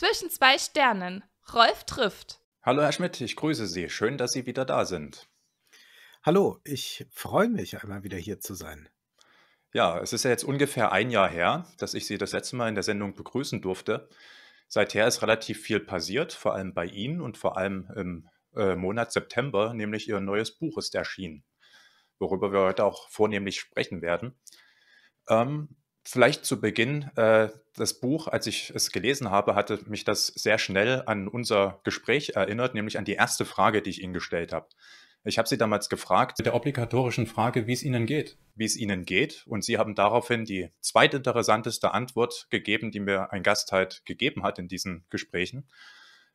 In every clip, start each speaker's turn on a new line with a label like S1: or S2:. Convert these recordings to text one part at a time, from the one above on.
S1: Zwischen zwei Sternen. Rolf trifft.
S2: Hallo, Herr Schmidt, ich grüße Sie. Schön, dass Sie wieder da sind. Hallo, ich freue mich, einmal wieder hier zu sein. Ja, es ist ja jetzt ungefähr ein Jahr her, dass ich Sie das letzte Mal in der Sendung begrüßen durfte. Seither ist relativ viel passiert, vor allem bei Ihnen und vor allem im äh, Monat September, nämlich Ihr neues Buch ist erschienen, worüber wir heute auch vornehmlich sprechen werden. Ähm, vielleicht zu Beginn, äh, das Buch, als ich es gelesen habe, hatte mich das sehr schnell an unser Gespräch erinnert, nämlich an die erste Frage, die ich Ihnen gestellt habe. Ich habe Sie damals gefragt. Mit der obligatorischen Frage, wie es Ihnen geht. Wie es Ihnen geht. Und Sie haben daraufhin die zweitinteressanteste Antwort gegeben, die mir ein Gast halt gegeben hat in diesen Gesprächen.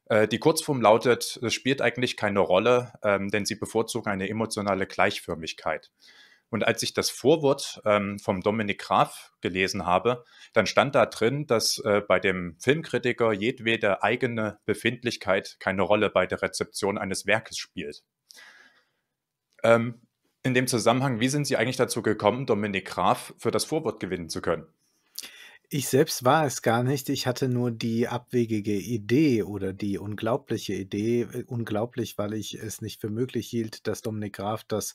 S2: Äh, die Kurzform lautet, es spielt eigentlich keine Rolle, ähm, denn Sie bevorzugen eine emotionale Gleichförmigkeit. Und als ich das Vorwort ähm, vom Dominik Graf gelesen habe, dann stand da drin, dass äh, bei dem Filmkritiker jedwede eigene Befindlichkeit keine Rolle bei der Rezeption eines Werkes spielt. Ähm, in dem Zusammenhang, wie sind Sie eigentlich dazu gekommen, Dominik Graf für das Vorwort gewinnen zu können?
S1: Ich selbst war es gar nicht. Ich hatte nur die abwegige Idee oder die unglaubliche Idee. Äh, unglaublich, weil ich es nicht für möglich hielt, dass Dominik Graf das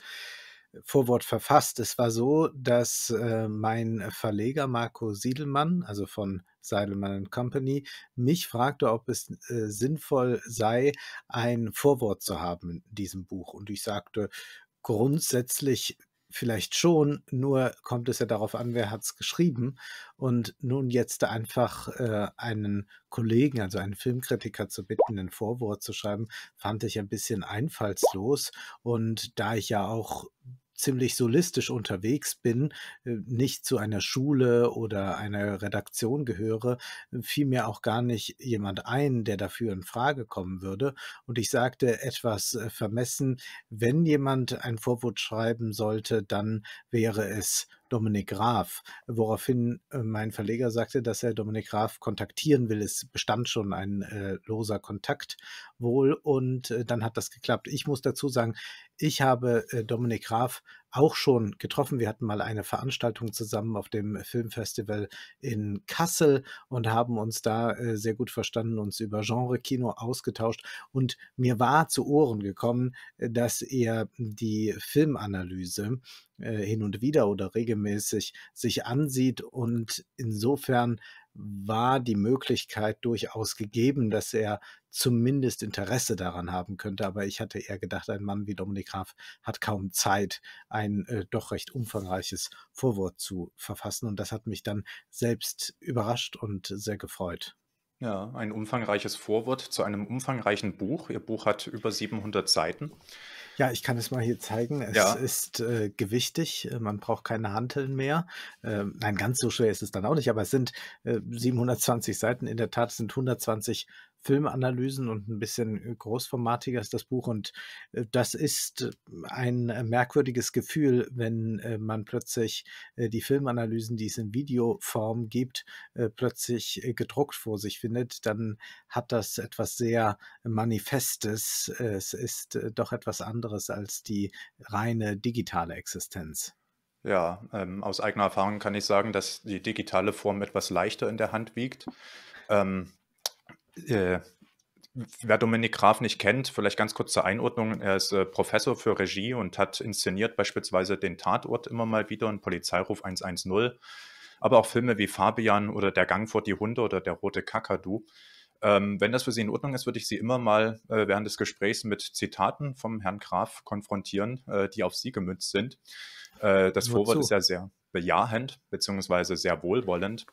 S1: Vorwort verfasst. Es war so, dass äh, mein Verleger Marco Siedelmann, also von Seidelmann Company, mich fragte, ob es äh, sinnvoll sei, ein Vorwort zu haben in diesem Buch. Und ich sagte, grundsätzlich vielleicht schon, nur kommt es ja darauf an, wer hat es geschrieben. Und nun jetzt einfach äh, einen Kollegen, also einen Filmkritiker zu bitten, ein Vorwort zu schreiben, fand ich ein bisschen einfallslos. Und da ich ja auch ziemlich solistisch unterwegs bin, äh, nicht zu einer Schule oder einer Redaktion gehöre, fiel mir auch gar nicht jemand ein, der dafür in Frage kommen würde. Und ich sagte etwas äh, vermessen, wenn jemand ein Vorwort schreiben sollte, dann wäre es Dominik Graf, woraufhin äh, mein Verleger sagte, dass er Dominik Graf kontaktieren will. Es bestand schon ein äh, loser Kontakt wohl und äh, dann hat das geklappt. Ich muss dazu sagen, ich habe äh, Dominik Graf auch schon getroffen. Wir hatten mal eine Veranstaltung zusammen auf dem Filmfestival in Kassel und haben uns da äh, sehr gut verstanden, uns über Genre-Kino ausgetauscht. Und mir war zu Ohren gekommen, äh, dass er die Filmanalyse äh, hin und wieder oder regelmäßig sich ansieht und insofern war die Möglichkeit durchaus gegeben, dass er zumindest Interesse daran haben könnte. Aber ich hatte eher gedacht, ein Mann wie Dominik Graf hat kaum Zeit, ein äh, doch recht umfangreiches Vorwort zu verfassen. Und das hat mich dann selbst überrascht und sehr gefreut.
S2: Ja, ein umfangreiches Vorwort zu einem umfangreichen Buch. Ihr Buch hat über 700 Seiten.
S1: Ja, ich kann es mal hier zeigen. Es ja. ist äh, gewichtig. Äh, man braucht keine Handeln mehr. Äh, nein, ganz so schwer ist es dann auch nicht, aber es sind äh, 720 Seiten. In der Tat sind 120 Filmanalysen und ein bisschen äh, großformatiger ist das Buch. Und äh, das ist äh, ein merkwürdiges Gefühl, wenn man plötzlich die Filmanalysen, die es in Videoform gibt, plötzlich gedruckt vor sich findet. Dann hat das etwas sehr Manifestes. Es ist doch etwas anderes als die reine digitale Existenz.
S2: Ja, ähm, aus eigener Erfahrung kann ich sagen, dass die digitale Form etwas leichter in der Hand wiegt. Ähm, äh, Wer Dominik Graf nicht kennt, vielleicht ganz kurz zur Einordnung. Er ist äh, Professor für Regie und hat inszeniert beispielsweise den Tatort immer mal wieder und Polizeiruf 110, aber auch Filme wie Fabian oder Der Gang vor die Hunde oder Der rote Kakadu. Ähm, wenn das für Sie in Ordnung ist, würde ich Sie immer mal äh, während des Gesprächs mit Zitaten vom Herrn Graf konfrontieren, äh, die auf Sie gemützt sind. Äh, das Vorwort ist ja sehr bejahend bzw. sehr wohlwollend.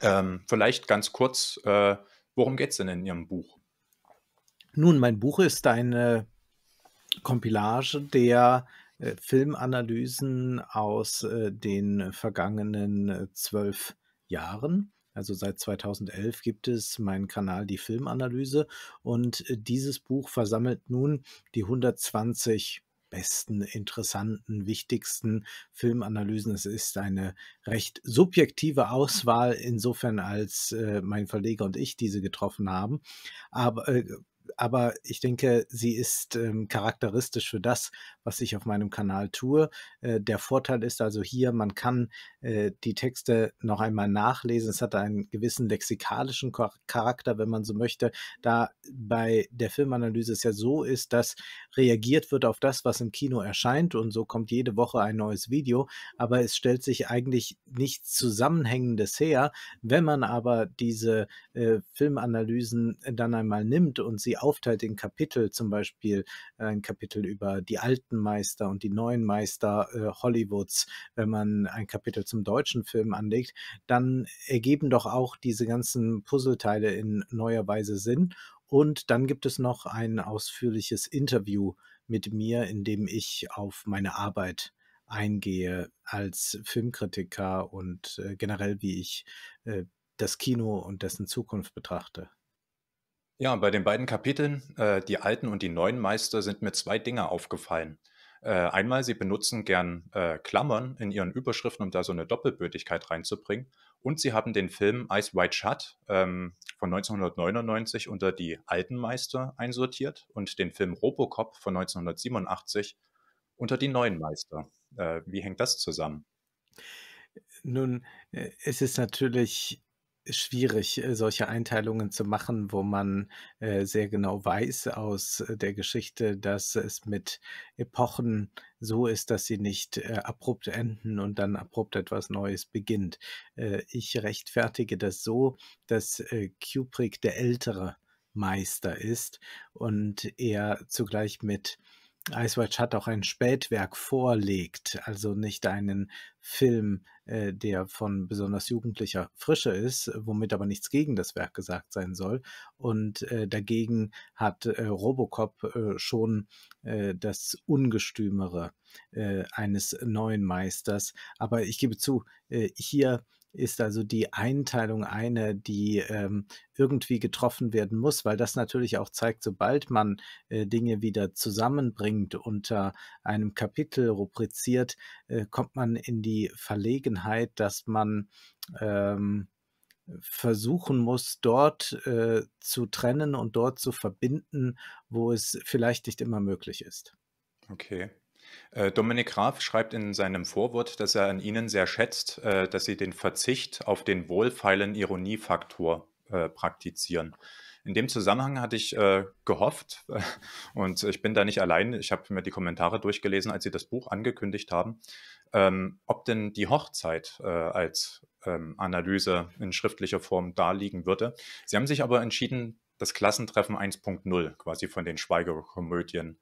S2: Ähm, vielleicht ganz kurz äh, Worum geht es denn in Ihrem Buch?
S1: Nun, mein Buch ist eine Kompilage der äh, Filmanalysen aus äh, den vergangenen äh, zwölf Jahren. Also seit 2011 gibt es meinen Kanal Die Filmanalyse und dieses Buch versammelt nun die 120 besten, interessanten, wichtigsten Filmanalysen. Es ist eine recht subjektive Auswahl, insofern als äh, mein Verleger und ich diese getroffen haben. Aber äh, aber ich denke, sie ist ähm, charakteristisch für das, was ich auf meinem Kanal tue. Äh, der Vorteil ist also hier, man kann äh, die Texte noch einmal nachlesen. Es hat einen gewissen lexikalischen Charakter, wenn man so möchte, da bei der Filmanalyse es ja so ist, dass reagiert wird auf das, was im Kino erscheint und so kommt jede Woche ein neues Video, aber es stellt sich eigentlich nichts Zusammenhängendes her. Wenn man aber diese äh, Filmanalysen dann einmal nimmt und sie aufteilt in Kapitel, zum Beispiel ein Kapitel über die alten alten Meister und die neuen Meister äh, Hollywoods, wenn man ein Kapitel zum deutschen Film anlegt, dann ergeben doch auch diese ganzen Puzzleteile in neuer Weise Sinn. Und dann gibt es noch ein ausführliches Interview mit mir, in dem ich auf meine Arbeit eingehe als Filmkritiker und äh, generell, wie ich äh, das Kino und dessen Zukunft betrachte.
S2: Ja, bei den beiden Kapiteln, äh, die alten und die neuen Meister, sind mir zwei Dinge aufgefallen. Äh, einmal, sie benutzen gern äh, Klammern in ihren Überschriften, um da so eine Doppelbötigkeit reinzubringen. Und sie haben den Film Ice White Shut ähm, von 1999 unter die alten Meister einsortiert und den Film Robocop von 1987 unter die neuen Meister. Äh, wie hängt das zusammen?
S1: Nun, äh, es ist natürlich schwierig, äh, solche Einteilungen zu machen, wo man äh, sehr genau weiß aus äh, der Geschichte, dass es mit Epochen so ist, dass sie nicht abrupt enden und dann abrupt etwas Neues beginnt. ich rechtfertige das so, dass Kubrick der ältere Meister ist und er zugleich mit Icewatch hat auch ein Spätwerk vorlegt, also nicht einen Film, äh, der von besonders jugendlicher Frische ist, womit aber nichts gegen das Werk gesagt sein soll. Und äh, dagegen hat äh, Robocop äh, schon äh, das Ungestümere äh, eines neuen Meisters. Aber ich gebe zu, hier ist also die Einteilung eine, die ähm, irgendwie getroffen werden muss, weil das natürlich auch zeigt, sobald man äh, Dinge wieder zusammenbringt unter einem Kapitel rubriziert, äh, kommt man in die Verlegenheit, dass man ähm, versuchen muss, dort äh, zu trennen und dort zu verbinden, wo es vielleicht nicht immer möglich ist.
S2: Okay. Äh, Dominik Graf schreibt in seinem Vorwort, dass er an Ihnen sehr schätzt, äh, dass Sie den Verzicht auf den wohlfeilen Ironiefaktor äh, praktizieren. In dem Zusammenhang hatte ich gehofft, und ich bin da nicht allein, ich habe mir die Kommentare durchgelesen, als Sie das Buch angekündigt haben, ähm, ob denn die Hochzeit als ähm, Analyse in schriftlicher Form darliegen würde. Sie haben sich aber entschieden, das Klassentreffen 1.0 quasi von den Schweigekomödien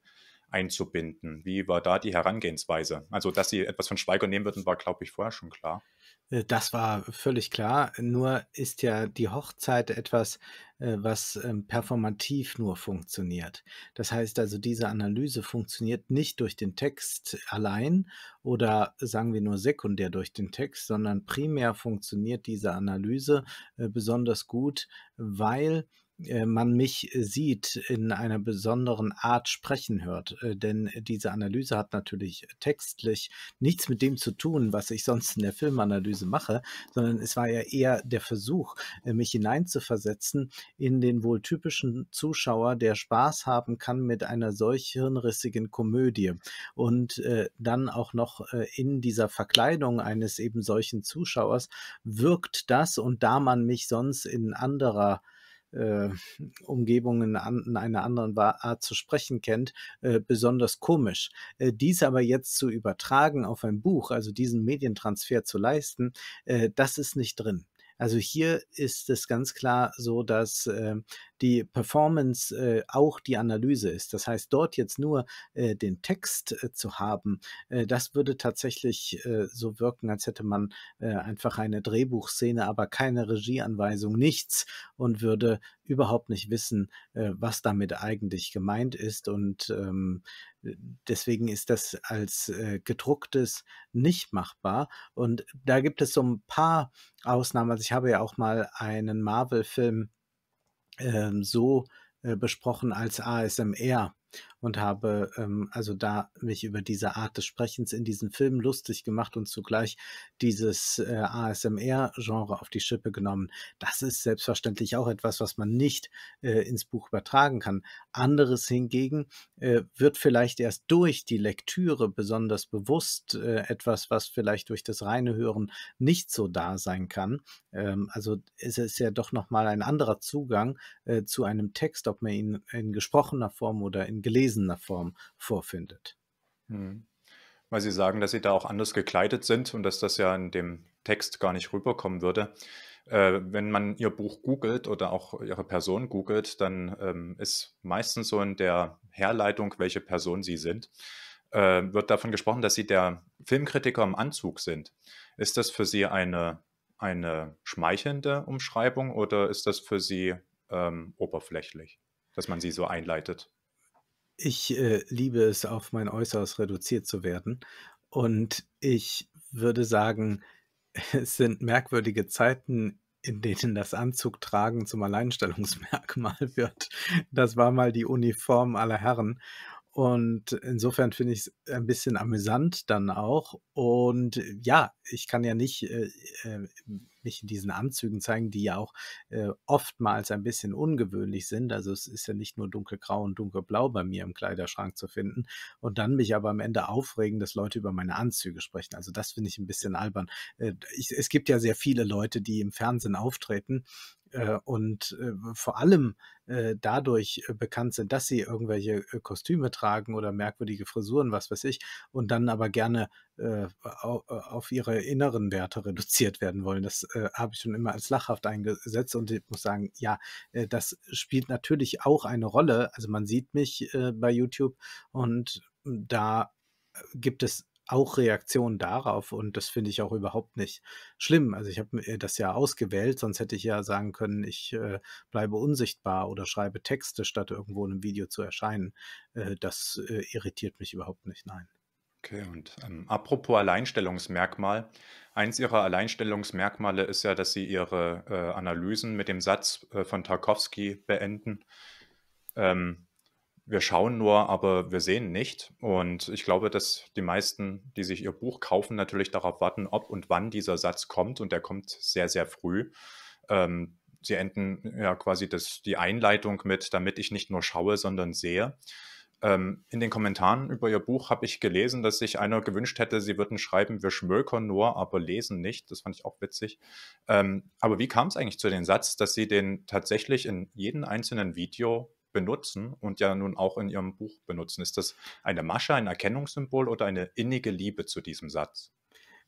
S2: einzubinden. Wie war da die Herangehensweise? Also, dass sie etwas von Schweiger nehmen würden, war, glaube ich, vorher schon klar.
S1: Äh, das war völlig klar. Nur ist ja die Hochzeit etwas, äh, was ähm, performativ nur funktioniert. Das heißt also, diese Analyse funktioniert nicht durch den Text allein oder sagen wir nur sekundär durch den Text, sondern primär funktioniert diese Analyse äh, besonders gut, weil äh, man mich äh, sieht, in einer besonderen Art sprechen hört. Äh, denn diese Analyse hat natürlich textlich nichts mit dem zu tun, was ich sonst in der Filmanalyse mache, sondern es war ja eher der Versuch, mich hineinzuversetzen in den wohl typischen Zuschauer, der Spaß haben kann mit einer solch hirnrissigen Komödie und dann auch noch in dieser Verkleidung eines eben solchen Zuschauers wirkt das und da man mich sonst in anderer äh, Umgebungen an, in einer anderen Art zu sprechen kennt, äh, besonders komisch. Äh, dies aber jetzt zu übertragen auf ein Buch, also diesen Medientransfer zu leisten, äh, das ist nicht drin. Also hier ist es ganz klar so, dass äh, die Performance äh, auch die Analyse ist. Das heißt, dort jetzt nur äh, den Text äh, zu haben, äh, das würde tatsächlich äh, so wirken, als hätte man äh, einfach eine Drehbuchszene, aber keine Regieanweisung, nichts und würde überhaupt nicht wissen, was damit eigentlich gemeint ist. Und ähm, deswegen ist das als äh, gedrucktes nicht machbar. Und da gibt es so ein paar Ausnahmen. Also ich habe ja auch mal einen Marvel-Film ähm, so äh, besprochen als ASMR und habe ähm, also da mich über diese Art des Sprechens in diesen Filmen lustig gemacht und zugleich dieses äh, ASMR-Genre auf die Schippe genommen. Das ist selbstverständlich auch etwas, was man nicht äh, ins Buch übertragen kann. Anderes hingegen äh, wird vielleicht erst durch die Lektüre besonders bewusst äh, etwas, was vielleicht durch das reine Hören nicht so da sein kann. Ähm, also es ist ja doch nochmal ein anderer Zugang äh, zu einem Text, ob man ihn in gesprochener Form oder in gelesener Form vorfindet.
S2: Hm. Weil Sie sagen, dass Sie da auch anders gekleidet sind und dass das ja in dem Text gar nicht rüberkommen würde. Äh, wenn man Ihr Buch googelt oder auch Ihre Person googelt, dann ähm, ist meistens so in der Herleitung, welche Person Sie sind, äh, wird davon gesprochen, dass Sie der Filmkritiker im Anzug sind. Ist das für Sie eine, eine schmeichelnde Umschreibung oder ist das für Sie ähm, oberflächlich, dass man Sie so einleitet?
S1: Ich äh, liebe es, auf mein Äußeres reduziert zu werden. Und ich würde sagen, es sind merkwürdige Zeiten, in denen das Anzugtragen zum Alleinstellungsmerkmal wird. Das war mal die Uniform aller Herren. Und insofern finde ich es ein bisschen amüsant dann auch. Und äh, ja, ich kann ja nicht äh, äh nicht in diesen Anzügen zeigen, die ja auch äh, oftmals ein bisschen ungewöhnlich sind. Also es ist ja nicht nur dunkelgrau und dunkelblau bei mir im Kleiderschrank zu finden. Und dann mich aber am Ende aufregen, dass Leute über meine Anzüge sprechen. Also das finde ich ein bisschen albern. Äh, ich, es gibt ja sehr viele Leute, die im Fernsehen auftreten äh, und äh, vor allem äh, dadurch bekannt sind, dass sie irgendwelche Kostüme tragen oder merkwürdige Frisuren, was weiß ich, und dann aber gerne auf ihre inneren Werte reduziert werden wollen. Das äh, habe ich schon immer als lachhaft eingesetzt und ich muss sagen, ja, äh, das spielt natürlich auch eine Rolle. Also man sieht mich äh, bei YouTube und da äh, gibt es auch Reaktionen darauf und das finde ich auch überhaupt nicht schlimm. Also ich habe das ja ausgewählt, sonst hätte ich ja sagen können, ich äh, bleibe unsichtbar oder schreibe Texte, statt irgendwo in einem Video zu erscheinen. Äh, das äh, irritiert
S2: mich überhaupt nicht, nein. Okay, und ähm, apropos Alleinstellungsmerkmal. Eins ihrer Alleinstellungsmerkmale ist ja, dass sie ihre äh, Analysen mit dem Satz äh, von Tarkovsky beenden. Ähm, wir schauen nur, aber wir sehen nicht. Und ich glaube, dass die meisten, die sich ihr Buch kaufen, natürlich darauf warten, ob und wann dieser Satz kommt. Und der kommt sehr, sehr früh. Ähm, sie enden ja quasi das, die Einleitung mit, damit ich nicht nur schaue, sondern sehe. Ähm, in den Kommentaren über Ihr Buch habe ich gelesen, dass sich einer gewünscht hätte, Sie würden schreiben, wir schmökern nur, aber lesen nicht. Das fand ich auch witzig. Ähm, aber wie kam es eigentlich zu dem Satz, dass Sie den tatsächlich in jedem einzelnen Video benutzen und ja nun auch in Ihrem Buch benutzen? Ist das eine Masche, ein Erkennungssymbol oder eine innige Liebe zu diesem Satz?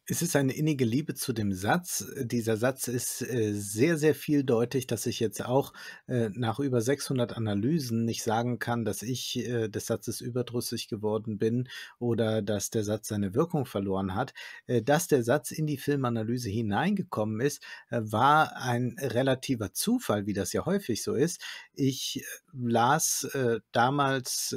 S2: Es ist eine innige Liebe zu
S1: dem Satz. Äh, dieser Satz ist äh, sehr, sehr vieldeutig, dass ich jetzt auch äh, nach über 600 Analysen nicht sagen kann, dass ich äh, des Satzes überdrüssig geworden bin oder dass der Satz seine Wirkung verloren hat. Äh, dass der Satz in die Filmanalyse hineingekommen ist, äh, war ein relativer Zufall, wie das ja häufig so ist. Ich las damals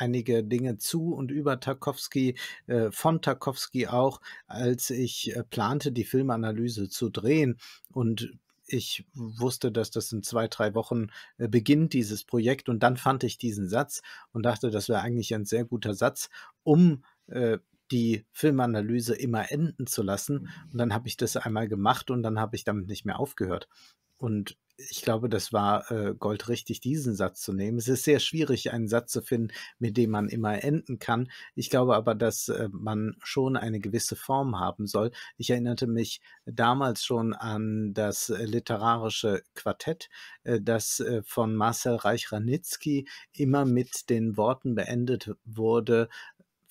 S1: einige Dinge zu und über Tarkovsky, äh, von Tarkovsky auch, als ich äh, plante, die Filmanalyse zu drehen. Und ich wusste, dass das in zwei, drei Wochen äh, beginnt, dieses Projekt. Und dann fand ich diesen Satz und dachte, das wäre eigentlich ein sehr guter Satz, um äh, die Filmanalyse immer enden zu lassen. Und dann habe ich das einmal gemacht und dann habe ich damit nicht mehr aufgehört. Und ich glaube, das war äh, Gold diesen Satz zu nehmen. Es ist sehr schwierig, einen Satz zu finden, mit dem man immer enden kann. Ich glaube aber, dass äh, man schon eine gewisse Form haben soll. Ich erinnerte mich damals schon an das äh, literarische Quartett, äh, das äh, von Marcel Reich-Ranitzky immer mit den Worten beendet wurde,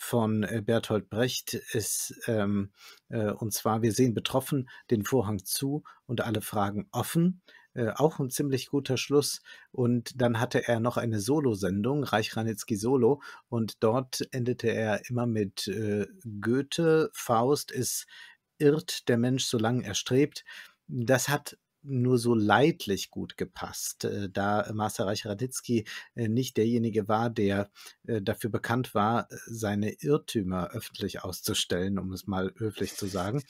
S1: von äh, Bertolt Brecht ist, ähm, äh, und zwar, wir sehen betroffen den Vorhang zu und alle Fragen offen. Äh, auch ein ziemlich guter Schluss. Und dann hatte er noch eine Solo-Sendung, Reich Ranitzky Solo, und dort endete er immer mit äh, Goethe, Faust ist irrt der Mensch, solange er strebt. Das hat nur so leidlich gut gepasst, äh, da Marcel Reich-Raditzky äh, nicht derjenige war, der äh, dafür bekannt war, seine Irrtümer öffentlich auszustellen, um es mal höflich zu sagen.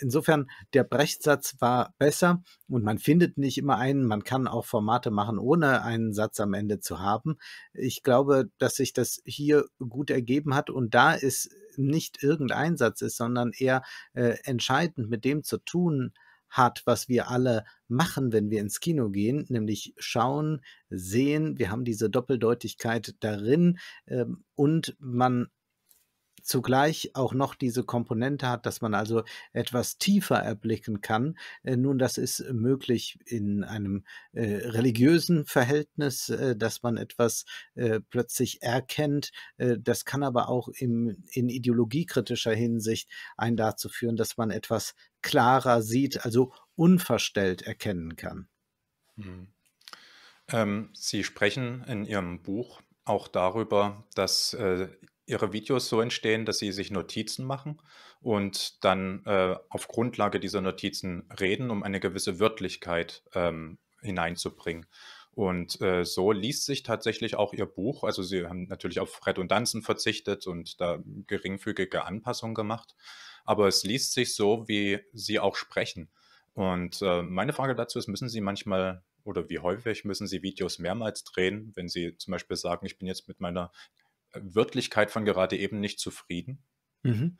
S1: Insofern, der Brechtsatz war besser und man findet nicht immer einen, man kann auch Formate machen, ohne einen Satz am Ende zu haben. Ich glaube, dass sich das hier gut ergeben hat und da es nicht irgendein Satz ist, sondern eher entscheidend mit dem zu tun hat, was wir alle machen, wenn wir ins Kino gehen, nämlich schauen, sehen. Wir haben diese Doppeldeutigkeit darin ähm, und man zugleich auch noch diese Komponente hat, dass man also etwas tiefer erblicken kann. Äh, nun, das ist möglich in einem äh, religiösen Verhältnis, äh, dass man etwas äh, plötzlich erkennt. Äh, das kann aber auch im, in ideologiekritischer Hinsicht ein dazu führen, dass man etwas klarer sieht, also unverstellt erkennen kann.
S2: Mhm. Ähm, Sie sprechen in Ihrem Buch auch darüber, dass äh, Ihre Videos so entstehen, dass Sie sich Notizen machen und dann äh, auf Grundlage dieser Notizen reden, um eine gewisse Wörtlichkeit ähm, hineinzubringen. Und äh, so liest sich tatsächlich auch ihr Buch. Also sie haben natürlich auf Redundanzen verzichtet und da geringfügige Anpassungen gemacht. Aber es liest sich so, wie sie auch sprechen. Und äh, meine Frage dazu ist, müssen Sie manchmal oder wie häufig müssen Sie Videos mehrmals drehen, wenn Sie zum Beispiel sagen, ich bin jetzt mit meiner Wirklichkeit von gerade eben nicht zufrieden? Mhm.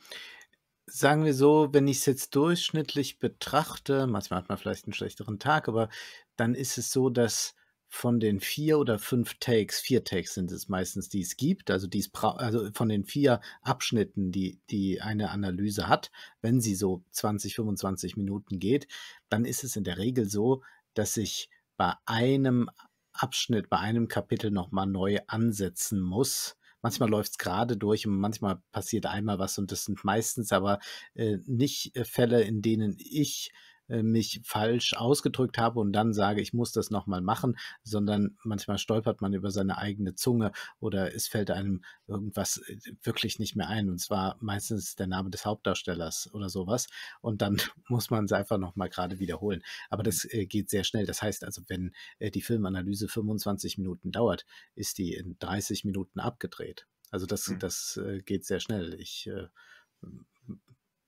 S1: Sagen wir so, wenn ich es jetzt durchschnittlich betrachte, manchmal hat man vielleicht einen schlechteren Tag, aber dann ist es so, dass von den vier oder fünf Takes, vier Takes sind es meistens, die es gibt, also, die es also von den vier Abschnitten, die, die eine Analyse hat, wenn sie so 20, 25 Minuten geht, dann ist es in der Regel so, dass ich bei einem Abschnitt, bei einem Kapitel nochmal neu ansetzen muss. Manchmal läuft es gerade durch und manchmal passiert einmal was und das sind meistens aber äh, nicht äh, Fälle, in denen ich äh, mich falsch ausgedrückt habe und dann sage, ich muss das nochmal machen, sondern manchmal stolpert man über seine eigene Zunge oder es fällt einem irgendwas äh, wirklich nicht mehr ein. Und zwar meistens der Name des Hauptdarstellers oder sowas. Und dann muss man es einfach nochmal gerade wiederholen. Aber das äh, geht sehr schnell. Das heißt also, wenn die Filmanalyse 25 Minuten dauert, ist die in 30 Minuten abgedreht. Also das, mhm. das geht sehr schnell. Ich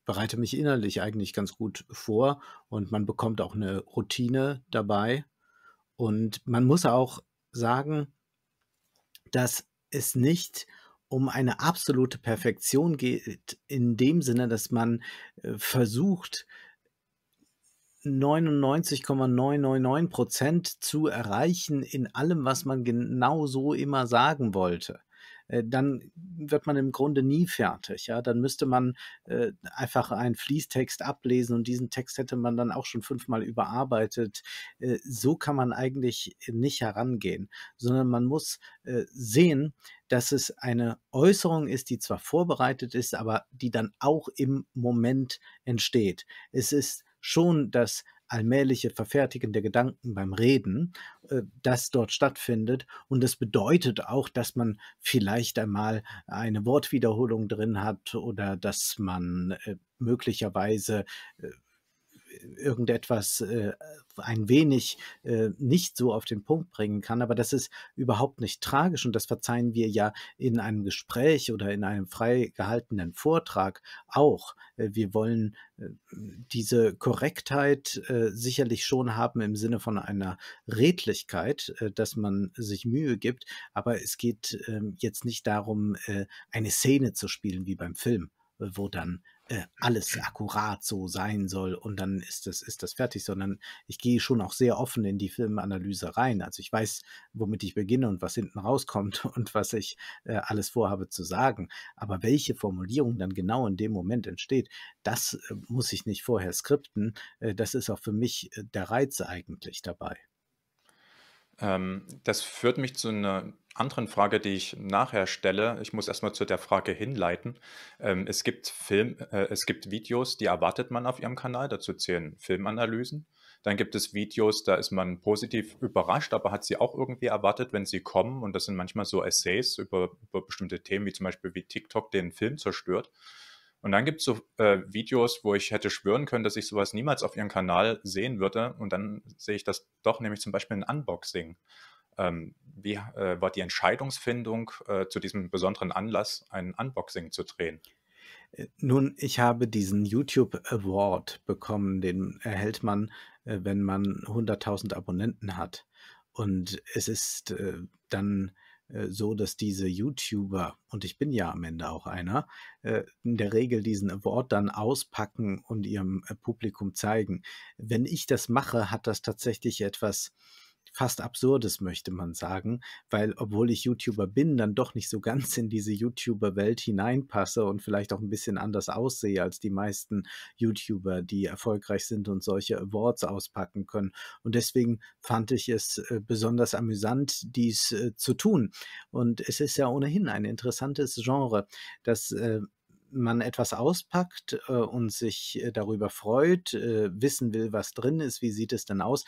S1: bereite mich innerlich eigentlich ganz gut vor und man bekommt auch eine Routine dabei. Und man muss auch sagen, dass es nicht um eine absolute Perfektion geht, in dem Sinne, dass man äh, versucht, 99,999 Prozent zu erreichen in allem, was man genau so immer sagen wollte. Äh, dann wird man im Grunde nie fertig. Ja, dann müsste man äh, einfach einen Fließtext ablesen und diesen Text hätte man dann auch schon fünfmal überarbeitet. Äh, so kann man eigentlich nicht herangehen, sondern man muss äh, sehen, dass es eine Äußerung ist, die zwar vorbereitet ist, aber die dann auch im Moment entsteht. Es ist schon das allmähliche Verfertigen der Gedanken beim Reden, äh, das dort stattfindet. Und das bedeutet auch, dass man vielleicht einmal eine Wortwiederholung drin hat oder dass man äh, möglicherweise äh, irgendetwas äh, ein wenig äh, nicht so auf den Punkt bringen kann. Aber das ist überhaupt nicht tragisch und das verzeihen wir ja in einem Gespräch oder in einem frei gehaltenen Vortrag auch. Äh, wir wollen äh, diese Korrektheit äh, sicherlich schon haben im Sinne von einer Redlichkeit, dass man sich Mühe gibt. Aber es geht ähm, jetzt nicht darum, eine Szene zu spielen wie beim Film, wo dann äh, alles akkurat so sein soll und dann ist das, ist das fertig, sondern ich gehe schon auch sehr offen in die Filmanalyse rein. Also ich weiß, womit ich beginne und was hinten rauskommt und was ich äh, alles vorhabe zu sagen. Aber welche Formulierung dann genau in dem Moment entsteht, das äh, muss ich nicht vorher skripten. Äh, das ist auch für mich äh, der Reiz eigentlich dabei.
S2: Ähm, das führt mich zu einer anderen Frage, die ich nachher stelle. Ich muss erstmal zu der Frage hinleiten. Ähm, es gibt Film, äh, es gibt Videos, die erwartet man auf Ihrem Kanal. Dazu zählen Filmanalysen. Dann gibt es Videos, da ist man positiv überrascht, aber hat sie auch irgendwie erwartet, wenn sie kommen. Und das sind manchmal so Essays über, über bestimmte Themen, wie zum Beispiel wie TikTok den Film zerstört. Und dann gibt es so äh, Videos, wo ich hätte schwören können, dass ich sowas niemals auf ihrem Kanal sehen würde. Und dann sehe ich das doch, nämlich zum Beispiel ein Unboxing. Ähm, wie äh, war die Entscheidungsfindung äh, zu diesem besonderen Anlass, ein Unboxing zu drehen?
S1: Äh, nun, ich habe diesen YouTube Award bekommen, den erhält man, äh, wenn man 100.000 Abonnenten hat. Und es ist äh, dann äh, so, dass diese YouTuber, und ich bin ja am Ende auch einer, äh, in der Regel diesen Award dann auspacken und ihrem äh, Publikum zeigen. Wenn ich das mache, hat das tatsächlich etwas fast Absurdes, möchte man sagen, weil obwohl ich YouTuber bin, dann doch nicht so ganz in diese YouTuber-Welt hineinpasse und vielleicht auch ein bisschen anders aussehe als die meisten YouTuber, die erfolgreich sind und solche Awards auspacken können. Und deswegen fand ich es äh, besonders amüsant, dies äh, zu tun. Und es ist ja ohnehin ein interessantes Genre, das äh, man etwas auspackt äh, und sich äh, darüber freut, äh, wissen will, was drin ist, wie sieht es denn aus,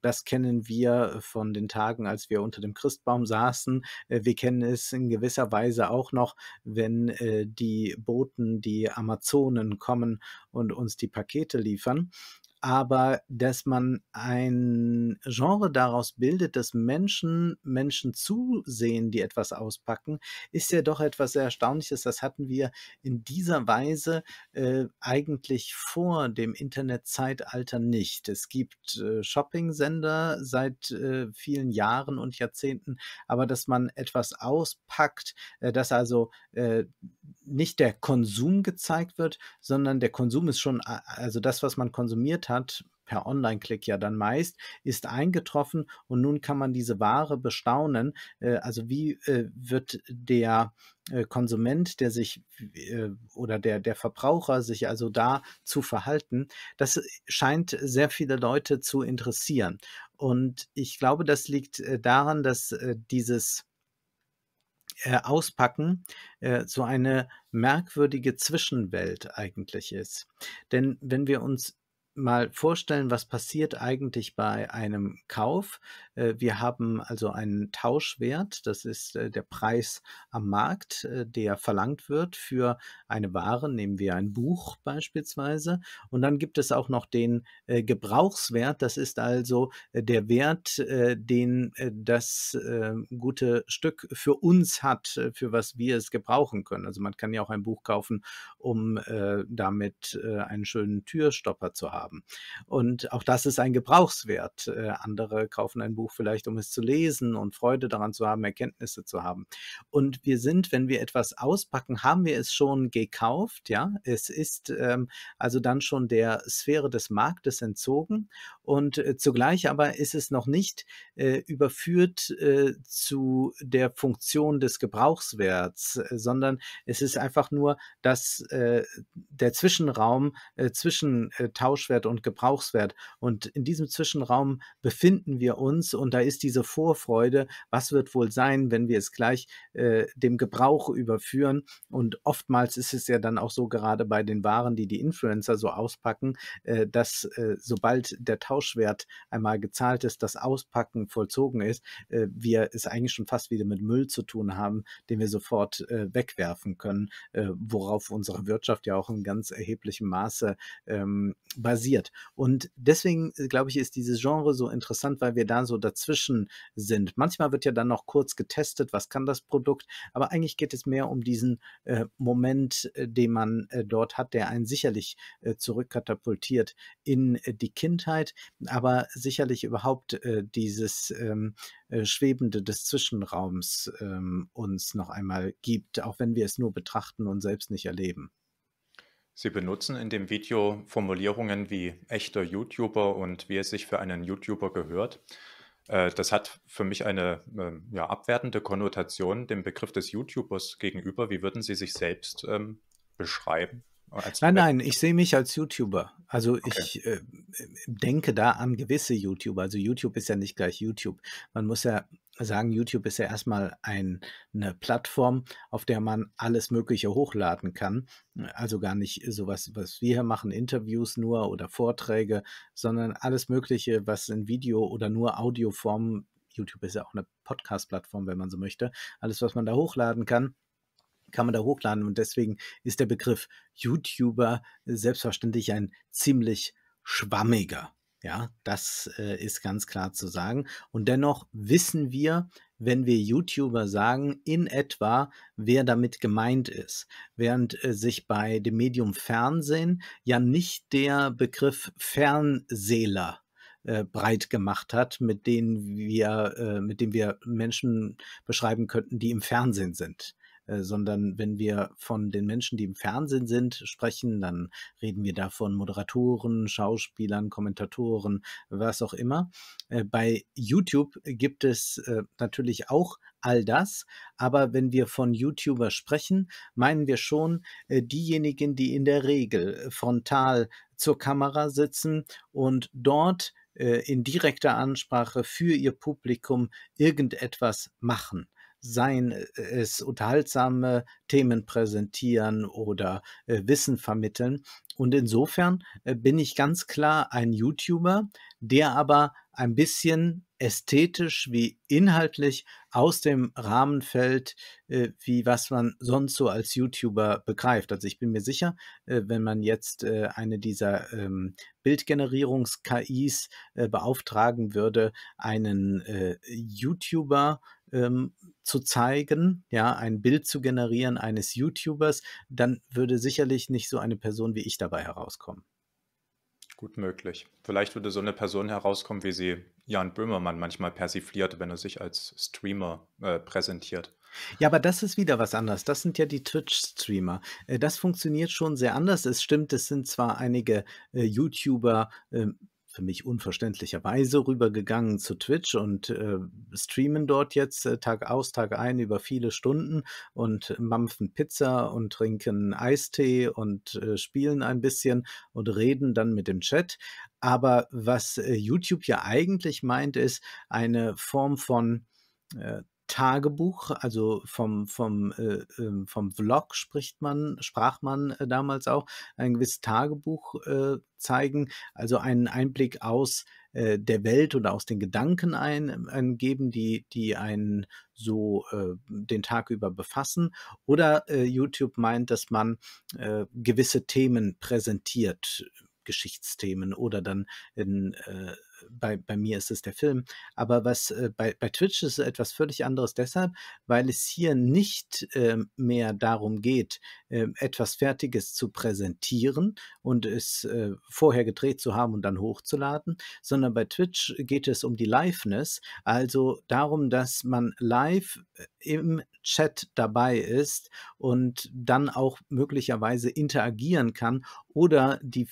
S1: das kennen wir von den Tagen, als wir unter dem Christbaum saßen. Äh, wir kennen es in gewisser Weise auch noch, wenn äh, die Boten, die Amazonen kommen und uns die Pakete liefern aber dass man ein Genre daraus bildet, dass Menschen Menschen zusehen, die etwas auspacken, ist ja doch etwas sehr Erstaunliches. Das hatten wir in dieser Weise äh, eigentlich vor dem Internetzeitalter nicht. Es gibt äh, Shopping-Sender seit äh, vielen Jahren und Jahrzehnten, aber dass man etwas auspackt, äh, dass also äh, nicht der Konsum gezeigt wird, sondern der Konsum ist schon, also das, was man konsumiert hat, hat, per Online-Klick ja dann meist, ist eingetroffen und nun kann man diese Ware bestaunen. Äh, also wie äh, wird der äh, Konsument, der sich oder der, der Verbraucher sich also da zu verhalten, das scheint sehr viele Leute zu interessieren. Und ich glaube, das liegt daran, dass dieses Auspacken so eine merkwürdige Zwischenwelt eigentlich ist. Denn wenn wir uns mal vorstellen, was passiert eigentlich bei einem Kauf. Äh, wir haben also einen Tauschwert, das ist äh, der Preis am Markt, äh, der verlangt wird für eine Ware, nehmen wir ein Buch beispielsweise. Und dann gibt es auch noch den Gebrauchswert, das ist also der Wert, den das gute Stück für uns hat, für was wir es gebrauchen können. Also man kann ja auch ein Buch kaufen, um damit einen schönen Türstopper zu haben haben. Und auch das ist ein Gebrauchswert. Äh, andere kaufen ein Buch vielleicht, um es zu lesen und Freude daran zu haben, Erkenntnisse zu haben. Und wir sind, wenn wir etwas auspacken, haben wir es schon gekauft. Ja, es ist ähm, also dann schon der Sphäre des Marktes entzogen und äh, zugleich aber ist es noch nicht äh, überführt äh, zu der Funktion des Gebrauchswerts, sondern es ist einfach nur, dass der Zwischenraum zwischen Tauschwert Marktwert und Gebrauchswert. Und in diesem Zwischenraum befinden wir uns und da ist diese Vorfreude, was wird wohl sein, wenn wir es gleich äh, dem Gebrauch überführen. Und oftmals ist es ja dann auch so, gerade bei den Waren, die die Influencer so auspacken, äh, dass äh, sobald der Tauschwert einmal gezahlt ist, das Auspacken vollzogen ist, äh, wir es eigentlich schon fast wieder mit Müll zu tun haben, den wir sofort äh, wegwerfen können, äh, worauf unsere Wirtschaft ja auch in ganz erheblichem Maße ähm, basiert basiert. Und deswegen, äh, glaube ich, ist dieses Genre so interessant, weil wir da so dazwischen sind. Manchmal wird ja dann noch kurz getestet, was kann das Produkt, aber eigentlich geht es mehr um diesen äh, Moment, äh, den man äh, dort hat, der einen sicherlich äh, zurückkatapultiert in die Kindheit, aber sicherlich überhaupt dieses ähm, Schwebende des Zwischenraums ähm, uns noch einmal gibt, auch wenn wir es nur betrachten und selbst nicht erleben.
S2: Sie benutzen in dem Video Formulierungen wie echter YouTuber und wie es sich für einen YouTuber gehört. Äh, das hat für mich eine ähm, ja, abwertende Konnotation dem Begriff des YouTubers gegenüber. Wie würden Sie sich selbst ähm, beschreiben?
S1: nein, nein, ich sehe mich als YouTuber. Also okay. ich äh, denke da an gewisse YouTuber. Also YouTube ist ja nicht gleich YouTube. Man muss ja sagen, YouTube ist ja erstmal ein, eine Plattform, auf der man alles Mögliche hochladen kann. Also gar nicht sowas, was wir hier machen, Interviews nur oder Vorträge, sondern alles Mögliche, was in Video oder nur Audioform, YouTube ist ja auch eine Podcast-Plattform, wenn man so möchte, alles, was man da hochladen kann kann man da hochladen und deswegen ist der Begriff YouTuber selbstverständlich ein ziemlich schwammiger. Ja, das äh, ist ganz klar zu sagen. Und dennoch wissen wir, wenn wir YouTuber sagen, in etwa, wer damit gemeint ist. Während äh, sich bei dem Medium Fernsehen ja nicht der Begriff Fernsehler äh, breit gemacht hat, mit dem wir, äh, mit dem wir Menschen beschreiben könnten, die im Fernsehen sind. Äh, sondern wenn wir von den Menschen, die im Fernsehen sind, sprechen, dann reden wir davon Moderatoren, Schauspielern, Kommentatoren, was auch immer. Äh, bei YouTube gibt es äh, natürlich auch all das. Aber wenn wir von YouTuber sprechen, meinen wir schon diejenigen, die in der Regel frontal zur Kamera sitzen und dort in direkter Ansprache für ihr Publikum irgendetwas machen sein äh, es, unterhaltsame Themen präsentieren oder äh, Wissen vermitteln. Und insofern äh, bin ich ganz klar ein YouTuber, der aber ein bisschen ästhetisch wie inhaltlich aus dem Rahmen fällt, äh, wie was man sonst so als YouTuber begreift. Also ich bin mir sicher, äh, wenn man jetzt äh, eine dieser ähm, Bildgenerierungs-KIs äh, beauftragen würde, einen äh, YouTuber ähm, zu zeigen, ja, ein Bild zu generieren eines YouTubers, dann würde sicherlich nicht so eine Person wie ich dabei herauskommen. Gut
S2: möglich. Vielleicht würde so eine Person herauskommen, wie sie Jan Böhmermann manchmal persifliert, wenn er sich als Streamer äh, präsentiert.
S1: Ja, aber das ist wieder was anderes. Das sind ja die Twitch-Streamer. Äh, das funktioniert schon sehr anders. Es stimmt, es sind zwar einige äh, YouTuber, äh, für mich unverständlicherweise rübergegangen zu Twitch und äh, streamen dort jetzt äh, Tag aus, Tag ein über viele Stunden und mampfen Pizza und trinken Eistee und äh, spielen ein bisschen und reden dann mit dem Chat. Aber was äh, YouTube ja eigentlich meint, ist eine Form von äh, Tagebuch, also vom, vom, äh, ähm, vom Vlog spricht man, sprach man äh, damals auch, ein gewisses Tagebuch äh, zeigen, also einen Einblick aus äh, der Welt oder aus den Gedanken ein, ein ähm, geben, die, die einen so äh, den Tag über befassen. Oder äh, YouTube meint, dass man äh, gewisse Themen präsentiert, Geschichtsthemen oder dann in äh, bei, bei mir ist es der Film, aber was äh, bei, bei Twitch ist etwas völlig anderes deshalb, weil es hier nicht äh, mehr darum geht, äh, etwas Fertiges zu präsentieren und es äh, vorher gedreht zu haben und dann hochzuladen, sondern bei Twitch geht es um die Liveness, also darum, dass man live äh, im Chat dabei ist und dann auch möglicherweise interagieren kann, oder die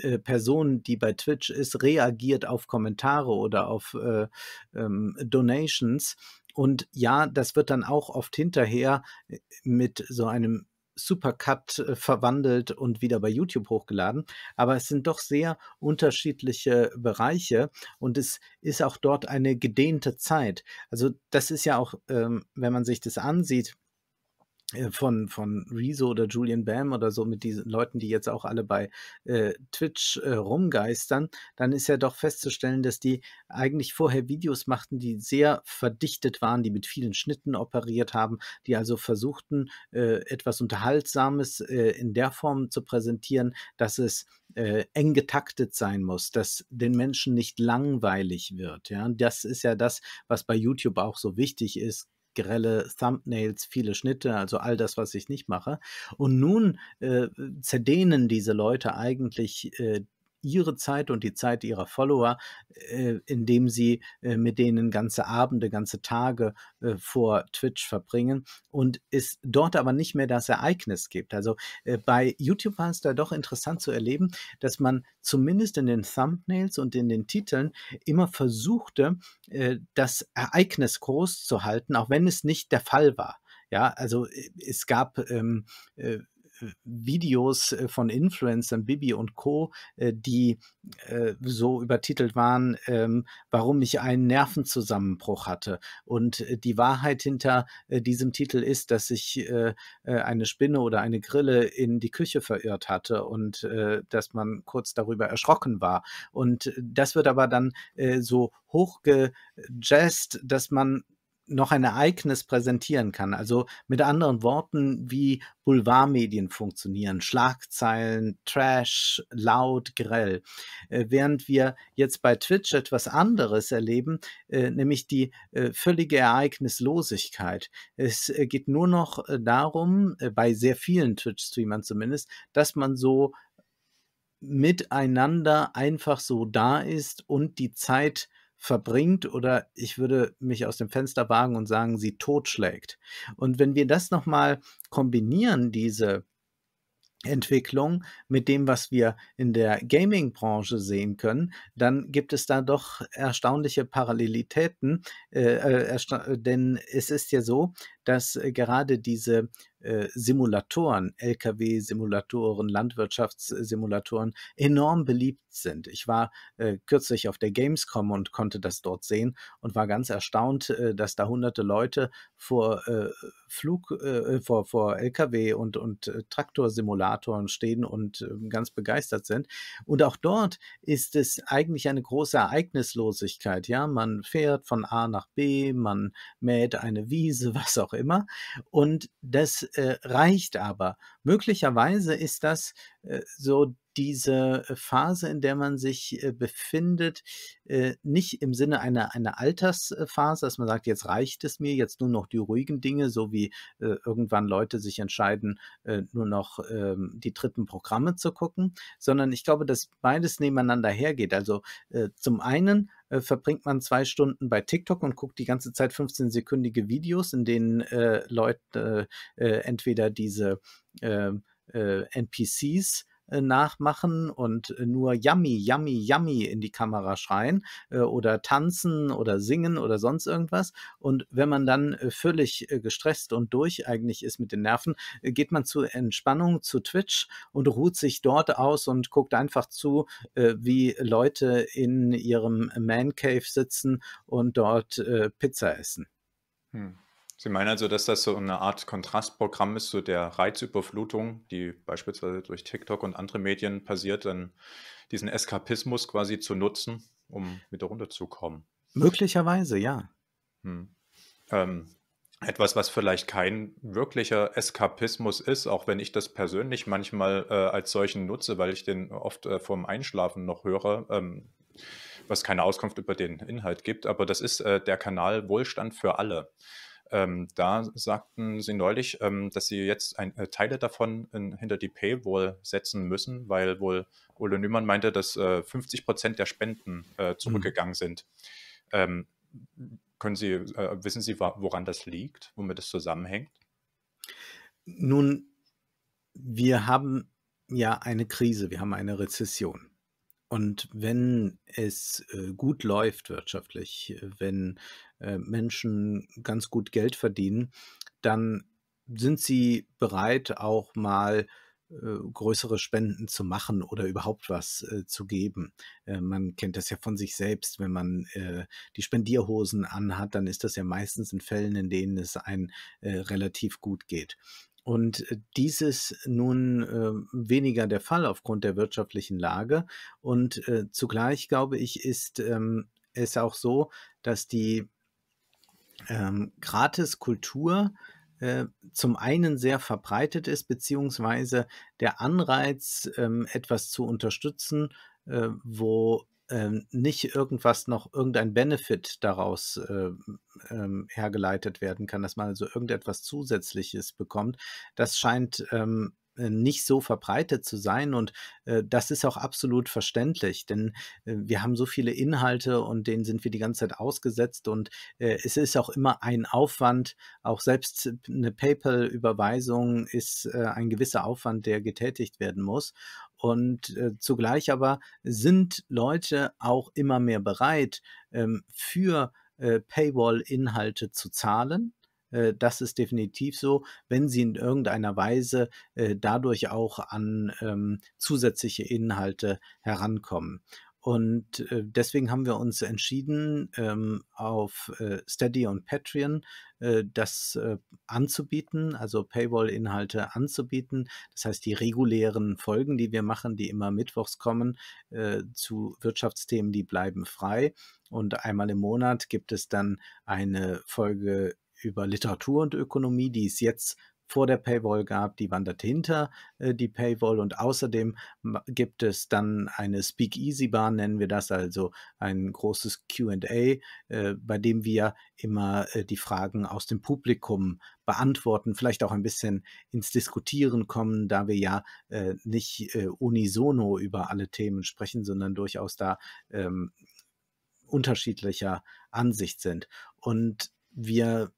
S1: äh, Person, die bei Twitch ist, reagiert auf Kommentare oder auf äh, ähm, Donations. Und ja, das wird dann auch oft hinterher äh, mit so einem Supercut äh, verwandelt und wieder bei YouTube hochgeladen. Aber es sind doch sehr unterschiedliche Bereiche und es ist auch dort eine gedehnte Zeit. Also das ist ja auch, ähm, wenn man sich das ansieht, äh, von, von Rezo oder Julian Bam oder so mit diesen Leuten, die jetzt auch alle bei äh, Twitch äh, rumgeistern, dann ist ja doch festzustellen, dass die eigentlich vorher Videos machten, die sehr verdichtet waren, die mit vielen Schnitten operiert haben, die also versuchten, äh, etwas Unterhaltsames äh, in der Form zu präsentieren, dass es äh, eng getaktet sein muss, dass den Menschen nicht langweilig wird. Ja? Das ist ja das, was bei YouTube auch so wichtig ist grelle Thumbnails, viele Schnitte, also all das, was ich nicht mache. Und nun äh, zerdehnen diese Leute eigentlich äh, ihre Zeit und die Zeit ihrer Follower, äh, indem sie äh, mit denen ganze Abende, ganze Tage äh, vor Twitch verbringen und es dort aber nicht mehr das Ereignis gibt. Also bei YouTube war es da doch interessant zu erleben, dass man zumindest in den Thumbnails und in den Titeln immer versuchte, das Ereignis groß zu halten, auch wenn es nicht der Fall war. Ja, also es gab ähm, Videos äh, von Influencern, Bibi und Co., äh, die äh, so übertitelt waren, ähm, warum ich einen Nervenzusammenbruch hatte. Und die Wahrheit hinter diesem Titel ist, dass ich eine Spinne oder eine Grille in die Küche verirrt hatte und dass man kurz darüber erschrocken war. Und das wird aber dann so hochgejazzt, dass man noch ein Ereignis präsentieren kann. Also mit anderen Worten, wie Boulevardmedien funktionieren, Schlagzeilen, Trash, laut, grell. Äh, während wir jetzt bei Twitch etwas anderes erleben, äh, nämlich die äh, völlige Ereignislosigkeit. Es äh, geht nur noch äh, darum, äh, bei sehr vielen Twitch-Streamern zumindest, dass man so miteinander einfach so da ist und die Zeit äh, verbringt oder ich würde mich aus dem Fenster wagen und sagen, sie totschlägt. Und wenn wir das nochmal kombinieren, diese Entwicklung mit dem, was wir in der Gaming-Branche sehen können, dann gibt es da doch erstaunliche Parallelitäten, äh, äh ersta denn es ist ja so, dass äh, gerade diese äh, Simulatoren, Lkw-Simulatoren, Landwirtschaftssimulatoren enorm beliebt sind. Ich war äh, kürzlich auf der Gamescom und konnte das dort sehen und war ganz erstaunt, dass da hunderte Leute vor Flug, vor, vor Lkw und, und Traktorsimulatoren stehen und ähm, ganz begeistert sind. Und auch dort ist es eigentlich eine große Ereignislosigkeit. Ja, man fährt von A nach B, man mäht eine Wiese, was auch auch immer. Und das äh, reicht aber. Möglicherweise ist das äh, so diese äh, Phase, in der man sich äh, befindet, äh, nicht im Sinne einer, einer Altersphase, dass man sagt, jetzt reicht es mir, jetzt nur noch die ruhigen Dinge, so wie äh, irgendwann Leute sich entscheiden, äh, nur noch ähm, die dritten Programme zu gucken, sondern ich glaube, dass beides nebeneinander hergeht. Also äh, zum einen äh, verbringt man zwei Stunden bei TikTok und guckt die ganze Zeit 15-sekündige Videos, in denen äh, Leute äh, entweder diese äh, äh, NPCs äh, nachmachen und äh, nur Yummy, Yummy, Yummy in die Kamera schreien äh, oder tanzen oder singen oder sonst irgendwas. Und wenn man dann völlig gestresst und durch eigentlich ist mit den Nerven, geht man zur Entspannung zu Twitch und ruht sich dort aus und guckt einfach zu, wie Leute in ihrem Man Cave sitzen und dort Pizza essen.
S2: Hm. Sie meinen also, dass das so eine Art Kontrastprogramm ist zu so der Reizüberflutung, die beispielsweise durch TikTok und andere Medien passiert, dann diesen Eskapismus quasi zu nutzen, um wieder runterzukommen?
S1: Möglicherweise, ja. Hm.
S2: Ähm, etwas, was vielleicht kein wirklicher Eskapismus ist, auch wenn ich das persönlich manchmal äh, als solchen nutze, weil ich den oft äh, vorm Einschlafen noch höre, ähm, was keine Auskunft über den Inhalt gibt. Aber das ist äh, der Kanal Wohlstand für alle. Ähm, da sagten sie neulich, ähm, dass sie jetzt ein, äh, Teile davon in, hinter die Paywall setzen müssen, weil wohl Ole Nümann meinte, dass äh, 50 Prozent der Spenden äh, mhm. zurückgegangen mhm. sind. Ähm, können Sie, äh, wissen Sie, woran das liegt, womit das zusammenhängt?
S1: Nun, wir haben ja eine Krise, wir haben eine Rezession. Und wenn es äh, gut läuft wirtschaftlich, äh, wenn äh, Menschen ganz gut Geld verdienen, dann sind sie bereit, auch mal äh, größere Spenden zu machen oder überhaupt was äh, zu geben. man kennt das ja von sich selbst, wenn man die Spendierhosen anhat, dann ist das ja meistens in Fällen, in denen es einem relativ gut geht. Und dies ist nun weniger der Fall aufgrund der wirtschaftlichen Lage. Und zugleich, glaube ich, ist ähm, es auch so, dass die ähm, gratis Kultur äh, zum einen sehr verbreitet ist, beziehungsweise der Anreiz, ähm, etwas zu unterstützen, äh, wo ähm, nicht irgendwas noch irgendein Benefit daraus äh, ähm, hergeleitet werden kann, dass man also irgendetwas Zusätzliches bekommt. Das scheint ähm, äh, nicht so verbreitet zu sein. Und äh, das ist auch absolut verständlich, denn äh, wir haben so viele Inhalte und denen sind wir die ganze Zeit ausgesetzt. Und äh, es ist auch immer ein Aufwand. Auch selbst eine PayPal-Überweisung ist äh, ein gewisser Aufwand, der getätigt werden muss. Und äh, zugleich aber sind Leute auch immer mehr bereit, ähm, für Paywall-Inhalte zu zahlen äh, das ist definitiv so. Wenn sie in irgendeiner Weise äh, dadurch auch an ähm, zusätzliche Inhalte herankommen. Und äh, deswegen haben wir uns entschieden, ähm, auf äh, Steady und Patreon äh, das äh, anzubieten, also Paywall-Inhalte anzubieten. Das heißt, die regulären Folgen, die wir machen, die immer mittwochs kommen äh, zu Wirtschaftsthemen, die bleiben frei. Und einmal im Monat gibt es dann eine Folge über Literatur und Ökonomie, die es jetzt vor der Paywall gab, die wandert hinter äh, die Paywall und außerdem gibt es dann eine Speakeasy-Bahn, nennen wir das, also ein großes QA, äh, bei dem wir immer äh, die Fragen aus dem Publikum beantworten, vielleicht auch ein bisschen ins Diskutieren kommen, da wir ja äh, nicht äh, unisono über alle Themen sprechen, sondern durchaus da ähm, unterschiedlicher Ansicht sind. Und wir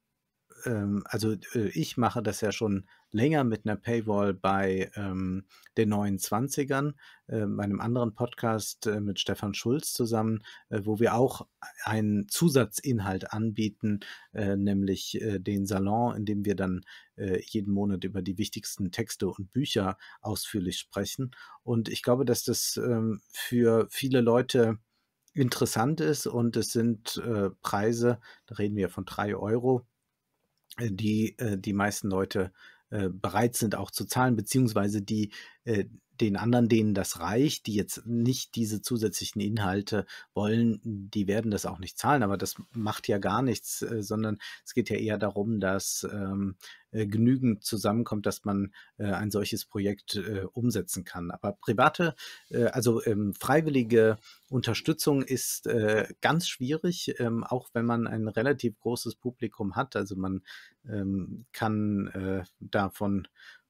S1: ähm, also äh, ich mache das ja schon länger mit einer Paywall bei ähm, den neuen Zwanzigern, äh, meinem anderen Podcast äh, mit Stefan Schulz zusammen, äh, wo wir auch einen Zusatzinhalt anbieten, äh, nämlich äh, den Salon, in dem wir dann jeden Monat über die wichtigsten Texte und Bücher ausführlich sprechen. Und ich glaube, dass das ähm, für viele Leute interessant ist und es sind äh, Preise, da reden wir von drei Euro die äh, die meisten Leute äh, bereit sind auch zu zahlen, beziehungsweise die äh, den anderen, denen das reicht, die jetzt nicht diese zusätzlichen Inhalte wollen, die werden das auch nicht zahlen. Aber das macht ja gar nichts, äh, sondern es geht ja eher darum, dass ähm, äh, genügend zusammenkommt, dass man äh, ein solches Projekt äh, umsetzen kann. Aber private, äh, also ähm, freiwillige Unterstützung ist äh, ganz schwierig, ähm, auch wenn man ein relativ großes Publikum hat. Also man ähm, kann davon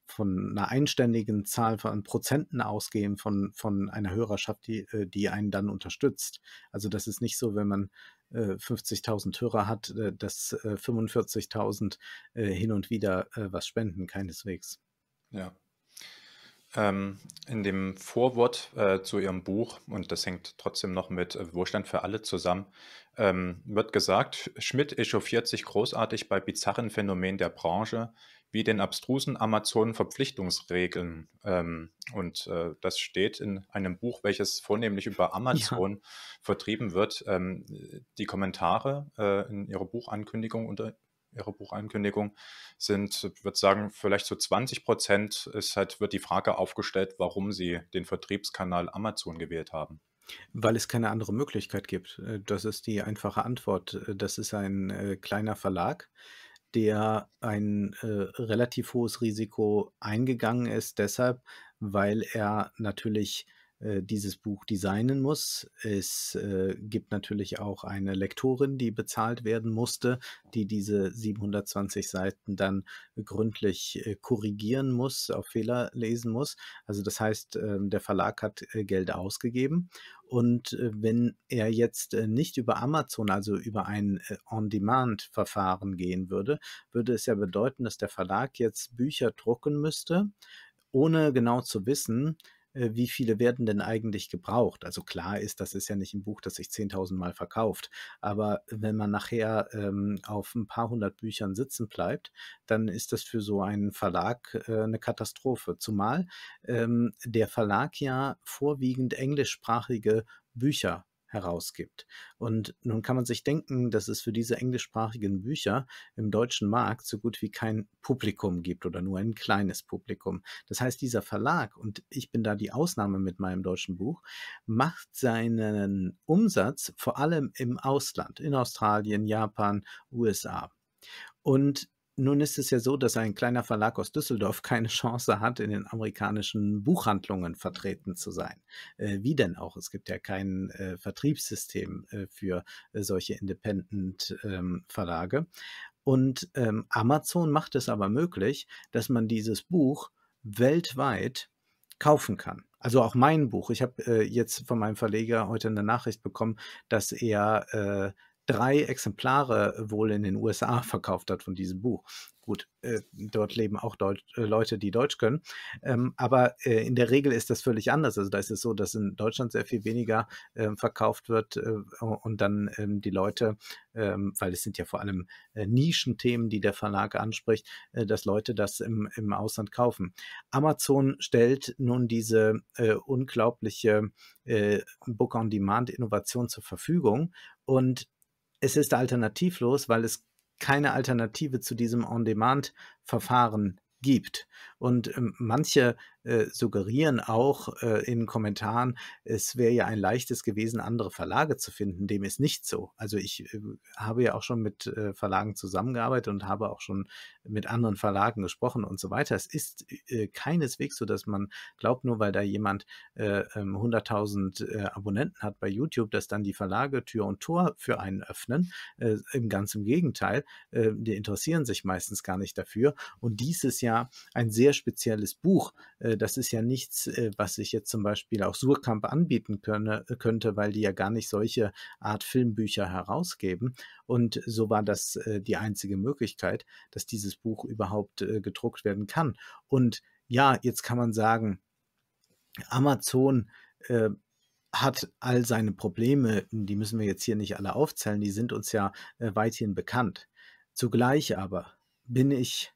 S1: von einer einständigen Zahl von Prozenten ausgehen von, von einer Hörerschaft, die, äh, die einen dann unterstützt. Also das ist nicht so, wenn man 50.000 äh, Hörer hat, äh, dass 45.000 hin und wieder was spenden, keineswegs. Ja.
S2: Ähm, in dem Vorwort äh, zu Ihrem Buch, und das hängt trotzdem noch mit Wohlstand für alle zusammen, ähm, wird gesagt, Schmidt echauffiert sich großartig bei bizarren Phänomenen der Branche, wie den abstrusen Amazon-Verpflichtungsregeln. Ähm, und äh, das steht in einem Buch, welches vornehmlich über Amazon ja. vertrieben wird. Ähm, die Kommentare äh, in ihrer Buchankündigung unter ihrer Buchankündigung sind, würde sagen, vielleicht so 20 Prozent ist halt, wird die Frage aufgestellt, warum sie den Vertriebskanal Amazon gewählt haben.
S1: Weil es keine andere Möglichkeit gibt. Äh, das ist die einfache Antwort. Äh, das ist ein äh, kleiner Verlag, der ein äh, relativ hohes Risiko eingegangen ist, deshalb, weil er natürlich äh, dieses Buch designen muss. Es äh, gibt natürlich auch eine Lektorin, die bezahlt werden musste, die diese 720 Seiten dann gründlich äh, korrigieren muss, auf Fehler lesen muss. Also das heißt, äh, der Verlag hat äh, Geld ausgegeben. Und äh, wenn er jetzt nicht über Amazon, also über ein On-Demand-Verfahren gehen würde, würde es ja bedeuten, dass der Verlag jetzt Bücher drucken müsste, ohne genau zu wissen, äh, wie viele werden denn eigentlich gebraucht? Also klar ist, das ist ja nicht ein Buch, das sich 10.000 Mal verkauft, aber wenn man nachher ähm, auf ein paar hundert Büchern sitzen bleibt, dann ist das für so einen Verlag äh, eine Katastrophe. Zumal ähm, der Verlag ja vorwiegend englischsprachige Bücher herausgibt. Und nun kann man sich denken, dass es für diese englischsprachigen Bücher im deutschen Markt so gut wie kein Publikum gibt oder nur ein kleines Publikum. Das heißt, dieser Verlag, und ich bin da die Ausnahme mit meinem deutschen Buch, macht seinen Umsatz vor allem im Ausland, in Australien, Japan, USA. Und nun ist es ja so, dass ein kleiner Verlag aus Düsseldorf keine Chance hat, in den amerikanischen Buchhandlungen vertreten zu sein. Äh, wie denn auch? Es gibt ja kein äh, Vertriebssystem äh, für äh, solche Independent-Verlage. Ähm, Und ähm, Amazon macht es aber möglich, dass man dieses Buch weltweit kaufen kann. Also auch mein Buch. Ich habe äh, jetzt von meinem Verleger heute eine Nachricht bekommen, dass er äh, drei Exemplare wohl in den USA verkauft hat von diesem Buch. Gut, äh, dort leben auch Deutsch, äh, Leute, die Deutsch können. Ähm, aber äh, in der Regel ist das völlig anders. Also da ist es so, dass in Deutschland sehr viel weniger ähm, verkauft wird äh, und dann ähm, die Leute, ähm, weil es sind ja vor allem äh, Nischenthemen, die der Verlag anspricht, äh, dass Leute das im, im Ausland kaufen. Amazon stellt nun diese unglaubliche Book-on-Demand-Innovation zur Verfügung und es ist alternativlos, weil es keine Alternative zu diesem On-Demand-Verfahren gibt. Und ähm, manche äh, suggerieren auch äh, in Kommentaren, es wäre ja ein leichtes gewesen, andere Verlage zu finden. Dem ist nicht so. Also ich äh, habe ja auch schon mit äh, Verlagen zusammengearbeitet und habe auch schon mit anderen Verlagen gesprochen und so weiter. Es ist äh, keineswegs so, dass man glaubt, nur weil da jemand 100.000 äh, ähm, Abonnenten hat bei YouTube, dass dann die Verlage Tür und Tor für einen öffnen. Im ganz im Gegenteil, die interessieren sich meistens gar nicht dafür. Und dies ist ja ein sehr spezielles Buch. Äh, das ist ja nichts, äh, was ich jetzt zum Beispiel auch Surkamp anbieten könne, äh, könnte, weil die ja gar nicht solche Art Filmbücher herausgeben. Und so war das die einzige Möglichkeit, dass dieses Buch überhaupt gedruckt werden kann. Und ja, jetzt kann man sagen, Amazon hat all seine Probleme, die müssen wir jetzt hier nicht alle aufzählen, die sind uns ja weithin bekannt. Zugleich aber bin ich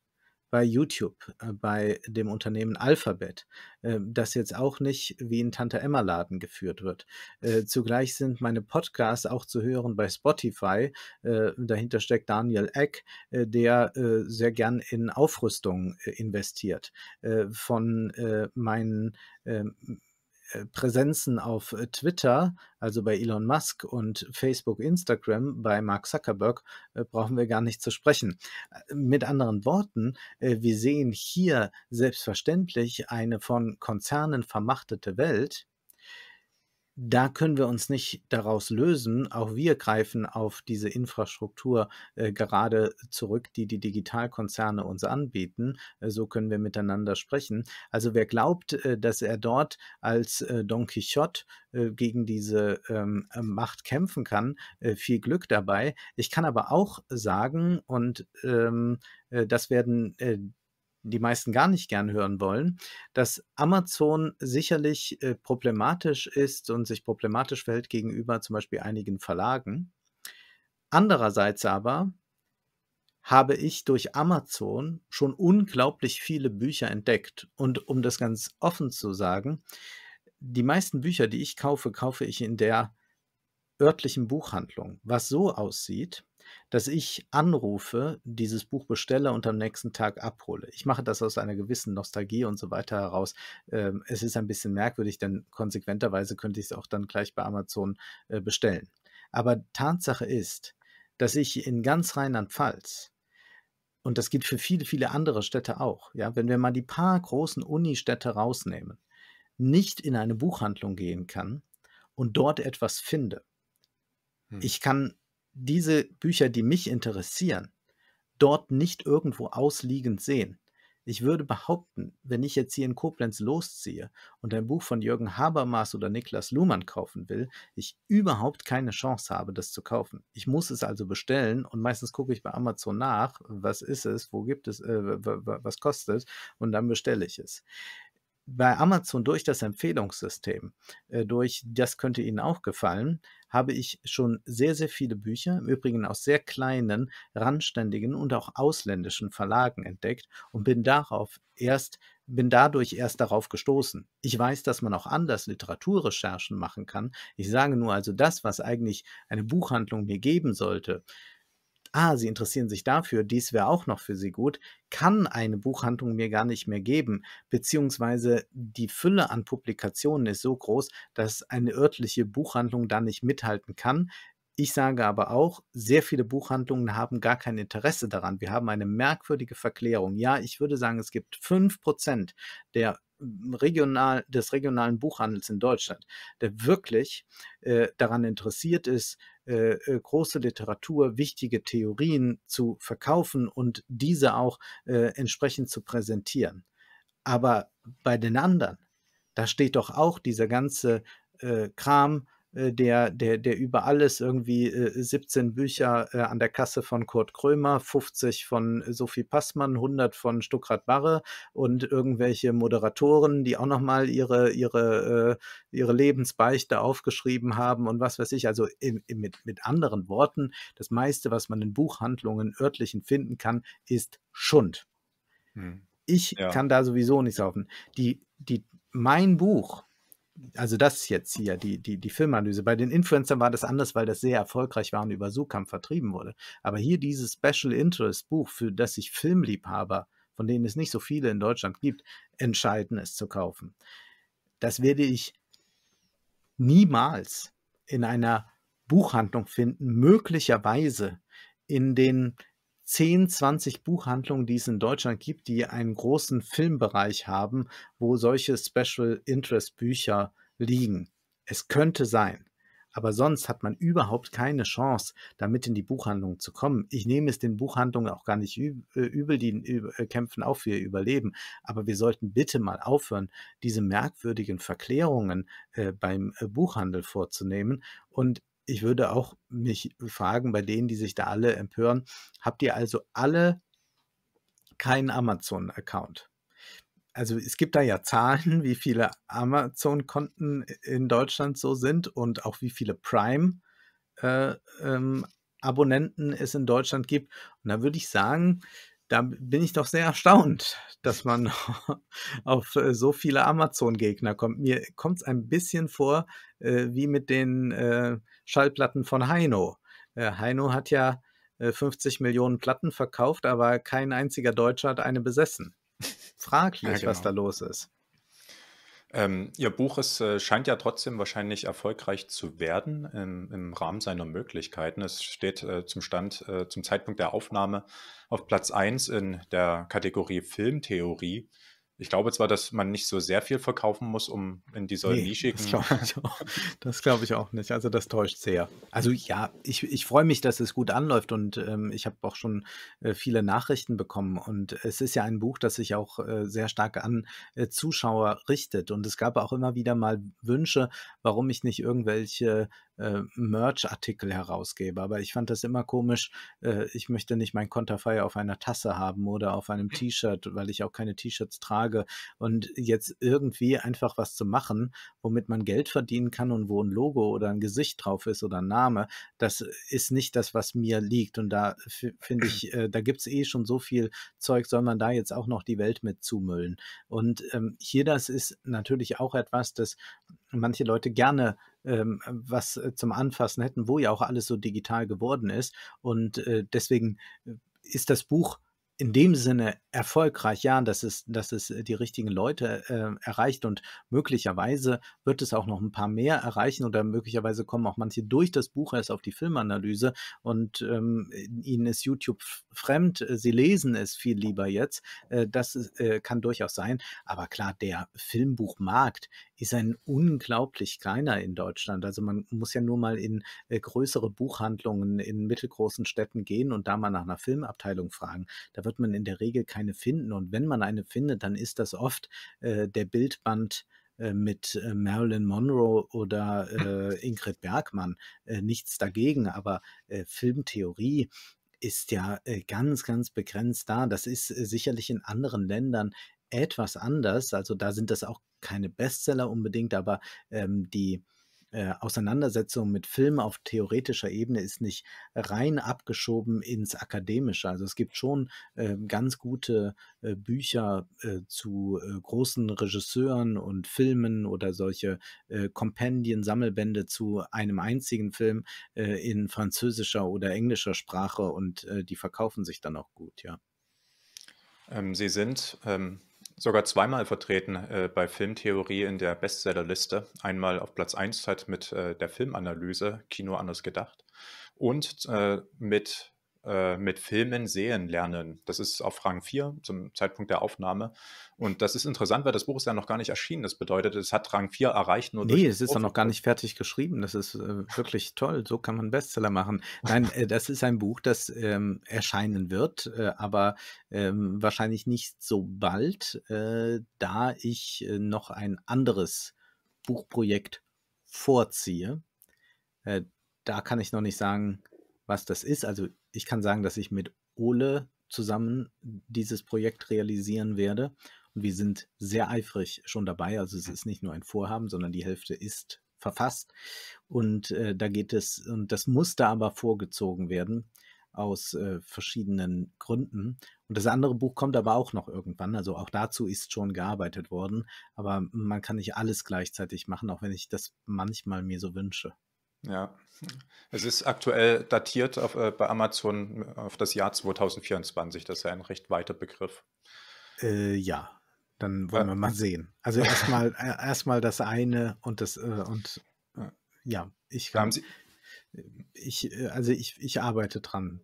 S1: bei YouTube, äh, bei dem Unternehmen Alphabet, äh, das jetzt auch nicht wie ein Tante-Emma-Laden geführt wird. Äh, zugleich sind meine Podcasts auch zu hören bei Spotify. Dahinter steckt Daniel Eck, der sehr gern in Aufrüstung investiert. Von meinen ähm, äh, Präsenzen auf äh, Twitter, also bei Elon Musk und Facebook, Instagram, bei Mark Zuckerberg, äh, brauchen wir gar nicht zu sprechen. Mit anderen Worten, wir sehen hier selbstverständlich eine von Konzernen vermachtete Welt, da können wir uns nicht daraus lösen. Auch wir greifen auf diese Infrastruktur äh, gerade zurück, die die Digitalkonzerne uns anbieten. Äh, so können wir miteinander sprechen. Also wer glaubt, äh, dass er dort als äh, Don Quixote äh, gegen diese ähm, äh, Macht kämpfen kann, viel Glück dabei. Ich kann aber auch sagen, und ähm, das werden die meisten gar nicht gern hören wollen, dass Amazon sicherlich äh, problematisch ist und sich problematisch verhält gegenüber zum Beispiel einigen Verlagen. Andererseits aber habe ich durch Amazon schon unglaublich viele Bücher entdeckt. Und um das ganz offen zu sagen, die meisten Bücher, die ich kaufe, kaufe ich in der örtlichen Buchhandlung, was so aussieht, dass ich anrufe, dieses Buch bestelle und am nächsten Tag abhole. Ich mache das aus einer gewissen Nostalgie und so weiter heraus. Ähm, es ist ein bisschen merkwürdig, denn konsequenterweise könnte ich es auch dann gleich bei Amazon äh, bestellen. Aber Tatsache ist, dass ich in ganz Rheinland-Pfalz und das gilt für viele, viele andere Städte auch. Ja, wenn wir mal die paar großen Unistädte rausnehmen, nicht in eine Buchhandlung gehen kann und dort etwas finde. Hm. Ich kann diese Bücher, die mich interessieren, dort nicht irgendwo ausliegend sehen. Ich würde behaupten, wenn ich jetzt hier in Koblenz losziehe und ein Buch von Jürgen Habermas oder Niklas Luhmann kaufen will, ich überhaupt keine Chance habe, das zu kaufen. Ich muss es also bestellen und meistens gucke ich bei Amazon nach, was ist es, wo gibt es, äh, was kostet und dann bestelle ich es bei Amazon durch das Empfehlungssystem, äh, durch das könnte Ihnen auch gefallen, habe ich schon sehr, sehr viele Bücher, im Übrigen aus sehr kleinen, randständigen und auch ausländischen Verlagen entdeckt und bin darauf erst bin dadurch erst darauf gestoßen. Ich weiß, dass man auch anders Literaturrecherchen machen kann. Ich sage nur also das, was eigentlich eine Buchhandlung mir geben sollte, ah, sie interessieren sich dafür, dies wäre auch noch für sie gut, kann eine Buchhandlung mir gar nicht mehr geben, beziehungsweise die Fülle an Publikationen ist so groß, dass eine örtliche Buchhandlung da nicht mithalten kann. Ich sage aber auch, sehr viele Buchhandlungen haben gar kein Interesse daran. Wir haben eine merkwürdige Verklärung. Ja, ich würde sagen, es gibt 5% Prozent der regional, des regionalen Buchhandels in Deutschland, der wirklich äh, daran interessiert ist, äh, äh, große Literatur, wichtige Theorien zu verkaufen und diese auch äh, entsprechend zu präsentieren. Aber bei den anderen, da steht doch auch dieser ganze äh, Kram äh, der, der, der über alles irgendwie 17 äh, Bücher äh, an der Kasse von Kurt Krömer, 50 von Sophie Passmann, 100 von Stuckrad Barre und irgendwelche Moderatoren, die auch nochmal ihre, ihre, ihre Lebensbeichte aufgeschrieben haben und was weiß ich. Also in, in, mit, mit anderen Worten, das meiste, was man in Buchhandlungen örtlichen finden kann, ist Schund. Hm. Ich ja. kann da sowieso nichts laufen. Die, die, mein Buch, also das jetzt hier, die, die, die Filmanalyse. Bei den Influencern war das anders, weil das sehr erfolgreich war und über Suchkampf vertrieben wurde. Aber hier dieses Special Interest Buch, für das sich Filmliebhaber, von denen es nicht so viele in Deutschland gibt, entscheiden, es zu kaufen. Das werde ich niemals in einer Buchhandlung finden, möglicherweise in den 10, 20 Buchhandlungen, die es in Deutschland gibt, die einen großen Filmbereich haben, wo solche Special Interest Bücher liegen. Es könnte sein. Aber sonst hat man überhaupt keine Chance, damit in die Buchhandlung zu kommen. Ich nehme es den Buchhandlungen auch gar nicht äh, übel, die äh, kämpfen auch für ihr Überleben. Aber wir sollten bitte mal aufhören, diese merkwürdigen Verklärungen äh, beim Buchhandel vorzunehmen und ich würde auch mich fragen, bei denen, die sich da alle empören, habt ihr also alle keinen Amazon-Account? Also es gibt da ja Zahlen, wie viele Amazon-Konten in Deutschland so sind und auch wie viele Prime. Äh, ähm, Abonnenten es in Deutschland gibt. Und da würde ich sagen, da bin ich doch sehr erstaunt, dass man auf äh, so viele Amazon-Gegner kommt. Mir kommt es ein bisschen vor äh, wie mit den äh, Schallplatten von Heino. Äh, Heino hat ja 50 äh, Millionen Platten verkauft, aber kein einziger Deutscher hat eine besessen. Fraglich, ja, genau. was da
S2: los ist. Ähm, Ihr Buch ist, äh, scheint ja trotzdem wahrscheinlich erfolgreich zu werden im, im Rahmen seiner Möglichkeiten. Es steht äh, zum Stand, äh, zum Zeitpunkt der Aufnahme auf Platz 1 in der Kategorie Filmtheorie ich glaube zwar, dass man nicht so sehr viel verkaufen muss, um in dieser nee, nischigen. Das glaube
S1: ich, auch. glaub ich auch nicht. Also das täuscht sehr. Also ja, ich, ich freue mich, dass es gut anläuft und ähm, ich habe auch schon äh, viele Nachrichten bekommen. Und es ist ja ein Buch, das sich auch äh, sehr stark an äh, Zuschauer richtet. Und es gab auch immer wieder mal Wünsche, warum ich nicht irgendwelche äh, Merch-Artikel herausgebe. Aber ich fand das immer komisch. Äh, ich möchte nicht mein Konterfei auf einer Tasse haben oder auf einem mhm. T-Shirt, weil ich auch keine T-Shirts trage. Und jetzt irgendwie einfach was zu machen, womit man Geld verdienen kann und wo ein Logo oder ein Gesicht drauf ist oder ein Name, das ist nicht das, was mir liegt. Und da finde ich, äh, da gibt es eh schon so viel Zeug, soll man da jetzt auch noch die Welt mit zumüllen. Und ähm, hier das ist natürlich auch etwas, das manche Leute gerne ähm, was äh, zum Anfassen hätten, wo ja auch alles so digital geworden ist. Und äh, deswegen äh, ist das Buch in dem Sinne erfolgreich, ja, dass es, dass es äh, die richtigen Leute äh, erreicht und möglicherweise wird es auch noch ein paar mehr erreichen oder möglicherweise kommen auch manche durch das Buch erst auf die Filmanalyse und ähm, ihnen ist YouTube fremd, äh, sie lesen es viel lieber jetzt. Äh, das äh, kann durchaus sein, aber klar, der Filmbuchmarkt ist ein unglaublich kleiner in Deutschland. Also man muss ja nur mal in äh, größere Buchhandlungen in mittelgroßen Städten gehen und da mal nach einer Filmabteilung fragen. Da wird man in der Regel keine finden. Und wenn man eine findet, dann ist das oft äh, der Bildband äh, mit äh, Marilyn Monroe oder äh, Ingrid Bergmann äh, nichts dagegen, aber äh, Filmtheorie ist ja äh, ganz, ganz begrenzt da. Das ist sicherlich in anderen Ländern etwas anders. Also da sind das auch keine Bestseller unbedingt, aber ähm, die äh, Auseinandersetzung mit Filmen auf theoretischer Ebene ist nicht rein abgeschoben ins Akademische. Also es gibt schon äh, ganz gute äh, Bücher äh, zu äh, großen Regisseuren und Filmen oder solche Kompendien, Sammelbände zu einem einzigen Film in französischer oder englischer Sprache und die verkaufen sich dann
S2: auch gut, ja. Ähm, sie sind ähm sogar zweimal vertreten äh, bei Filmtheorie in der Bestsellerliste. Einmal auf Platz 1 halt mit äh, der Filmanalyse, Kino anders gedacht, und äh, mit äh, mit Filmen sehen lernen. Das ist auf Rang 4 zum Zeitpunkt der Aufnahme. Und das ist interessant, weil das Buch ist ja noch gar nicht erschienen. Das bedeutet, es hat Rang 4 erreicht. Nur nee, es ist auch noch
S1: gar nicht fertig geschrieben. Das ist äh, wirklich toll. So kann man Bestseller machen. Nein, äh, das ist ein Buch, das ähm, erscheinen wird, äh, aber ähm, wahrscheinlich nicht so bald, äh, da ich noch ein anderes Buchprojekt vorziehe. da kann ich noch nicht sagen, was das ist. Also ich kann sagen, dass ich mit Ole zusammen dieses Projekt realisieren werde. Und wir sind sehr eifrig schon dabei. Also es ist nicht nur ein Vorhaben, sondern die Hälfte ist verfasst. Und äh, da geht es, und das musste aber vorgezogen werden aus äh, verschiedenen Gründen. Und das andere Buch kommt aber auch noch irgendwann. Also auch dazu ist schon gearbeitet worden. Aber man kann nicht alles gleichzeitig machen, auch wenn ich das manchmal mir so wünsche.
S2: Ja, es ist aktuell datiert auf, äh, bei Amazon äh, auf das Jahr 2024. Das ist ja ein recht weiter Begriff. Äh, ja, dann wollen wir mal sehen.
S1: Also erstmal äh, erstmal das eine und das äh, und ja, ich kann, äh, ich also ich, ich arbeite dran.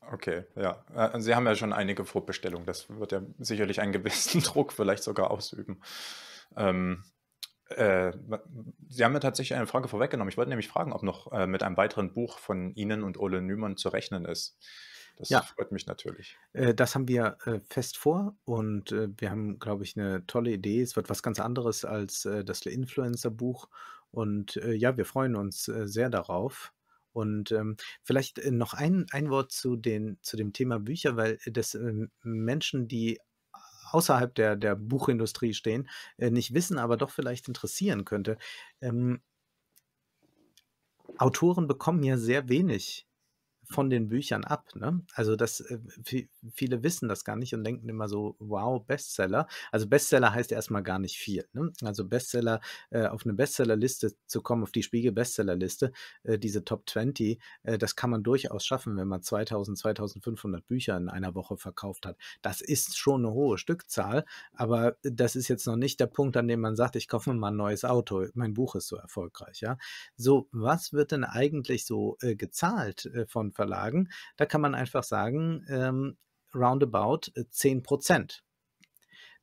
S2: Okay, ja. Sie haben ja schon einige Vorbestellungen. Das wird ja sicherlich einen gewissen Druck vielleicht sogar ausüben. Ähm, äh, Sie haben mir tatsächlich eine Frage vorweggenommen. Ich wollte nämlich fragen, ob noch äh, mit einem weiteren Buch von Ihnen und Ole Nümann zu rechnen ist. Das ja. freut mich natürlich.
S1: Äh, das haben wir fest vor und wir haben, glaube ich, eine tolle Idee. Es wird was ganz anderes als das Influencer-Buch. Und ja, wir freuen uns sehr darauf. Und ähm, vielleicht noch ein, ein Wort zu, den, zu dem Thema Bücher, weil das ähm, Menschen, die außerhalb der, der Buchindustrie stehen, äh, nicht wissen, aber doch vielleicht interessieren könnte. Ähm, Autoren bekommen ja sehr wenig von den Büchern ab. Ne? Also das, äh, viele wissen das gar nicht und denken immer so, wow, Bestseller. Also Bestseller heißt erstmal gar nicht viel. Ne? Also Bestseller, äh, auf eine Bestsellerliste zu kommen, auf die Spiegel-Bestsellerliste, äh, diese Top 20, das kann man durchaus schaffen, wenn man 2000, 2500 Bücher in einer Woche verkauft hat. Das ist schon eine hohe Stückzahl, aber das ist jetzt noch nicht der Punkt, an dem man sagt, ich kaufe mir mal ein neues Auto, mein Buch ist so erfolgreich. Ja? So, was wird denn eigentlich so gezahlt von Verlagen, da kann man einfach sagen, ähm, roundabout 10 äh, Prozent.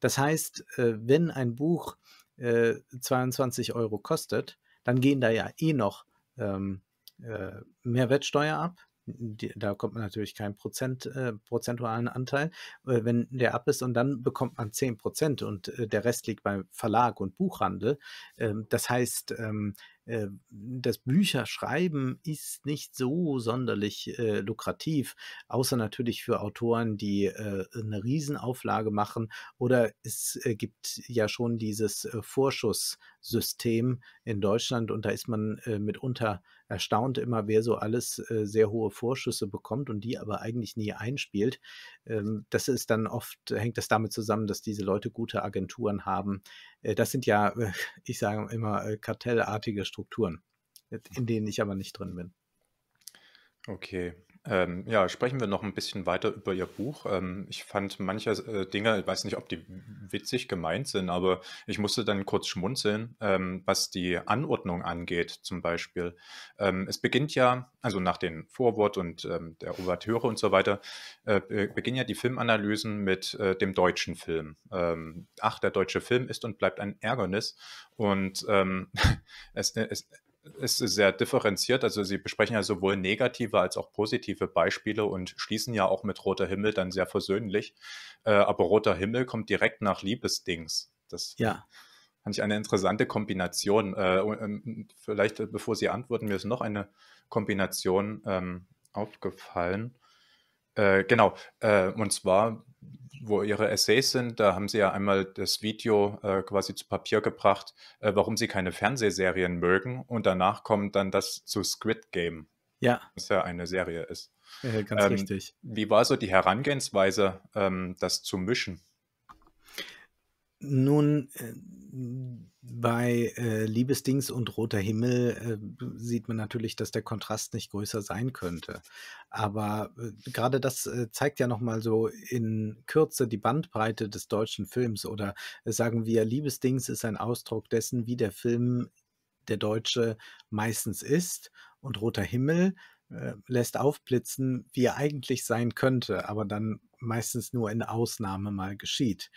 S1: Das heißt, äh, wenn ein Buch 22 äh, Euro kostet, dann gehen da ja eh noch ähm, Mehrwertsteuer ab, die, da kommt man natürlich keinen Prozent, äh, prozentualen Anteil, äh, wenn der ab ist und dann bekommt man 10 Prozent und äh, der Rest liegt beim Verlag und Buchhandel. Ähm, das heißt, ähm, äh, das Bücherschreiben ist nicht so sonderlich äh, lukrativ, außer natürlich für Autoren, die äh, eine Riesenauflage machen. Oder es äh, gibt ja schon dieses äh, Vorschusssystem in Deutschland und da ist man äh, mitunter äh, erstaunt immer, wer so alles äh, sehr hohe Vorschüsse bekommt und die aber eigentlich nie einspielt. Ähm, das ist dann oft, hängt das damit zusammen, dass diese Leute gute Agenturen haben. Äh, das sind ja, ich sage immer, äh, kartellartige Strukturen, äh, in denen ich aber nicht drin bin.
S2: Okay. Ähm, ja, sprechen wir noch ein bisschen weiter über Ihr Buch. Ähm, ich fand manche äh, Dinge, ich weiß nicht, ob die witzig gemeint sind, aber ich musste dann kurz schmunzeln, ähm, was die Anordnung angeht, zum Beispiel. Ähm, es beginnt ja, also nach dem Vorwort und ähm, der Ouvertüre und so weiter, äh, beginnen ja die Filmanalysen mit äh, dem deutschen Film. Ähm, ach, der deutsche Film ist und bleibt ein Ärgernis. Und es, es ist sehr differenziert. Also Sie besprechen ja sowohl negative als auch positive Beispiele und schließen ja auch mit Roter Himmel dann sehr versöhnlich. Äh, aber Roter Himmel kommt direkt nach Liebesdings. Das ja. fand ich eine interessante Kombination. Äh, ähm, vielleicht, äh, bevor Sie antworten, mir ist noch eine Kombination ähm, aufgefallen. Äh, genau, äh, und zwar wo Ihre Essays sind, da haben Sie ja einmal das Video äh, quasi zu Papier gebracht, äh, warum Sie keine Fernsehserien mögen. Und danach kommt dann das zu Squid Game. Ja. Was ja eine Serie ist. Ja, ganz ähm, richtig. Wie war so die Herangehensweise, ähm, das zu mischen?
S1: Nun, äh, bei äh, Liebesdings und Roter Himmel äh, sieht man natürlich, dass der Kontrast nicht größer sein könnte. Aber äh, gerade das äh, zeigt ja nochmal so in Kürze die Bandbreite des deutschen Films. Oder äh, sagen wir, Liebesdings ist ein Ausdruck dessen, wie der Film der Deutsche meistens ist. Und Roter Himmel äh, lässt aufblitzen, wie er eigentlich sein könnte, aber dann meistens nur in Ausnahme mal geschieht.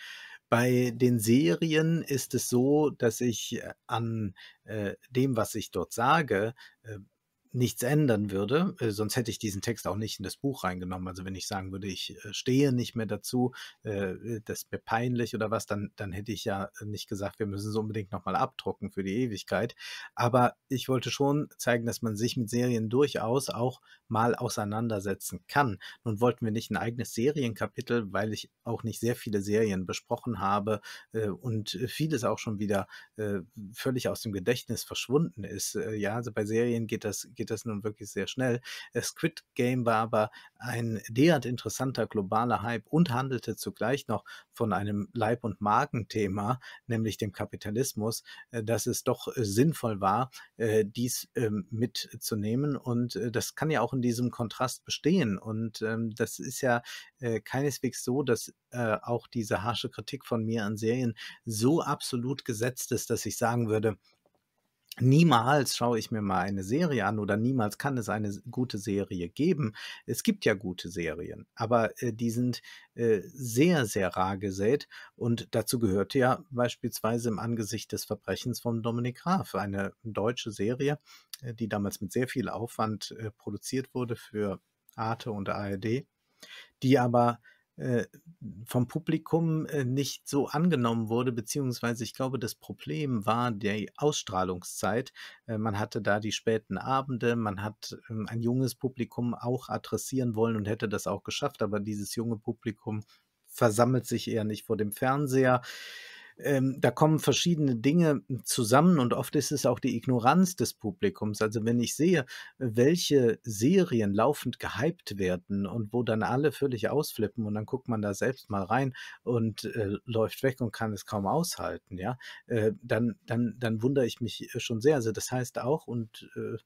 S1: Bei den Serien ist es so, dass ich äh, an äh, dem, was ich dort sage, äh, nichts ändern würde, äh, sonst hätte ich diesen Text auch nicht in das Buch reingenommen. Also wenn ich sagen würde, ich äh, stehe nicht mehr dazu, äh, das ist mir peinlich oder was, dann, dann hätte ich ja nicht gesagt, wir müssen es unbedingt nochmal abdrucken für die Ewigkeit. Aber ich wollte schon zeigen, dass man sich mit Serien durchaus auch mal auseinandersetzen kann. Nun wollten wir nicht ein eigenes Serienkapitel, weil ich auch nicht sehr viele Serien besprochen habe äh, und vieles auch schon wieder völlig aus dem Gedächtnis verschwunden ist. ja, also bei Serien geht das, geht geht das nun wirklich sehr schnell. Squid Game war aber ein derart interessanter globaler Hype und handelte zugleich noch von einem Leib- und Magenthema, nämlich dem Kapitalismus, äh, dass es doch äh, sinnvoll war, äh, dies ähm, mitzunehmen. Und das kann ja auch in diesem Kontrast bestehen. Und ähm, das ist ja keineswegs so, dass auch diese harsche Kritik von mir an Serien so absolut gesetzt ist, dass ich sagen würde, Niemals schaue ich mir mal eine Serie an oder niemals kann es eine gute Serie geben. Es gibt ja gute Serien, aber äh, die sind äh, sehr, sehr rar gesät und dazu gehörte ja beispielsweise im Angesicht des Verbrechens von Dominik Graf, eine deutsche Serie, äh, die damals mit sehr viel Aufwand äh, produziert wurde für Arte und ARD, die aber äh, vom Publikum äh, nicht so angenommen wurde, beziehungsweise ich glaube, das Problem war die Ausstrahlungszeit. Äh, man hatte da die späten Abende, man hat ähm, ein junges Publikum auch adressieren wollen und hätte das auch geschafft, aber dieses junge Publikum versammelt sich eher nicht vor dem Fernseher ähm, da kommen verschiedene Dinge zusammen und oft ist es auch die Ignoranz des Publikums. Also wenn ich sehe, welche Serien laufend gehypt werden und wo dann alle völlig ausflippen und dann guckt man da selbst mal rein und äh, läuft weg und kann es kaum aushalten, ja, äh, dann, dann, dann wundere ich mich äh, schon sehr. Also das heißt auch, und äh,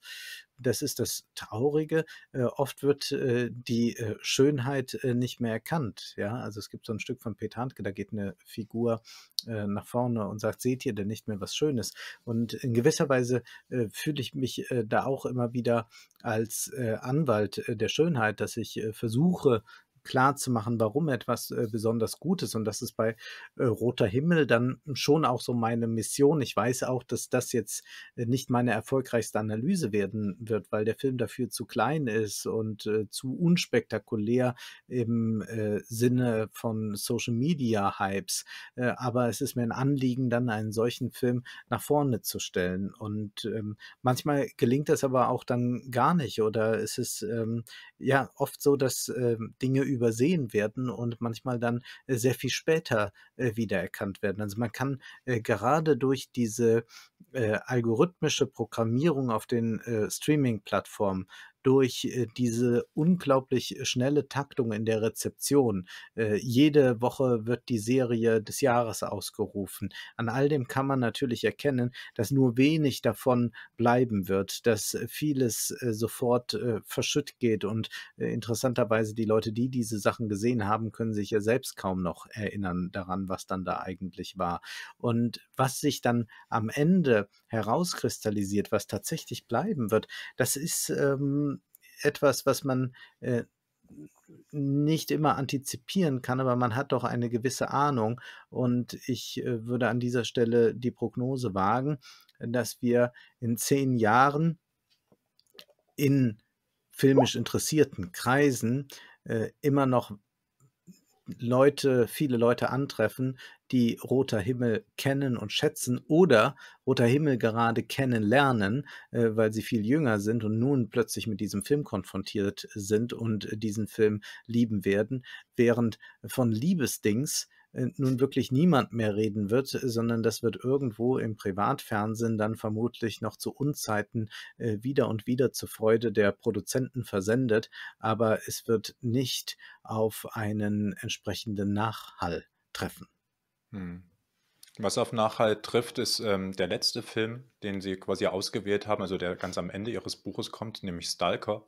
S1: das ist das Traurige, äh, oft wird äh, die äh, Schönheit äh, nicht mehr erkannt. Ja, also es gibt so ein Stück von Peter Handke, da geht eine Figur äh, nach vorne und sagt, seht ihr denn nicht mehr was Schönes? Und in gewisser Weise äh, fühle ich mich da auch immer wieder als Anwalt der Schönheit, dass ich versuche, klar zu machen, warum etwas äh, besonders gut ist. Und das ist bei äh, Roter Himmel dann schon auch so meine Mission. Ich weiß auch, dass das jetzt äh, nicht meine erfolgreichste Analyse werden wird, weil der Film dafür zu klein ist und äh, zu unspektakulär im äh, Sinne von Social Media Hypes. Äh, aber es ist mir ein Anliegen, dann einen solchen Film nach vorne zu stellen. Und ähm, manchmal gelingt das aber auch dann gar nicht oder es ist ähm, ja oft so, dass ähm, Dinge über übersehen werden und manchmal dann äh, sehr viel später äh, wiedererkannt werden. Also man kann äh, gerade durch diese algorithmische Programmierung auf den Streaming-Plattformen durch äh, diese unglaublich äh, schnelle Taktung in der Rezeption. Äh, jede Woche wird die Serie des Jahres ausgerufen. An all dem kann man natürlich erkennen, dass nur wenig davon bleiben wird, dass vieles sofort verschütt geht und interessanterweise die Leute, die diese Sachen gesehen haben, können sich ja selbst kaum noch erinnern daran, was dann da eigentlich war. Und was sich dann am Ende herauskristallisiert, was tatsächlich bleiben wird, das ist ähm, etwas, was man äh, nicht immer antizipieren kann, aber man hat doch eine gewisse Ahnung. Und ich äh, würde an dieser Stelle die Prognose wagen, dass wir in zehn Jahren in filmisch interessierten Kreisen äh, immer noch Leute, viele Leute antreffen, die Roter Himmel kennen und schätzen oder Roter Himmel gerade kennenlernen, äh, weil sie viel jünger sind und nun plötzlich mit diesem Film konfrontiert sind und diesen Film lieben werden, während von Liebesdings äh, nun wirklich niemand mehr reden wird, sondern das wird irgendwo im Privatfernsehen dann vermutlich noch zu Unzeiten äh, wieder und wieder zur Freude der Produzenten versendet, aber es wird nicht auf einen entsprechenden Nachhall treffen.
S2: Hm. Was auf Nachhalt trifft, ist ähm, der letzte Film, den Sie quasi ausgewählt haben, also der ganz am Ende Ihres Buches kommt, nämlich Stalker.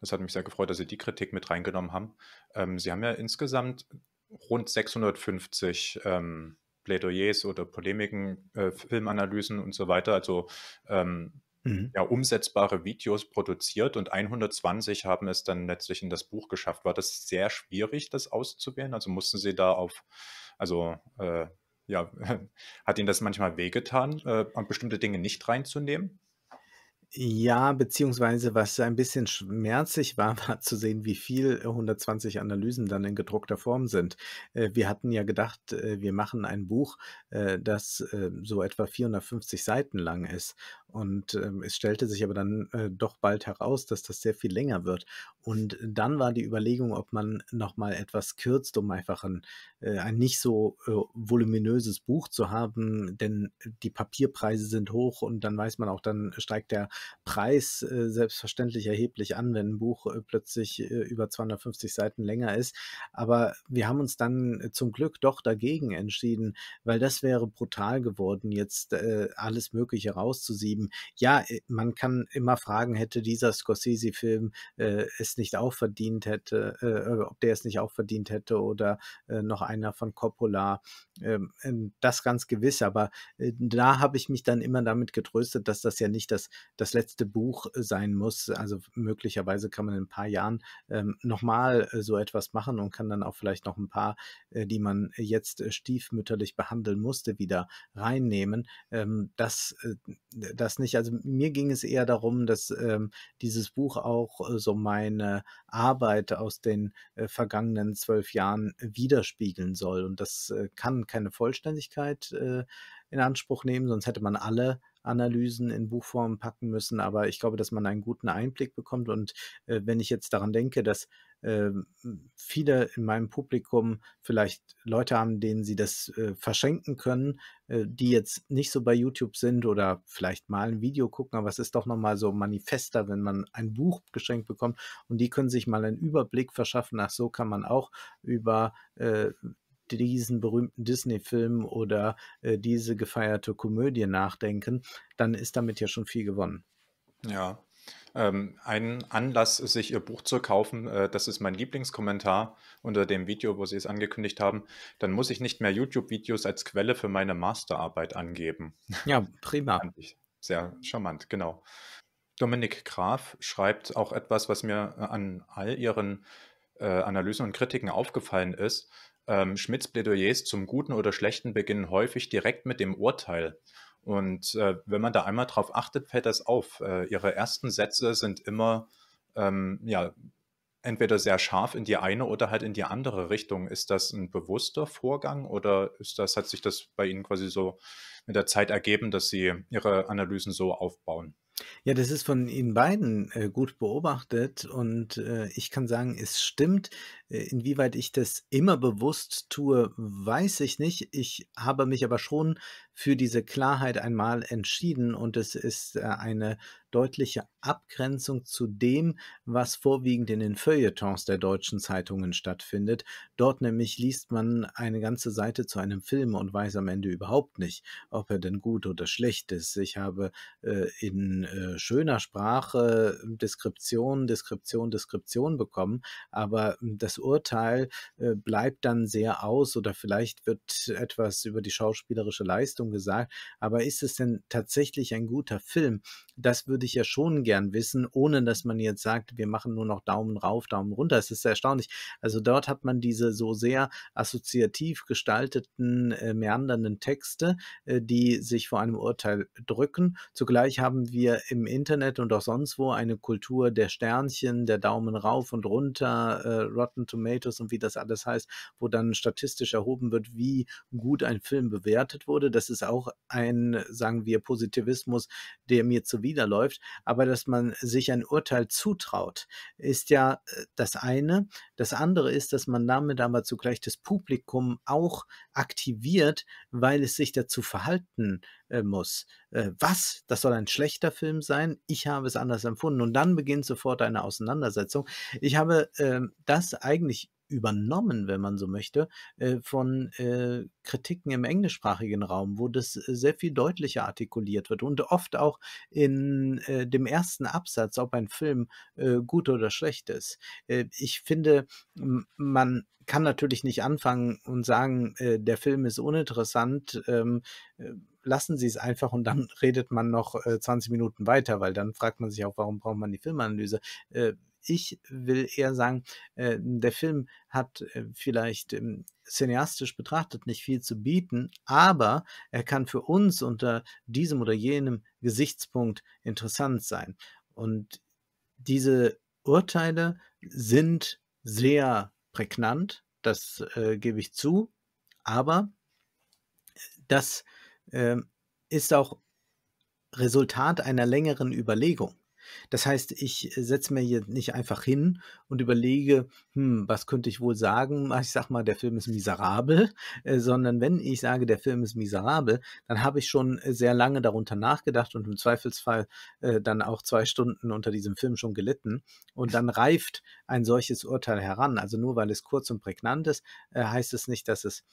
S2: Das hat mich sehr gefreut, dass Sie die Kritik mit reingenommen haben. Ähm, Sie haben ja insgesamt rund 650 ähm, Plädoyers oder Polemiken, äh, Filmanalysen und so weiter, also ähm, mhm. ja, umsetzbare Videos produziert und 120 haben es dann letztlich in das Buch geschafft. War das sehr schwierig, das auszuwählen? Also mussten Sie da auf also äh, ja, hat Ihnen das manchmal wehgetan, äh, bestimmte Dinge nicht reinzunehmen? Ja,
S1: beziehungsweise was ein bisschen schmerzlich war, war zu sehen, wie viel 120 Analysen dann in gedruckter Form sind. Äh, wir hatten ja gedacht, äh, wir machen ein Buch, äh, das so etwa 450 Seiten lang ist. Und ähm, es stellte sich aber dann doch bald heraus, dass das sehr viel länger wird. Und dann war die Überlegung, ob man nochmal etwas kürzt, um einfach ein, ein nicht so voluminöses Buch zu haben, denn die Papierpreise sind hoch und dann weiß man auch, dann steigt der Preis äh, selbstverständlich erheblich an, wenn ein Buch äh, plötzlich äh, über 250 Seiten länger ist. Aber wir haben uns dann äh, zum Glück doch dagegen entschieden, weil das wäre brutal geworden, jetzt äh, alles Mögliche rauszusieben. Ja, äh, man kann immer fragen, hätte dieser Scorsese-Film es nicht auch verdient hätte, ob der es nicht auch verdient hätte oder noch einer von Coppola. Ähm, ähm, das ganz gewiss, aber da habe ich mich dann immer damit getröstet, dass das ja nicht das, das letzte Buch äh, sein muss. Also möglicherweise kann man in ein paar Jahren ähm, nochmal äh, so etwas machen und kann dann auch vielleicht noch ein paar, äh, die man jetzt äh, stiefmütterlich behandeln musste, wieder reinnehmen. Ähm, das, äh, das nicht. Also mir ging es eher darum, dass ähm, dieses Buch auch äh, so meine Arbeit aus den vergangenen zwölf Jahren widerspiegeln soll. Und das kann keine Vollständigkeit in Anspruch nehmen, sonst hätte man alle Analysen in Buchform packen müssen. Aber ich glaube, dass man einen guten Einblick bekommt. Und äh, wenn ich jetzt daran denke, dass äh, viele in meinem Publikum vielleicht Leute haben, denen sie das äh, verschenken können, äh, die jetzt nicht so bei YouTube sind oder vielleicht mal ein Video gucken, aber es ist doch nochmal so manifester, wenn man ein Buch geschenkt bekommt und die können sich mal einen Überblick verschaffen. Ach, so kann man auch über äh, diesen berühmten Disney-Film oder äh, diese gefeierte Komödie nachdenken, dann ist damit ja schon viel gewonnen.
S2: Ja. Ähm, ein Anlass, sich ihr Buch zu kaufen, äh, das ist mein Lieblingskommentar unter dem Video, wo Sie es angekündigt haben. Dann muss ich nicht mehr YouTube-Videos als Quelle für meine Masterarbeit angeben. Ja, prima. Sehr charmant, genau. Dominik Graf schreibt auch etwas, was mir äh, an all Ihren äh, Analysen und Kritiken aufgefallen ist ähm, Schmidts Plädoyers zum guten oder schlechten beginnen häufig direkt mit dem Urteil. Und äh, wenn man da einmal drauf achtet, fällt das auf. Äh, ihre ersten Sätze sind immer, ähm, ja, entweder sehr scharf in die eine oder halt in die andere Richtung. Ist das ein bewusster Vorgang oder ist das, hat sich das bei Ihnen quasi so mit der Zeit ergeben, dass Sie Ihre Analysen so aufbauen?
S1: Ja, das ist von Ihnen beiden äh, gut beobachtet und äh, ich kann sagen, es stimmt. Äh, inwieweit ich das immer bewusst tue, weiß ich nicht. Ich habe mich aber schon für diese Klarheit einmal entschieden und es ist äh, eine deutliche Abgrenzung zu dem, was vorwiegend in den Feuilletons der deutschen Zeitungen stattfindet. Dort nämlich liest man eine ganze Seite zu einem Film und weiß am Ende überhaupt nicht, ob er denn gut oder schlecht ist. Ich habe äh, in äh, schöner Sprache hm, Deskription, Deskription, Deskription bekommen, aber das Urteil äh, bleibt dann sehr aus oder vielleicht wird etwas über die schauspielerische Leistung gesagt. Aber ist es denn tatsächlich ein guter Film? Das würde würde ich ja schon gern wissen, ohne dass man jetzt sagt, wir machen nur noch Daumen rauf, Daumen runter. Es ist erstaunlich. Also dort hat man diese so sehr assoziativ gestalteten, äh, meandernden Texte, äh, die sich vor einem Urteil drücken. Zugleich haben wir im Internet und auch sonst wo eine Kultur der Sternchen, der Daumen rauf und runter, äh, Rotten Tomatoes und wie das alles heißt, wo dann statistisch erhoben wird, wie gut ein Film bewertet wurde. Das ist auch ein, sagen wir, Positivismus, der mir zuwiderläuft betrifft, aber dass man sich ein Urteil zutraut, ist ja äh, das eine. Das andere ist, dass man damit aber zugleich das Publikum auch aktiviert, weil es sich dazu verhalten äh, muss. Äh, was? Das soll ein schlechter Film sein? Ich habe es anders empfunden. Und dann beginnt sofort eine Auseinandersetzung. Ich habe ähm, das eigentlich übernommen, wenn man so möchte, äh, von äh, Kritiken im englischsprachigen Raum, wo das äh, sehr viel deutlicher artikuliert wird und oft auch in dem ersten Absatz, ob ein Film gut oder schlecht ist. ich finde, man kann natürlich nicht anfangen und sagen, der Film ist uninteressant ähm, lassen Sie es einfach und dann redet man noch äh, 20 Minuten weiter, weil dann fragt man sich auch, warum braucht man die Filmanalyse? Äh, ich will eher sagen, äh, der Film hat äh, vielleicht ähm, cineastisch betrachtet nicht viel zu bieten, aber er kann für uns unter diesem oder jenem Gesichtspunkt interessant sein. Und diese Urteile sind sehr prägnant, das äh, gebe ich zu, aber das ähm, ist auch Resultat einer längeren Überlegung. Das heißt, ich äh, setze mir hier nicht einfach hin und überlege, hm, was könnte ich wohl sagen? Ah, ich sag mal, der Film ist miserabel, äh, sondern wenn ich sage, der Film ist miserabel, dann habe ich schon äh, sehr lange darunter nachgedacht und im Zweifelsfall dann auch zwei Stunden unter diesem Film schon gelitten. Und dann reift ein solches Urteil heran. Also nur weil es kurz und prägnant ist, heißt es nicht, dass es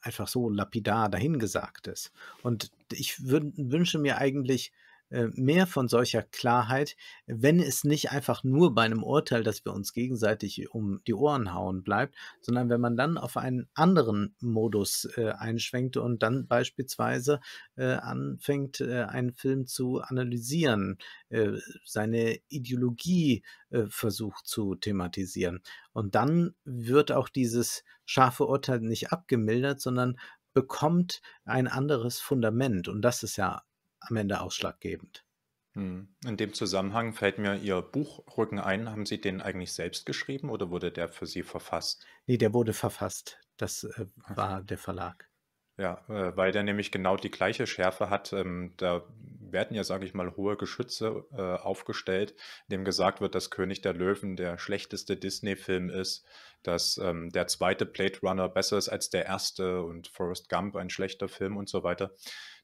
S1: einfach so lapidar dahingesagt ist. Und ich wünsche mir eigentlich äh, mehr von solcher Klarheit, wenn es nicht einfach nur bei einem Urteil, dass wir uns gegenseitig um die Ohren hauen bleibt, sondern wenn man dann auf einen anderen Modus äh, einschwenkt und dann beispielsweise äh, anfängt, äh, einen Film zu analysieren, äh, seine Ideologie äh, versucht zu thematisieren. Und dann wird auch dieses scharfe Urteil nicht abgemildert, sondern bekommt ein anderes Fundament. Und das ist ja am Ende ausschlaggebend.
S2: Hm. In dem Zusammenhang fällt mir Ihr Buch ein. Haben Sie den eigentlich selbst geschrieben oder wurde der für Sie verfasst? Nee, der wurde verfasst. Das äh, war der Verlag. Ja, äh, weil der nämlich genau die gleiche Schärfe hat. Ähm, da werden ja, sage ich mal, hohe Geschütze äh, aufgestellt, dem gesagt wird, dass König der Löwen der schlechteste Disney-Film ist, dass ähm, der zweite Blade Runner besser ist als der erste und Forrest Gump ein schlechter Film und so weiter.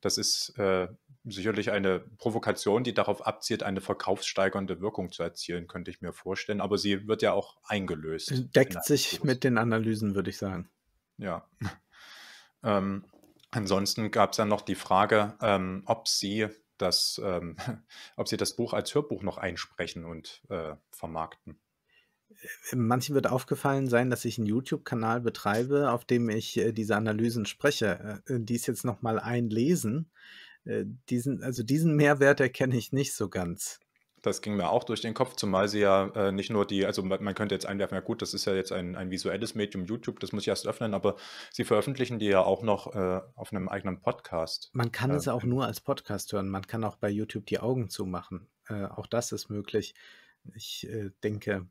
S2: Das ist äh, sicherlich eine Provokation, die darauf abzielt, eine verkaufssteigernde Wirkung zu erzielen, könnte ich mir vorstellen. Aber sie wird ja auch eingelöst. Deckt
S1: sich mit den Analysen, würde ich sagen.
S2: Ja. Ähm, ansonsten gab es dann noch die Frage, ähm, ob sie das, ähm, ob sie das Buch als Hörbuch noch einsprechen und äh, vermarkten
S1: manchen wird aufgefallen sein, dass ich einen YouTube-Kanal betreibe, auf dem ich äh, diese Analysen spreche. Äh, dies jetzt nochmal einlesen. Äh, diesen, also diesen Mehrwert erkenne ich nicht so
S2: ganz. Das ging mir auch durch den Kopf, zumal sie ja äh, nicht nur die, also man könnte jetzt einwerfen, ja gut, das ist ja jetzt ein, ein visuelles Medium YouTube, das muss ich erst öffnen, aber sie veröffentlichen die ja auch noch äh, auf einem eigenen Podcast. Man kann äh, es ähm, auch
S1: nur als Podcast hören, man kann auch bei YouTube die Augen zumachen. Äh, auch das ist möglich. Ich äh, denke,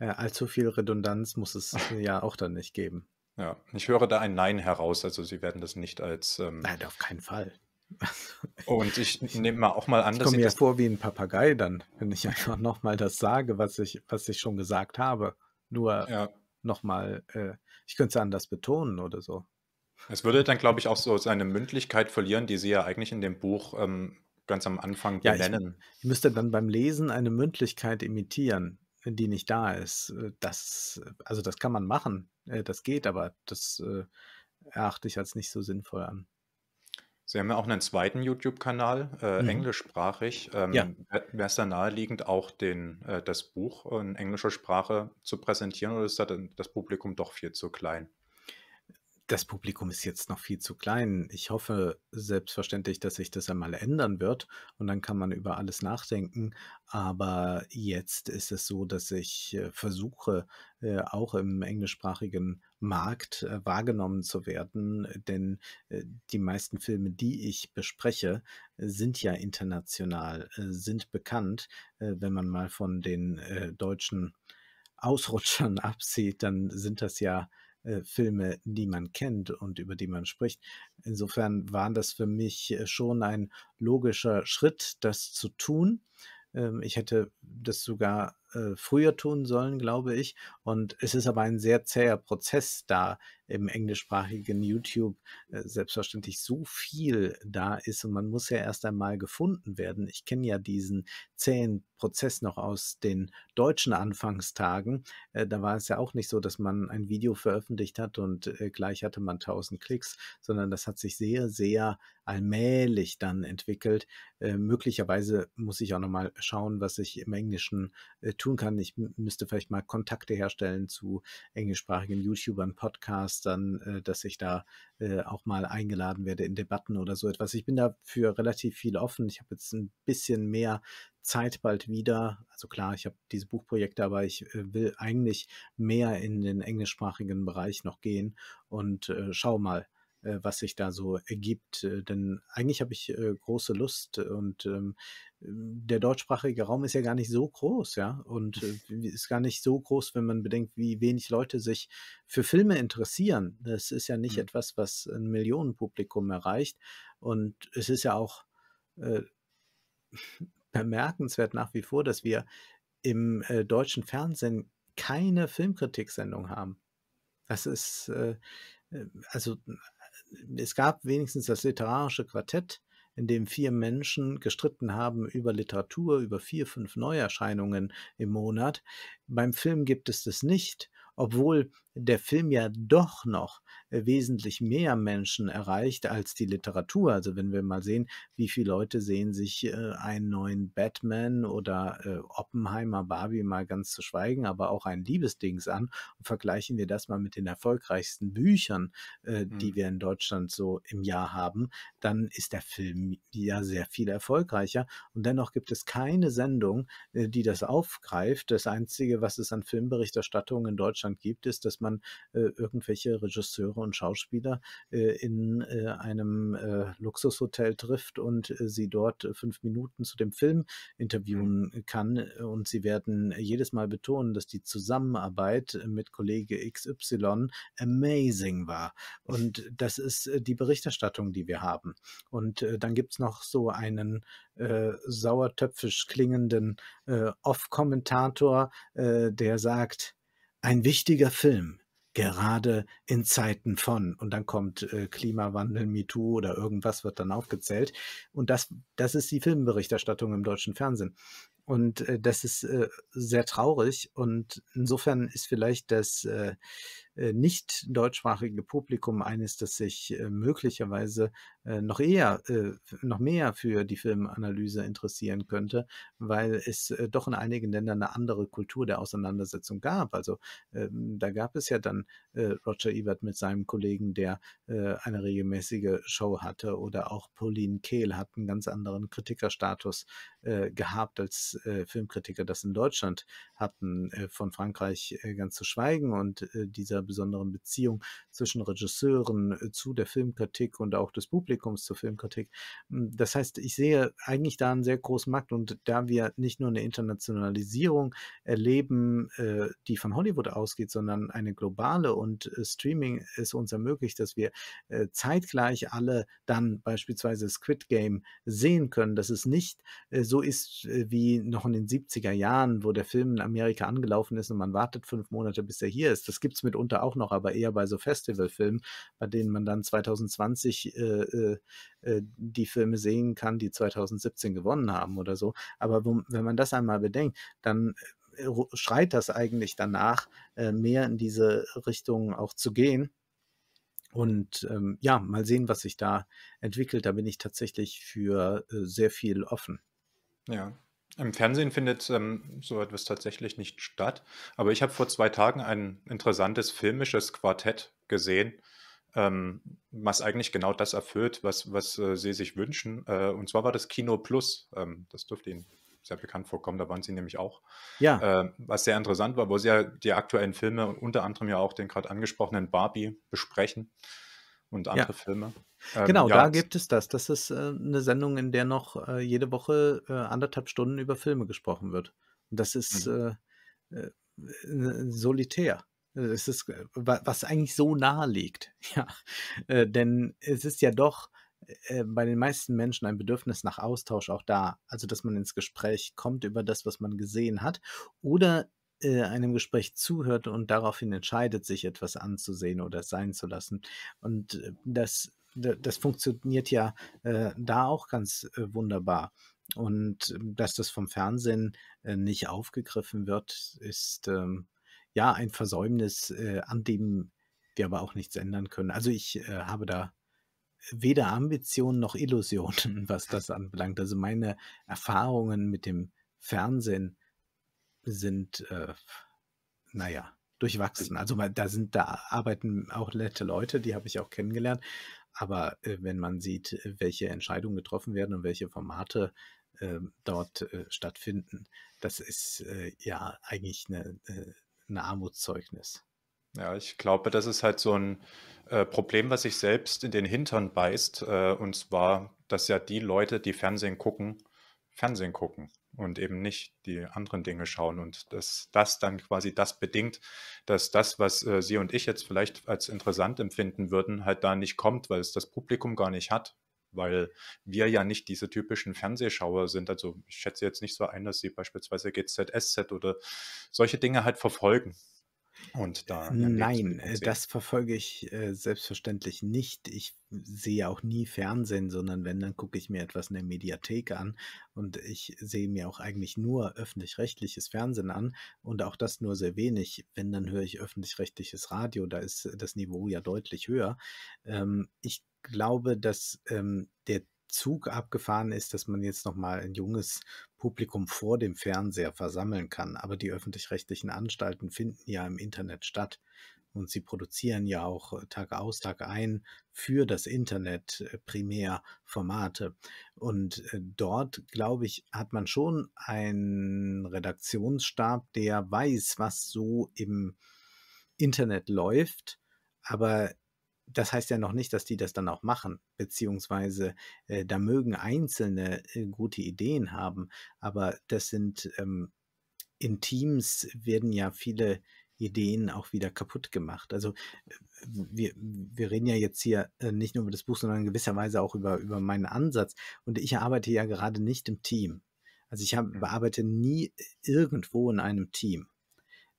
S1: ja, äh, allzu viel Redundanz
S2: muss es äh, ja auch dann nicht geben. Ja, ich höre da ein Nein heraus. Also Sie werden das nicht als. Ähm Nein, auf keinen Fall. Und ich nehme mal auch mal an, ich dass. Ich komme mir das
S1: vor wie ein Papagei dann, wenn ich einfach nochmal das sage, was ich, was ich schon gesagt habe. Nur ja. nochmal, äh, ich könnte es anders betonen oder so.
S2: Es würde dann, glaube ich, auch so seine Mündlichkeit verlieren, die Sie ja eigentlich in dem Buch ähm, ganz am Anfang benennen. Ja, ich,
S1: ich müsste dann beim Lesen eine Mündlichkeit imitieren, die nicht da ist, äh, das, äh, also das kann man machen, äh, das geht, aber das erachte ich als nicht so sinnvoll
S2: an. Sie haben ja auch einen zweiten YouTube-Kanal, äh, mhm. englischsprachig. Ähm, ja. Wäre es da naheliegend, auch den, äh, das Buch in englischer Sprache zu präsentieren oder ist da das Publikum doch viel zu klein? das Publikum ist jetzt noch viel zu
S1: klein. Ich hoffe selbstverständlich, dass sich das einmal ändern wird und dann kann man über alles nachdenken. Aber jetzt ist es so, dass ich äh, versuche, äh, auch im englischsprachigen Markt äh, wahrgenommen zu werden, denn die meisten Filme, die ich bespreche, sind ja international, sind bekannt. wenn man mal von den deutschen Ausrutschern absieht, dann sind das ja äh, Filme, die man kennt und über die man spricht. Insofern waren das für mich äh, schon ein logischer Schritt, das zu tun. Ähm, ich hätte das sogar äh, früher tun sollen, glaube ich. Und es ist aber ein sehr zäher Prozess, da im englischsprachigen YouTube äh, selbstverständlich so viel da ist und man muss ja erst einmal gefunden werden. Ich kenne ja diesen zähen Prozess noch aus den deutschen Anfangstagen. Äh, da war es ja auch nicht so, dass man ein Video veröffentlicht hat und gleich hatte man 1000 Klicks, sondern das hat sich sehr, sehr allmählich dann entwickelt. möglicherweise muss ich auch nochmal schauen, was ich im englischen äh, tun kann. Ich müsste vielleicht mal Kontakte herstellen zu englischsprachigen YouTubern, Podcastern, äh, dass ich da äh, auch mal eingeladen werde in Debatten oder so etwas. Ich bin dafür relativ viel offen. Ich habe jetzt ein bisschen mehr Zeit bald wieder. Also klar, ich habe diese Buchprojekte, aber ich äh, will eigentlich mehr in den englischsprachigen Bereich noch gehen und äh, schau mal, äh, was sich da so ergibt. Äh, denn eigentlich habe ich äh, große Lust und ähm, ähm, der deutschsprachige Raum ist ja gar nicht so groß, ja, und äh, ist gar nicht so groß, wenn man bedenkt, wie wenig Leute sich für Filme interessieren. Das ist ja nicht mhm. etwas, was ein Millionenpublikum erreicht. Und es ist ja auch äh, bemerkenswert nach wie vor, dass wir im äh, deutschen Fernsehen keine Filmkritiksendung haben. Das ist äh, also es gab wenigstens das literarische Quartett, in dem vier Menschen gestritten haben über Literatur, über vier, fünf Neuerscheinungen im Monat. Beim Film gibt es das nicht, obwohl der Film ja doch noch wesentlich mehr Menschen erreicht als die Literatur. Also wenn wir mal sehen, wie viele Leute sehen sich äh, einen neuen Batman oder äh, Oppenheimer, Barbie mal ganz zu schweigen, aber auch ein Liebesdings an und vergleichen wir das mal mit den erfolgreichsten Büchern, äh, mhm. die wir in Deutschland so im Jahr haben, dann ist der Film ja sehr viel erfolgreicher und dennoch gibt es keine Sendung, äh, die das aufgreift. Das Einzige, was es an Filmberichterstattung in Deutschland gibt, ist, dass man man äh, irgendwelche Regisseure und Schauspieler äh, in äh, einem äh, Luxushotel trifft und äh, sie dort äh, fünf Minuten zu dem Film mhm. interviewen kann. Und sie werden jedes Mal betonen, dass die Zusammenarbeit mit Kollege XY amazing war. Und das ist die Berichterstattung, die wir haben. Und dann gibt es noch so einen sauertöpfisch klingenden Off-Kommentator, der sagt, ein wichtiger Film, gerade in Zeiten von. Und dann kommt äh, Klimawandel, MeToo oder irgendwas wird dann aufgezählt. Und das, das ist die Filmberichterstattung im deutschen Fernsehen. Und äh, das ist äh, sehr traurig. Und insofern ist vielleicht das äh, äh, nicht deutschsprachige Publikum eines, das sich äh, möglicherweise äh, noch eher, äh, noch mehr für die Filmanalyse interessieren könnte, weil es äh, doch in einigen Ländern eine andere Kultur der Auseinandersetzung gab. Also ähm, da gab es ja dann Roger Ebert mit seinem Kollegen, der eine regelmäßige Show hatte oder auch Pauline Kehl hat einen ganz anderen Kritikerstatus gehabt als Filmkritiker das in Deutschland hatten, von Frankreich ganz zu schweigen und dieser besonderen Beziehung zwischen Regisseuren zu der Filmkritik und auch des Publikums Publikums zur Filmkritik. Hm, das heißt, ich sehe eigentlich da einen sehr großen Markt und da wir nicht nur eine Internationalisierung erleben, äh, die von Hollywood ausgeht, sondern eine globale und äh, Streaming ist uns ermöglicht, dass wir äh, zeitgleich alle dann beispielsweise Squid Game sehen können, dass es nicht so ist wie noch in den 70er Jahren, wo der Film in Amerika angelaufen ist und man wartet fünf Monate, bis er hier ist. Das gibt es mitunter auch noch, aber eher bei so Festivalfilmen, bei denen man dann 2020 äh, äh, die Filme sehen kann, die 2017 gewonnen haben oder so. Aber wenn man das einmal bedenkt, dann äh, schreit das eigentlich danach, äh, mehr in diese Richtung auch zu gehen. Und ähm, ja, mal sehen, was sich da entwickelt. Da bin ich tatsächlich für äh, sehr viel offen.
S2: Ja. Im Fernsehen findet ähm, so etwas tatsächlich nicht statt. Aber ich habe vor zwei Tagen ein interessantes filmisches Quartett gesehen ähm, was eigentlich genau das erfüllt, was, was äh, sie sich wünschen. Äh, und zwar war das Kino Plus. Ähm, das dürfte Ihnen sehr bekannt vorkommen, da waren sie nämlich auch. Ja. Äh, was sehr interessant war, wo sie ja die aktuellen Filme, unter anderem ja auch den gerade angesprochenen Barbie, besprechen und andere ja. Filme. Ähm, genau, ja, da gibt
S1: es das. Das ist äh, eine Sendung, in der noch äh, jede Woche äh, anderthalb Stunden über Filme gesprochen wird. Und das ist mhm. solitär. Es ist, äh, was eigentlich so nahe liegt. Ja, äh, denn es ist ja doch äh, bei den meisten Menschen ein Bedürfnis nach Austausch auch da. Also, dass man ins Gespräch kommt über das, was man gesehen hat oder äh, einem Gespräch zuhört und daraufhin entscheidet, sich etwas anzusehen oder sein zu lassen. Und äh, das, das funktioniert ja äh, da auch ganz wunderbar. Und dass das vom Fernsehen nicht aufgegriffen wird, ist ähm, ja, ein Versäumnis, äh, an dem wir aber auch nichts ändern können. Also ich äh, habe da weder Ambitionen noch Illusionen, was das anbelangt. Also meine Erfahrungen mit dem Fernsehen sind, äh, naja, äh, durchwachsen. Also da sind, da arbeiten auch nette Leute, die habe ich auch kennengelernt. Aber äh, wenn man sieht, welche Entscheidungen getroffen werden und welche Formate äh, dort äh, stattfinden, das ist äh, ja eigentlich eine äh, ein Armutszeugnis.
S2: Ja, ich glaube, das ist halt so ein äh, Problem, was sich selbst in den Hintern beißt. Äh, und zwar, dass ja die Leute, die Fernsehen gucken, Fernsehen gucken und eben nicht die anderen Dinge schauen. Und dass das dann quasi das bedingt, dass das, was äh, Sie und ich jetzt vielleicht als interessant empfinden würden, halt da nicht kommt, weil es das Publikum gar nicht hat weil wir ja nicht diese typischen Fernsehschauer sind. Also ich schätze jetzt nicht so ein, dass sie beispielsweise GZSZ oder solche Dinge halt verfolgen. Und
S1: da Nein, äh, das verfolge ich äh, selbstverständlich nicht. Ich sehe auch nie Fernsehen, sondern wenn, dann gucke ich mir etwas in der Mediathek an und ich sehe mir auch eigentlich nur öffentlich-rechtliches Fernsehen an und auch das nur sehr wenig. Wenn, dann höre ich öffentlich-rechtliches Radio, da ist äh, das Niveau ja deutlich höher. Ähm, ich glaube, dass ähm, der Zug abgefahren ist, dass man jetzt nochmal ein junges Publikum vor dem Fernseher versammeln kann. Aber die öffentlich-rechtlichen Anstalten finden ja im Internet statt. Und sie produzieren ja auch äh, Tag aus, Tag ein für das Internet äh, primär Formate. Und äh, dort, glaube ich, hat man schon einen Redaktionsstab, der weiß, was so im Internet läuft, aber das heißt ja noch nicht, dass die das dann auch machen, beziehungsweise äh, da mögen Einzelne äh, gute Ideen haben, aber das sind ähm, in Teams werden ja viele Ideen auch wieder kaputt gemacht. Also wir, wir reden ja jetzt hier äh, nicht nur über das Buch, sondern in gewisser Weise auch über, über meinen Ansatz. Und ich arbeite ja gerade nicht im Team. Also ich hab, mhm. arbeite nie irgendwo in einem Team.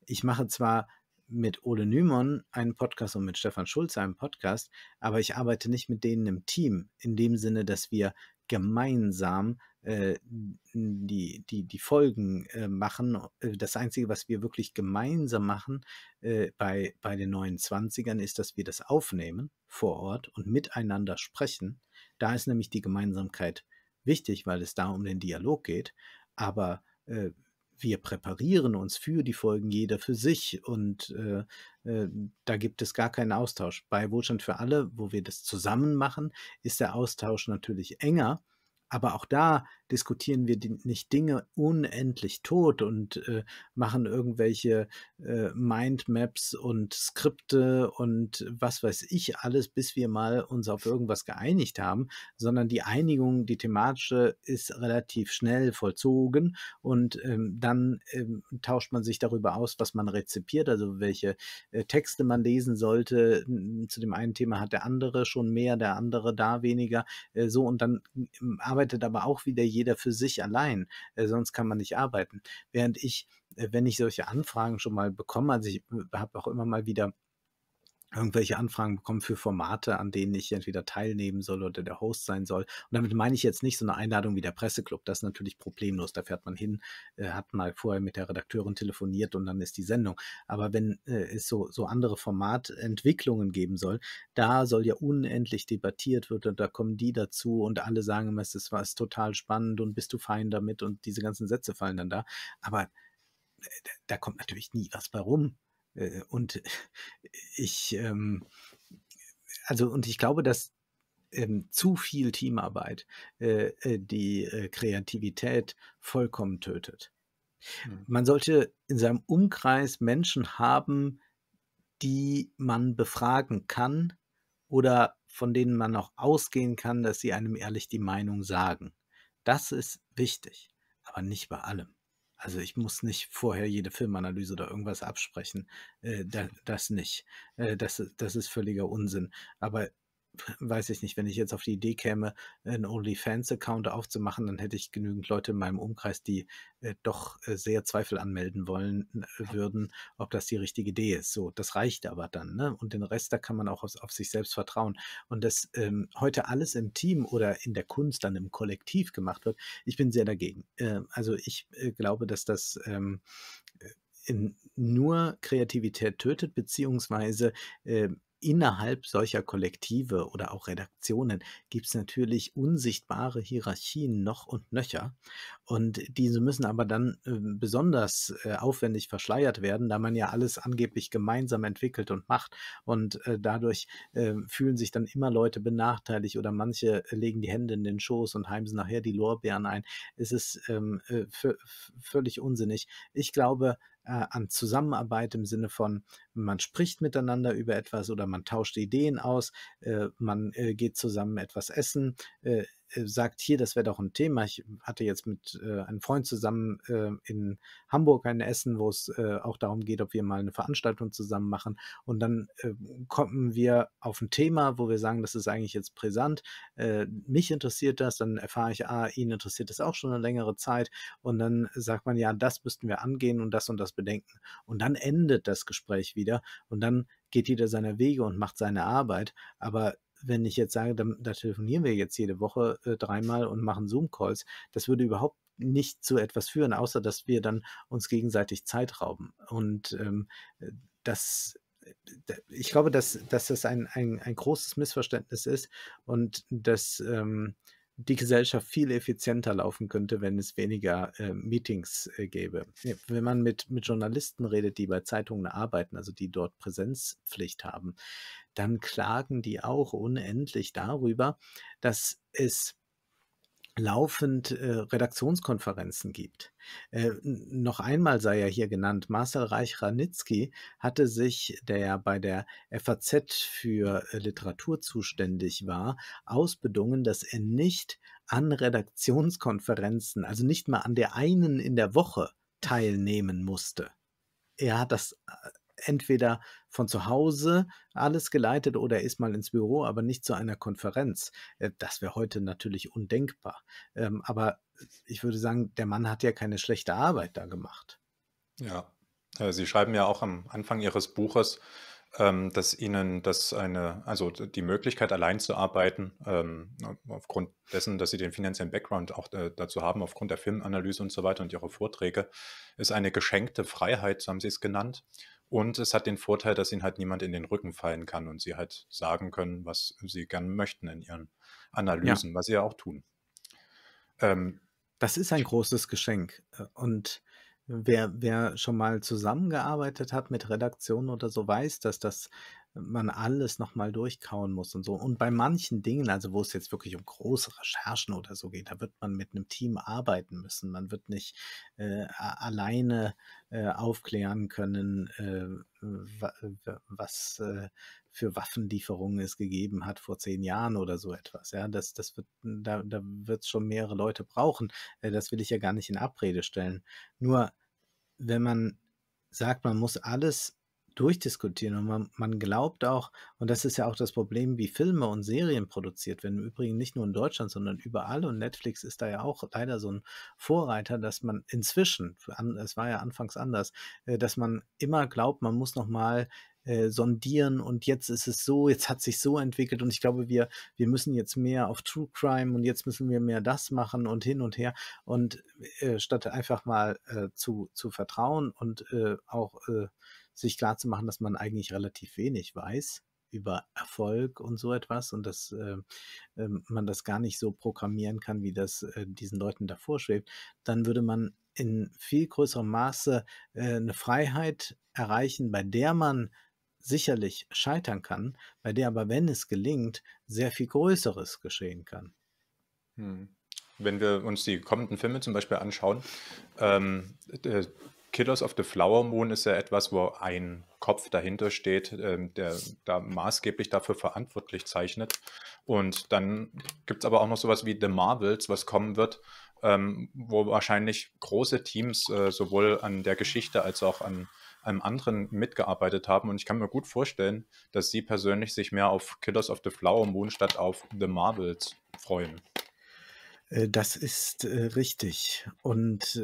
S1: Ich mache zwar mit Ole Nymon einen Podcast und mit Stefan Schulze einen Podcast, aber ich arbeite nicht mit denen im Team, in dem Sinne, dass wir gemeinsam äh, die, die, die Folgen äh, machen. Äh, das Einzige, was wir wirklich gemeinsam machen äh, bei, bei den 29ern, ist, dass wir das aufnehmen vor Ort und miteinander sprechen. Da ist nämlich die Gemeinsamkeit wichtig, weil es da um den Dialog geht. Aber äh, wir präparieren uns für die Folgen jeder für sich und äh, äh, da gibt es gar keinen Austausch. Bei Wohlstand für alle, wo wir das zusammen machen, ist der Austausch natürlich enger, aber auch da diskutieren wir nicht Dinge unendlich tot und äh, machen irgendwelche äh, Mindmaps und Skripte und was weiß ich alles, bis wir mal uns auf irgendwas geeinigt haben, sondern die Einigung, die thematische, ist relativ schnell vollzogen und ähm, dann ähm, tauscht man sich darüber aus, was man rezipiert, also welche äh, Texte man lesen sollte. Zu dem einen Thema hat der andere schon mehr, der andere da weniger, äh, so und dann ähm, arbeitet aber auch wieder jeder für sich allein, äh, sonst kann man nicht arbeiten. Während ich, äh, wenn ich solche Anfragen schon mal bekomme, also ich äh, habe auch immer mal wieder irgendwelche Anfragen bekommen für Formate, an denen ich entweder teilnehmen soll oder der Host sein soll. Und damit meine ich jetzt nicht so eine Einladung wie der Presseclub. Das ist natürlich problemlos. Da fährt man hin, äh, hat mal vorher mit der Redakteurin telefoniert und dann ist die Sendung. Aber wenn äh, es so, so andere Formatentwicklungen geben soll, da soll ja unendlich debattiert wird und da kommen die dazu und alle sagen immer, es war total spannend und bist du fein damit und diese ganzen Sätze fallen dann da. Aber äh, da kommt natürlich nie was bei rum. Äh, und ich, ähm, also, und ich glaube, dass ähm, zu viel Teamarbeit äh, äh die äh, Kreativität vollkommen tötet. Hm. Man sollte in seinem Umkreis Menschen haben, die man befragen kann oder von denen man auch ausgehen kann, dass sie einem ehrlich die Meinung sagen. Das ist wichtig, aber nicht bei allem. Also ich muss nicht vorher jede Filmanalyse oder irgendwas absprechen. Äh, da, das nicht. Äh, das, das ist völliger Unsinn. Aber weiß ich nicht, wenn ich jetzt auf die Idee käme, einen OnlyFans-Account aufzumachen, dann hätte ich genügend Leute in meinem Umkreis, die äh, doch äh, sehr Zweifel anmelden wollen äh, würden, ob das die richtige Idee ist. So, das reicht aber dann. Ne? Und den Rest, da kann man auch auf, auf sich selbst vertrauen. Und dass ähm, heute alles im Team oder in der Kunst dann im Kollektiv gemacht wird, ich bin sehr dagegen. Ähm, also ich äh, glaube, dass das ähm, äh, in, nur Kreativität tötet, beziehungsweise äh, innerhalb solcher Kollektive oder auch Redaktionen gibt es natürlich unsichtbare Hierarchien noch und nöcher. Und diese müssen aber dann ähm, besonders äh, aufwendig verschleiert werden, da man ja alles angeblich gemeinsam entwickelt und macht. Und äh, dadurch ähm, fühlen sich dann immer Leute benachteiligt oder manche legen die Hände in den Schoß und heimsen nachher die Lorbeeren ein. Es ist ähm, äh, völlig unsinnig. Ich glaube, äh, an Zusammenarbeit im Sinne von, man spricht miteinander über etwas oder man tauscht Ideen aus, äh, man äh, geht zusammen etwas essen, äh, äh, sagt, hier, das wäre doch ein Thema. Ich hatte jetzt mit äh, einem Freund zusammen äh, in Hamburg ein Essen, wo es äh, auch darum geht, ob wir mal eine Veranstaltung zusammen machen. Und dann äh, kommen wir auf ein Thema, wo wir sagen, das ist eigentlich jetzt brisant. Äh, mich interessiert das. Dann erfahre ich, ah, ihn interessiert das auch schon eine längere Zeit. Und dann sagt man, ja, das müssten wir angehen und das und das bedenken. Und dann endet das Gespräch wieder. Und dann geht jeder seiner Wege und macht seine Arbeit. Aber wenn ich jetzt sage, da, da telefonieren wir jetzt jede Woche äh, dreimal und machen Zoom-Calls, das würde überhaupt nicht zu etwas führen, außer dass wir dann uns gegenseitig Zeit rauben. Und ähm, äh, das äh, ich glaube, dass, dass das ein, ein, ein großes Missverständnis ist und dass ähm, die Gesellschaft viel effizienter laufen könnte, wenn es weniger äh, Meetings äh, gäbe. Wenn man mit, mit Journalisten redet, die bei Zeitungen arbeiten, also die dort Präsenzpflicht haben, dann klagen die auch unendlich darüber, dass es laufend äh, Redaktionskonferenzen gibt. Äh, noch einmal sei ja hier genannt, Marcel Reich-Ranitzky hatte sich, der ja bei der FAZ für äh, Literatur zuständig war, ausbedungen, dass er nicht an Redaktionskonferenzen, also nicht mal an der einen in der Woche teilnehmen musste. Er hat das äh, entweder von zu Hause alles geleitet oder ist mal ins Büro, aber nicht zu einer Konferenz. Äh, das wäre heute natürlich undenkbar. Ähm, aber ich würde sagen, der Mann hat ja keine schlechte Arbeit da gemacht.
S2: Ja, äh, Sie schreiben ja auch am Anfang Ihres Buches, ähm, dass Ihnen das eine, also die Möglichkeit allein zu arbeiten, ähm, aufgrund dessen, dass Sie den finanziellen Background auch äh, dazu haben, aufgrund der Filmanalyse und so weiter und Ihrer Vorträge, ist eine geschenkte Freiheit, so haben Sie es genannt. Und es hat den Vorteil, dass ihnen halt niemand in den Rücken fallen kann und sie halt sagen können, was sie gerne möchten in ihren Analysen, ja. was sie ja auch tun. Ähm, das ist ein großes Geschenk.
S1: Und wer, wer schon mal zusammengearbeitet hat mit Redaktionen oder so, weiß, dass das man alles nochmal durchkauen muss und so. Und bei manchen Dingen, also wo es jetzt wirklich um große Recherchen oder so geht, da wird man mit einem Team arbeiten müssen. Man wird nicht äh, alleine äh, aufklären können, äh, was äh, für Waffenlieferungen es gegeben hat vor zehn Jahren oder so etwas. Ja, das, das wird, hm, da, da wird es schon mehrere Leute brauchen. Äh, das will ich ja gar nicht in Abrede stellen. Nur wenn man sagt, man muss alles durchdiskutieren. Und man, man, glaubt auch, und das ist ja auch das Problem, wie Filme und Serien produziert werden, im Übrigen nicht nur in Deutschland, sondern überall. Und Netflix ist da ja auch leider so ein Vorreiter, dass man inzwischen, es war ja anfangs anders, äh, dass man immer glaubt, man muss nochmal äh, sondieren und jetzt ist es so, jetzt hat sich so entwickelt und ich glaube, wir, wir müssen jetzt mehr auf True Crime und jetzt müssen wir mehr das machen und hin und her und äh, statt einfach mal äh, zu, zu vertrauen und äh, auch sich klarzumachen, dass man eigentlich relativ wenig weiß über Erfolg und so etwas und dass äh, ähm, man das gar nicht so programmieren kann, wie das äh, diesen Leuten davor schwebt, dann würde man in viel größerem Maße äh, eine Freiheit erreichen, bei der man sicherlich scheitern kann, bei der aber, wenn es gelingt, sehr viel Größeres geschehen
S2: kann. Hm wenn wir uns die kommenden Filme zum Beispiel anschauen, ähm, äh, Killers of the Flower Moon ist ja etwas, wo ein Kopf dahinter steht, ähm, der da maßgeblich dafür verantwortlich zeichnet. Und dann gibt es aber auch noch sowas wie The Marvels, was kommen wird, ähm, wo wahrscheinlich große Teams äh, sowohl an der Geschichte als auch an einem anderen mitgearbeitet haben. Und ich kann mir gut vorstellen, dass sie persönlich sich mehr auf Killers of the Flower Moon statt auf The Marvels freuen.
S1: Äh, das ist äh, richtig. Und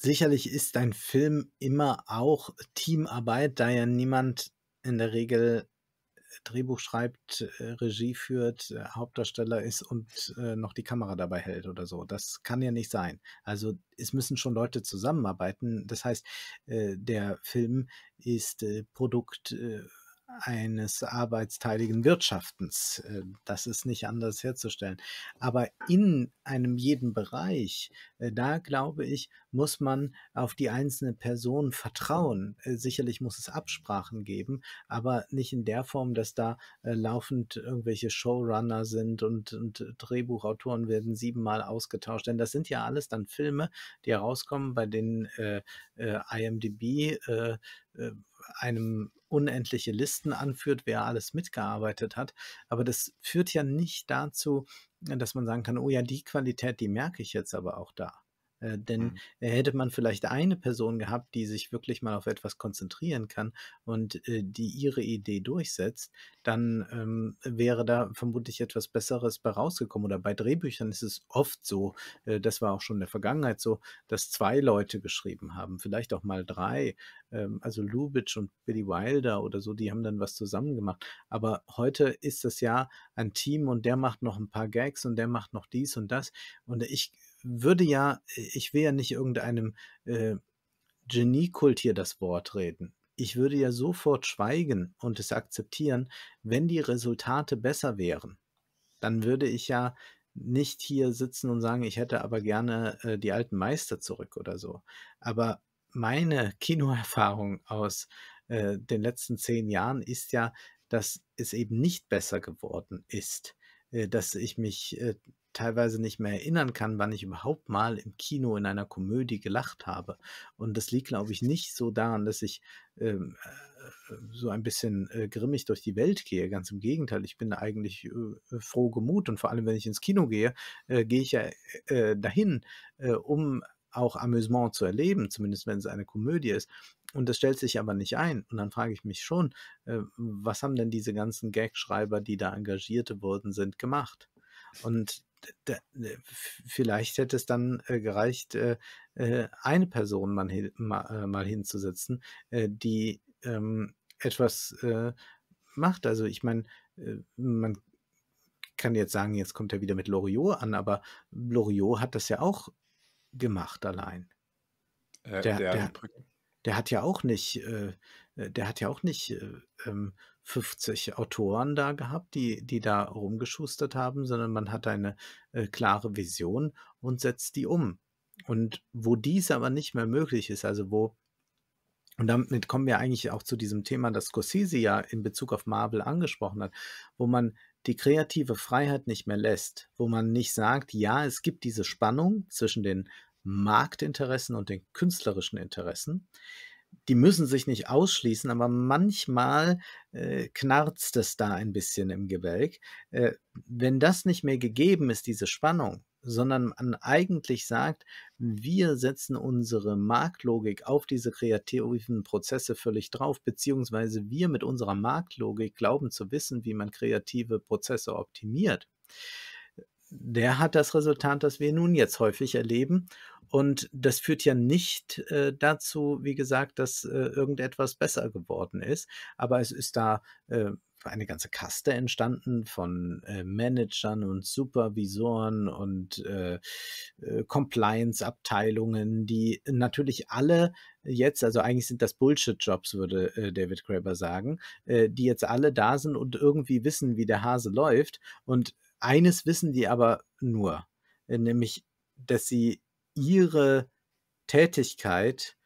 S1: sicherlich ist ein Film immer auch Teamarbeit, da ja niemand in der Regel äh, Drehbuch schreibt, äh, Regie führt, äh, Hauptdarsteller ist und noch die Kamera dabei hält oder so. Das kann ja nicht sein. Also es müssen schon Leute zusammenarbeiten. Das heißt, der Film ist Produkt eines arbeitsteiligen Wirtschaftens. Äh, das ist nicht anders herzustellen. Aber in einem jeden Bereich, äh, da glaube ich, muss man auf die einzelne Person vertrauen. Äh, sicherlich muss es Absprachen geben, aber nicht in der Form, dass da laufend irgendwelche Showrunner sind und, und Drehbuchautoren werden siebenmal ausgetauscht. Denn das sind ja alles dann Filme, die herauskommen, bei denen äh, äh, IMDB äh, äh, einem unendliche Listen anführt, wer alles mitgearbeitet hat. Aber das führt ja nicht dazu, dass man sagen kann, oh ja, die Qualität, die merke ich jetzt aber auch da. Äh, denn mhm. hätte man vielleicht eine Person gehabt, die sich wirklich mal auf etwas konzentrieren kann und äh, die ihre Idee durchsetzt, dann ähm, wäre da vermutlich etwas Besseres bei rausgekommen. Oder bei Drehbüchern ist es oft so, äh, das war auch schon in der Vergangenheit so, dass zwei Leute geschrieben haben, vielleicht auch mal drei. Ähm, also Lubitsch und Billy Wilder oder so, die haben dann was zusammen gemacht. Aber heute ist das ja ein Team und der macht noch ein paar Gags und der macht noch dies und das. Und ich würde ja, ich will ja nicht irgendeinem äh, Geniekult hier das Wort reden. Ich würde ja sofort schweigen und es akzeptieren, wenn die Resultate besser wären. Dann würde ich ja nicht hier sitzen und sagen, ich hätte aber gerne äh, die alten Meister zurück oder so. Aber meine Kinoerfahrung aus äh, den letzten zehn Jahren ist ja, dass es eben nicht besser geworden ist. Äh, dass ich mich äh, teilweise nicht mehr erinnern kann, wann ich überhaupt mal im Kino in einer Komödie gelacht habe. Und das liegt, glaube ich, nicht so daran, dass ich ähm, äh, so ein bisschen äh, grimmig durch die Welt gehe. Ganz im Gegenteil, ich bin eigentlich äh, froh gemut und vor allem, wenn ich ins Kino gehe, äh, gehe ich ja dahin, um auch Amüsement zu erleben, zumindest wenn es eine Komödie ist. Und das stellt sich aber nicht ein. Und dann frage ich mich schon, äh, was haben denn diese ganzen Gagschreiber, die da engagierte wurden, sind, gemacht? Und vielleicht hätte es dann äh, gereicht, äh, eine Person mal, hinzusetzen, die ähm, etwas macht. Also ich meine, man kann jetzt sagen, jetzt kommt er wieder mit Loriot an, aber Loriot hat das ja auch gemacht allein.
S2: Der, der, der,
S1: der hat ja auch nicht, äh, äh, der hat ja auch nicht äh, 50 ähm, Autoren da gehabt, die, die da rumgeschustert haben, sondern man hat eine äh, klare Vision und setzt die um. Und wo dies aber nicht mehr möglich ist, also wo, und damit kommen wir eigentlich auch zu diesem Thema, das Scorsese ja in Bezug auf Marvel angesprochen hat, wo man die kreative Freiheit nicht mehr lässt, wo man nicht sagt, ja, es gibt diese Spannung zwischen den Marktinteressen und den künstlerischen Interessen. Die müssen sich nicht ausschließen, aber manchmal äh, knarzt es da ein bisschen im Gebälk. Äh, wenn das nicht mehr gegeben ist, diese Spannung, sondern man eigentlich sagt, wir setzen unsere Marktlogik auf diese kreativen Prozesse völlig drauf, beziehungsweise wir mit unserer Marktlogik glauben zu wissen, wie man kreative Prozesse optimiert der hat das Resultat, das wir nun jetzt häufig erleben. Und das führt ja nicht äh, dazu, wie gesagt, dass äh, irgendetwas besser geworden ist. Aber es ist da äh, eine ganze Kaste entstanden von äh, Managern und Supervisoren und äh, äh, Compliance-Abteilungen, die natürlich alle jetzt, also eigentlich sind das Bullshit-Jobs, würde äh, David Graeber sagen, äh, die jetzt alle da sind und irgendwie wissen, wie der Hase läuft und eines wissen die aber nur, äh, nämlich, dass sie ihre Tätigkeit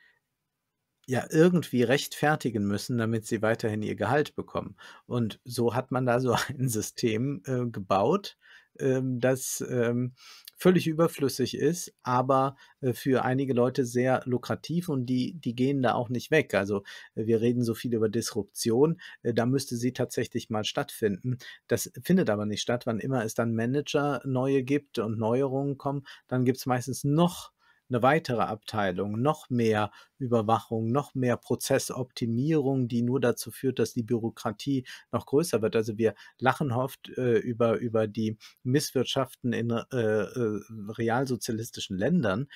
S1: ja irgendwie rechtfertigen müssen, damit sie weiterhin ihr Gehalt bekommen. Und so hat man da so ein System äh, gebaut, ähm, das ähm, völlig überflüssig ist, aber äh, für einige Leute sehr lukrativ und die, die gehen da auch nicht weg. Also wir reden so viel über Disruption, äh, da müsste sie tatsächlich mal stattfinden. Das findet aber nicht statt, wann immer es dann Manager neue gibt und Neuerungen kommen, dann gibt es meistens noch eine weitere Abteilung, noch mehr Überwachung, noch mehr Prozessoptimierung, die nur dazu führt, dass die Bürokratie noch größer wird. Also wir lachen oft äh, über, über die Misswirtschaften in äh, äh realsozialistischen Ländern.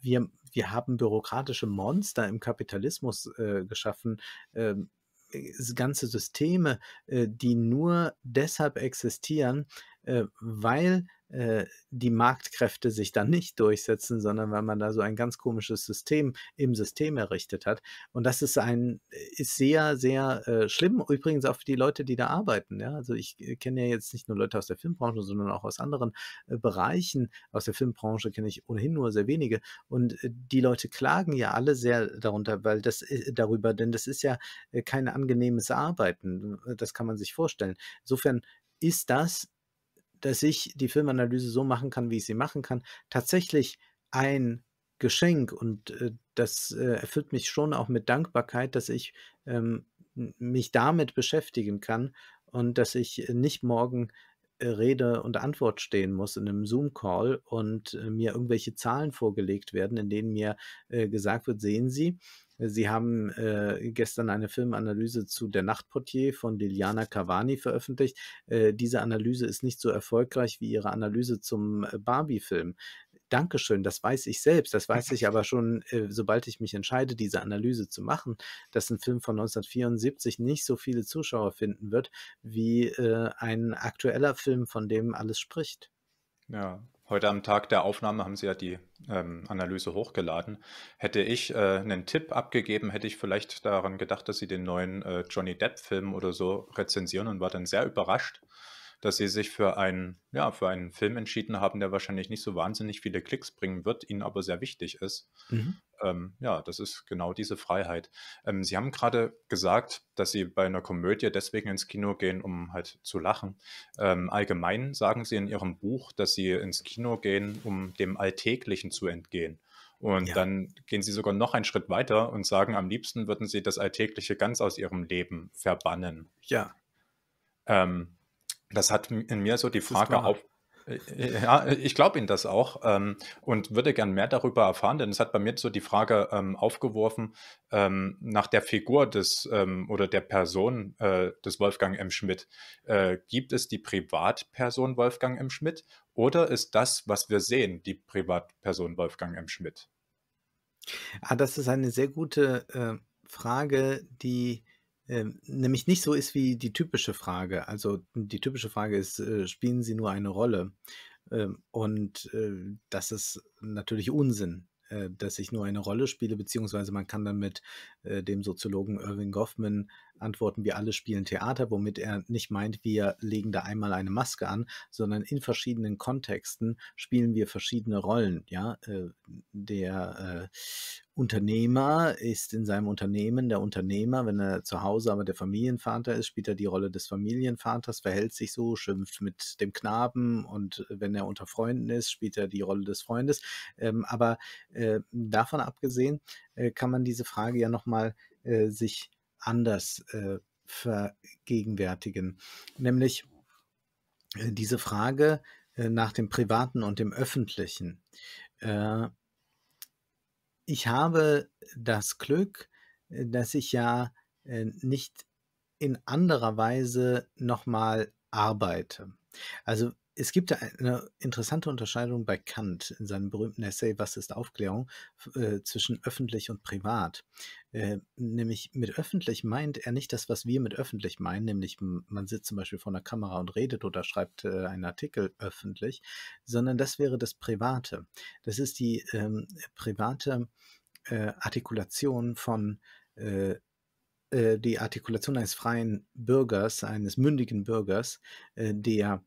S1: Wir, wir haben bürokratische Monster im Kapitalismus äh, geschaffen ähm, ganze Systeme, äh, die nur deshalb existieren, weil äh, die Marktkräfte sich dann nicht durchsetzen, sondern weil man da so ein ganz komisches System im System errichtet hat. Und das ist ein, ist sehr, sehr äh, schlimm, übrigens auch für die Leute, die da arbeiten. Ja? Also ich äh, kenne ja jetzt nicht nur Leute aus der Filmbranche, sondern auch aus anderen äh, Bereichen. Aus der Filmbranche kenne ich ohnehin nur sehr wenige. Und äh, die Leute klagen ja alle sehr darunter, weil das äh, darüber, denn das ist ja kein angenehmes Arbeiten. Das kann man sich vorstellen. Insofern ist das dass ich die Filmanalyse so machen kann, wie ich sie machen kann, tatsächlich ein Geschenk und äh, das äh, erfüllt mich schon auch mit Dankbarkeit, dass ich ähm, mich damit beschäftigen kann und dass ich nicht morgen äh, Rede und Antwort stehen muss in einem Zoom-Call und mir irgendwelche Zahlen vorgelegt werden, in denen mir gesagt wird, sehen Sie, Sie haben äh, gestern eine Filmanalyse zu Der Nachtportier von Liliana Cavani veröffentlicht. Äh, diese Analyse ist nicht so erfolgreich wie ihre Analyse zum äh, Barbie-Film. Dankeschön, das weiß ich selbst. Das weiß ich aber schon, äh, sobald ich mich entscheide, diese Analyse zu machen, dass ein Film von 1974 nicht so viele Zuschauer finden wird, wie äh, ein aktueller Film, von dem alles spricht.
S2: Ja, Heute am Tag der Aufnahme haben Sie ja die ähm, Analyse hochgeladen. Hätte ich äh, einen Tipp abgegeben, hätte ich vielleicht daran gedacht, dass Sie den neuen äh, Johnny Depp-Film oder so rezensieren und war dann sehr überrascht, dass sie sich für einen, ja, für einen Film entschieden haben, der wahrscheinlich nicht so wahnsinnig viele Klicks bringen wird, ihnen aber sehr wichtig ist. Mhm. Ähm, ja, das ist genau diese Freiheit. Ähm, sie haben gerade gesagt, dass Sie bei einer Komödie deswegen ins Kino gehen, um halt zu lachen. Ähm, allgemein sagen Sie in Ihrem Buch, dass Sie ins Kino gehen, um dem Alltäglichen zu entgehen. Und ja. dann gehen sie sogar noch einen Schritt weiter und sagen, am liebsten würden sie das Alltägliche ganz aus ihrem Leben verbannen. Ja. Ähm, das hat in mir so die Frage auf. Äh, äh, ja, ich glaube Ihnen das auch ähm, und würde gern mehr darüber erfahren, denn es hat bei mir so die Frage ähm, aufgeworfen ähm, nach der Figur des ähm, oder der Person äh, des Wolfgang M. Schmidt. Äh, gibt es die Privatperson Wolfgang M. Schmidt oder ist das, was wir sehen, die Privatperson Wolfgang M. Schmidt?
S1: Ah, das ist eine sehr gute äh, Frage, die ähm, nämlich nicht so ist wie die typische Frage. Also die typische Frage ist, äh, spielen sie nur eine Rolle? Ähm, und äh, das ist natürlich Unsinn äh, dass ich nur eine Rolle spiele, beziehungsweise man kann dann mit äh, dem Soziologen Irving Goffman antworten, wir alle spielen Theater, womit er nicht meint, wir legen da einmal eine Maske an, sondern in verschiedenen Kontexten spielen wir verschiedene Rollen. Ja, äh, der äh, Unternehmer ist in seinem Unternehmen der Unternehmer. Wenn er zu Hause aber der Familienvater ist, spielt er die Rolle des Familienvaters, verhält sich so, schimpft mit dem Knaben und wenn er unter Freunden ist, spielt er die Rolle des Freundes. Ähm, aber äh, davon abgesehen kann man diese Frage ja nochmal äh, sich anders äh, vergegenwärtigen. Nämlich äh, diese Frage äh, nach dem Privaten und dem Öffentlichen. Äh, ich habe das Glück, äh, dass ich ja äh, nicht in anderer Weise nochmal arbeite. Also es gibt eine interessante Unterscheidung bei Kant in seinem berühmten Essay Was ist Aufklärung äh, zwischen öffentlich und privat. Äh, nämlich mit öffentlich meint er nicht das, was wir mit öffentlich meinen, nämlich man sitzt zum Beispiel vor einer Kamera und redet oder schreibt äh, einen Artikel öffentlich, sondern das wäre das Private. Das ist die ähm, private Artikulation von die Artikulation eines freien Bürgers, eines mündigen Bürgers, der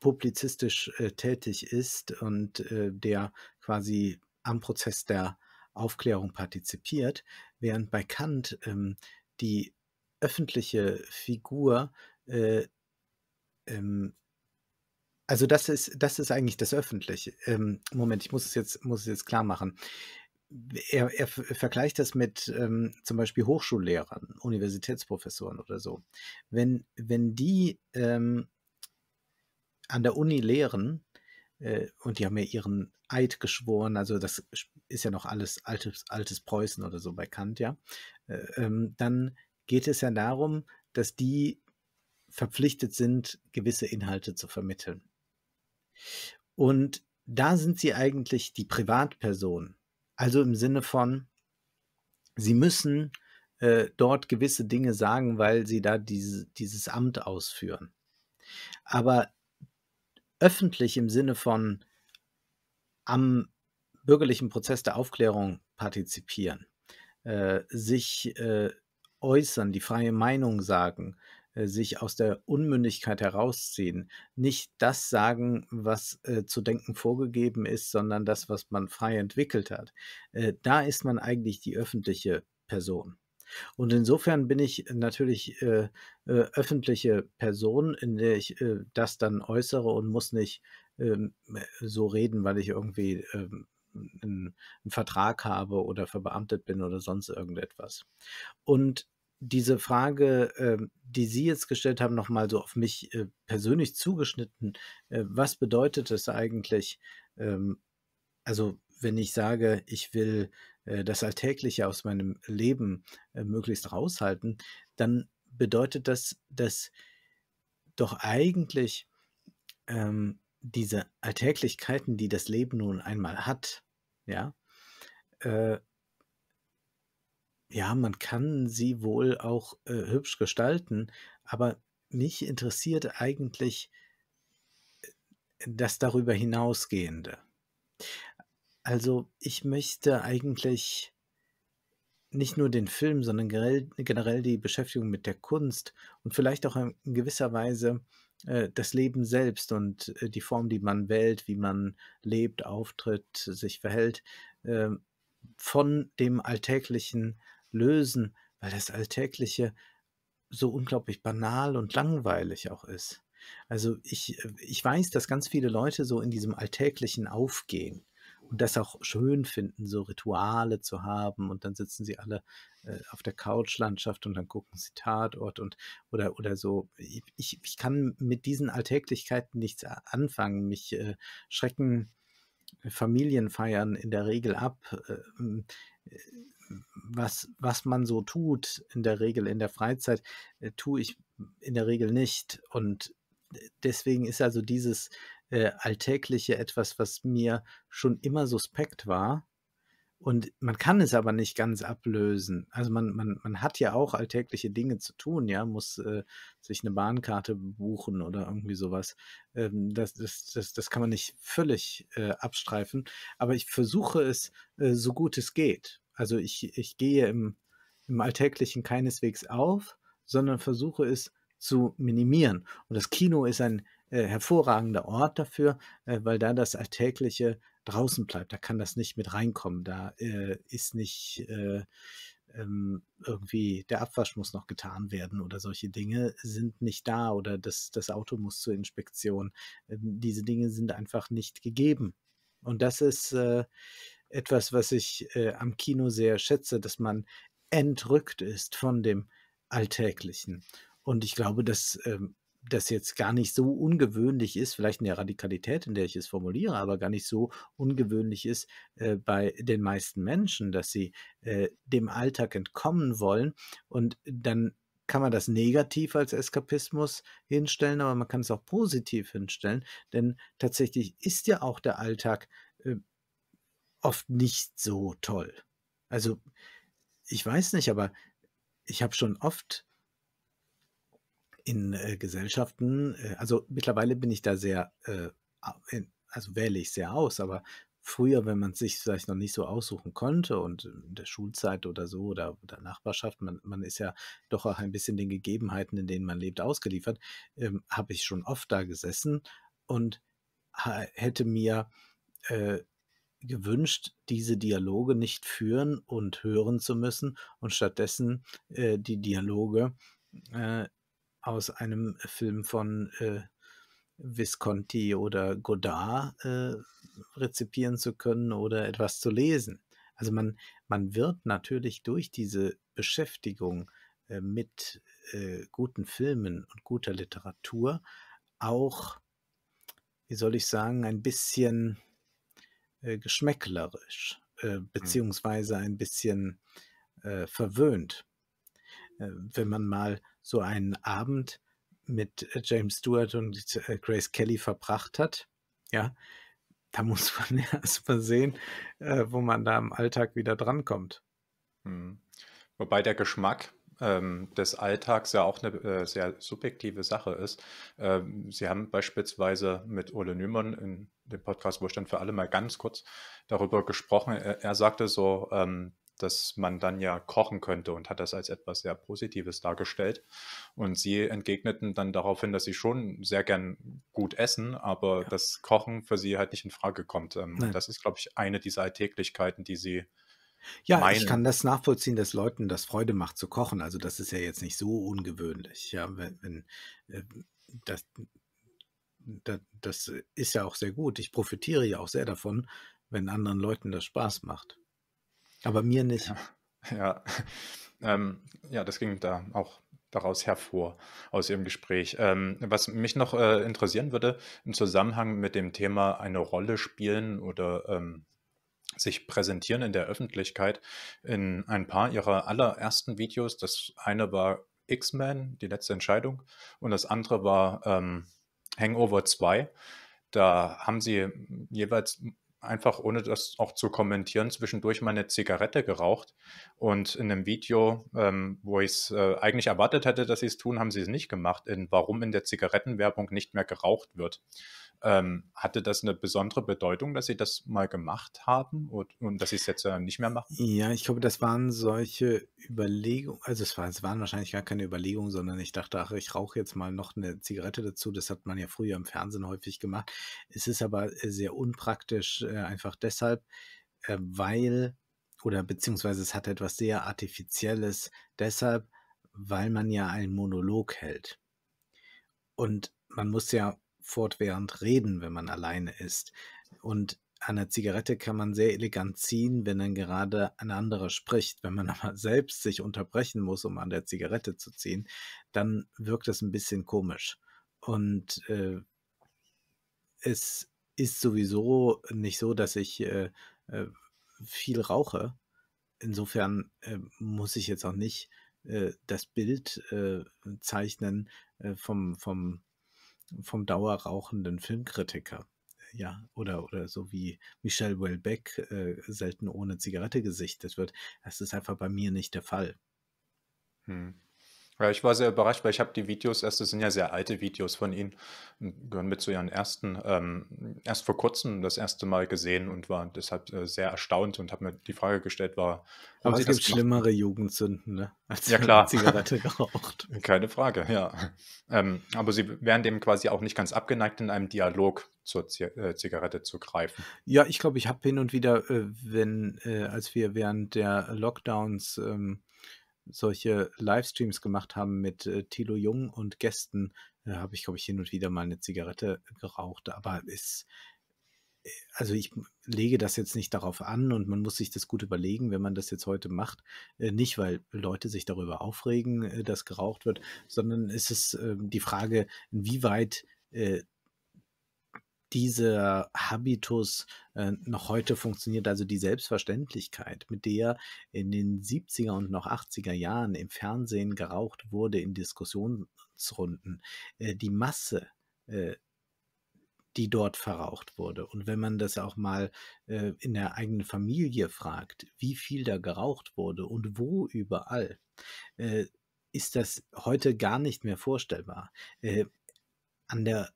S1: publizistisch äh, tätig ist und äh, der quasi am Prozess der Aufklärung partizipiert, während bei Kant ähm, die öffentliche Figur äh, ähm, also das ist, das ist eigentlich das Öffentliche. Ähm, Moment, ich muss es jetzt, muss es jetzt klar machen. Er, er vergleicht das mit ähm, zum Beispiel Hochschullehrern, Universitätsprofessoren oder so. Wenn, wenn die ähm, an der Uni lehren äh, und die haben ja ihren Eid geschworen, also das ist ja noch alles altes, altes Preußen oder so bei Kant, ja, äh, ähm, dann geht es ja darum, dass die verpflichtet sind, gewisse Inhalte zu vermitteln. Und da sind sie eigentlich die Privatperson. Also im Sinne von, sie müssen äh, dort gewisse Dinge sagen, weil sie da diese, dieses Amt ausführen. Aber öffentlich im Sinne von am bürgerlichen Prozess der Aufklärung partizipieren, äh, sich äh, äußern, die freie Meinung sagen, äh, sich aus der Unmündigkeit herausziehen, nicht das sagen, was äh, zu denken vorgegeben ist, sondern das, was man frei entwickelt hat. Äh, da ist man eigentlich die öffentliche Person. Und insofern bin ich natürlich äh, äh, öffentliche Person, in der ich äh, das dann äußere und muss nicht ähm, äh, so reden, weil ich irgendwie einen, ähm, einen Vertrag habe oder verbeamtet bin oder sonst irgendetwas. Und diese Frage, ähm, die Sie jetzt gestellt haben, nochmal so auf mich äh, persönlich zugeschnitten, äh, was bedeutet es eigentlich, also wenn ich sage, ich will äh, das Alltägliche aus meinem Leben äh, möglichst raushalten, dann bedeutet das, dass doch eigentlich ähm, diese Alltäglichkeiten, die das Leben nun einmal hat, ja, äh, ja, man kann sie wohl auch äh, hübsch gestalten, aber mich interessiert eigentlich äh, das darüber hinausgehende. Also ich möchte eigentlich nicht nur den Film, sondern generell die Beschäftigung mit der Kunst und vielleicht auch in gewisser Weise äh, das Leben selbst und äh, die Form, die man wählt, wie man lebt, auftritt, sich verhält, äh, von dem Alltäglichen lösen, weil das Alltägliche so unglaublich banal und langweilig auch ist. Also ich, äh, ich weiß, dass ganz viele Leute so in diesem Alltäglichen aufgehen und das auch schön finden, so Rituale zu haben und dann sitzen sie alle äh, auf der Couchlandschaft und dann gucken sie Tatort und oder oder so. Ich, ich kann mit diesen Alltäglichkeiten nichts anfangen. Mich äh, schrecken Familienfeiern in der Regel ab. Ähm, äh, was, was man so tut in der Regel in der Freizeit, äh, tue ich in der Regel nicht. Und äh, deswegen ist also dieses äh, Alltägliche etwas, was mir schon immer suspekt war. Und man kann es aber nicht ganz ablösen. Also man, man, man hat ja auch alltägliche Dinge zu tun, ja, muss äh, sich eine Bahnkarte buchen oder irgendwie sowas. Ähm, das, das, das, das kann man nicht völlig äh, abstreifen. Aber ich versuche es äh, so gut es geht. Also ich, ich gehe im, im Alltäglichen keineswegs auf, sondern versuche es zu minimieren. Und das Kino ist ein äh, hervorragender Ort dafür, äh, weil da das Alltägliche draußen bleibt. Da kann das nicht mit reinkommen. Da äh, ist nicht äh, ähm, irgendwie der Abwasch muss noch getan werden oder solche Dinge sind nicht da oder das, das Auto muss zur Inspektion. Ähm, diese Dinge sind einfach nicht gegeben. Und das ist äh, etwas, was ich äh, am Kino sehr schätze, dass man entrückt ist von dem Alltäglichen. Und ich glaube, dass. ähm, das jetzt gar nicht so ungewöhnlich ist, vielleicht in der Radikalität, in der ich es formuliere, aber gar nicht so ungewöhnlich ist äh, bei den meisten Menschen, dass sie äh, dem Alltag entkommen wollen. Und dann kann man das negativ als Eskapismus hinstellen, aber man kann es auch positiv hinstellen, denn tatsächlich ist ja auch der Alltag äh, oft nicht so toll. Also ich weiß nicht, aber ich habe schon oft in äh, Gesellschaften, äh, also mittlerweile bin ich da sehr, äh, in, also wähle ich sehr aus, aber früher, wenn man sich vielleicht noch nicht so aussuchen konnte und in der Schulzeit oder so oder, oder Nachbarschaft, man, man ist ja doch auch ein bisschen den Gegebenheiten, in denen man lebt, ausgeliefert, ähm, habe ich schon oft da gesessen und hätte mir äh, gewünscht, diese Dialoge nicht führen und hören zu müssen und stattdessen äh, die Dialoge äh, aus einem Film von äh, Visconti oder Godard äh, rezipieren zu können oder etwas zu lesen. Also man, man wird natürlich durch diese Beschäftigung äh, mit äh, guten Filmen und guter Literatur auch, wie soll ich sagen, ein bisschen äh, geschmäcklerisch, äh, mhm. beziehungsweise ein bisschen äh, verwöhnt. Äh, wenn man mal so einen Abend mit äh, James Stewart und äh, Grace Kelly verbracht hat, ja, da muss man erst mal sehen, äh, wo man da im Alltag wieder drankommt.
S2: Mhm. Wobei der Geschmack ähm, des Alltags ja auch eine äh, sehr subjektive Sache ist. Ähm, Sie haben beispielsweise mit Ole Nymon in dem Podcast Wohlstand für alle mal ganz kurz darüber gesprochen. Er, er sagte so, ähm, dass man dann ja kochen könnte und hat das als etwas sehr Positives dargestellt. Und sie entgegneten dann darauf hin, dass sie schon sehr gern gut essen, aber ja. das Kochen für sie halt nicht in Frage kommt. Ähm, Nein. das ist, glaube ich, eine dieser Alltäglichkeiten, die sie ja, Meine. ich kann
S1: das nachvollziehen, dass Leuten das Freude macht zu kochen. Also das ist ja jetzt nicht so ungewöhnlich. Ja, wenn, wenn äh, das, das ist ja auch sehr gut. Ich profitiere ja auch sehr davon, wenn anderen Leuten das Spaß macht. Aber mir nicht.
S2: Ja, ja. Ähm, ja das ging da auch daraus hervor aus Ihrem Gespräch. Ähm, was mich noch äh, interessieren würde im Zusammenhang mit dem Thema eine Rolle spielen oder ähm, sich präsentieren in der Öffentlichkeit in ein paar Ihrer allerersten Videos. Das eine war X-Men, die letzte Entscheidung, und das andere war ähm, Hangover 2. Da haben Sie jeweils einfach, ohne das auch zu kommentieren, zwischendurch meine Zigarette geraucht. Und in einem Video, ähm, wo ich es äh, eigentlich erwartet hätte, dass sie es tun, haben sie es nicht gemacht, in Warum in der Zigarettenwerbung nicht mehr geraucht wird. Ähm, hatte das eine besondere Bedeutung, dass Sie das mal gemacht haben und, und
S1: dass Sie es jetzt äh, nicht mehr machen? Ja, ich glaube, das waren solche Überlegungen. Also es, war, es waren wahrscheinlich gar keine Überlegungen, sondern ich dachte, ach, ich rauche jetzt mal noch eine Zigarette dazu. Das hat man ja früher im Fernsehen häufig gemacht. Es ist aber äh, sehr unpraktisch, äh, einfach deshalb, äh, weil oder beziehungsweise es hat etwas sehr Artifizielles, deshalb, weil man ja einen Monolog hält. Und man muss ja fortwährend reden, wenn man alleine ist. Und an der Zigarette kann man sehr elegant ziehen, wenn dann gerade ein anderer spricht. Wenn man aber selbst sich unterbrechen muss, um an der Zigarette zu ziehen, dann wirkt das ein bisschen komisch. Und äh, es ist sowieso nicht so, dass ich äh, äh viel rauche. Insofern äh, muss ich jetzt auch nicht äh, das Bild zeichnen vom, vom vom dauerrauchenden Filmkritiker. Ja, oder, oder so wie Michel Welbeck äh, selten ohne Zigarette gesichtet wird. Das ist einfach bei mir nicht der Fall. Hm.
S2: Ja, ich war sehr überrascht, weil ich habe die Videos erst, das sind ja sehr alte Videos von Ihnen, gehören mit zu Ihren ersten, ähm, erst vor kurzem das erste Mal gesehen und war deshalb äh, sehr erstaunt und habe mir die Frage gestellt, war. Aber es gibt schlimmere Jugendsünden, ne? Als ja, klar. Zigarette
S1: geraucht.
S2: Keine Frage, ja. Ähm, aber Sie wären dem quasi auch nicht ganz abgeneigt, in einem Dialog zur Z äh, Zigarette zu greifen.
S1: Ja, ich glaube, ich habe hin und wieder, äh, wenn, äh, als wir während der Lockdowns. Ähm, solche Livestreams gemacht haben mit äh, Thilo Jung und Gästen, äh, habe ich, glaube ich, hin und wieder mal eine Zigarette geraucht. Aber ist, äh, also ich lege das jetzt nicht darauf an und man muss sich das gut überlegen, wenn man das jetzt heute macht. Äh, nicht, weil Leute sich darüber aufregen, äh, dass geraucht wird, sondern es ist ähm, die Frage, inwieweit dieser Habitus äh, noch heute funktioniert, also die Selbstverständlichkeit, mit der in den 70er und noch 80er Jahren im Fernsehen geraucht wurde, in Diskussionsrunden, äh, die Masse, äh, die dort verraucht wurde. Und wenn man das auch mal äh, in der eigenen Familie fragt, wie viel da geraucht wurde und wo überall, äh, ist das heute gar nicht mehr vorstellbar. Äh, an der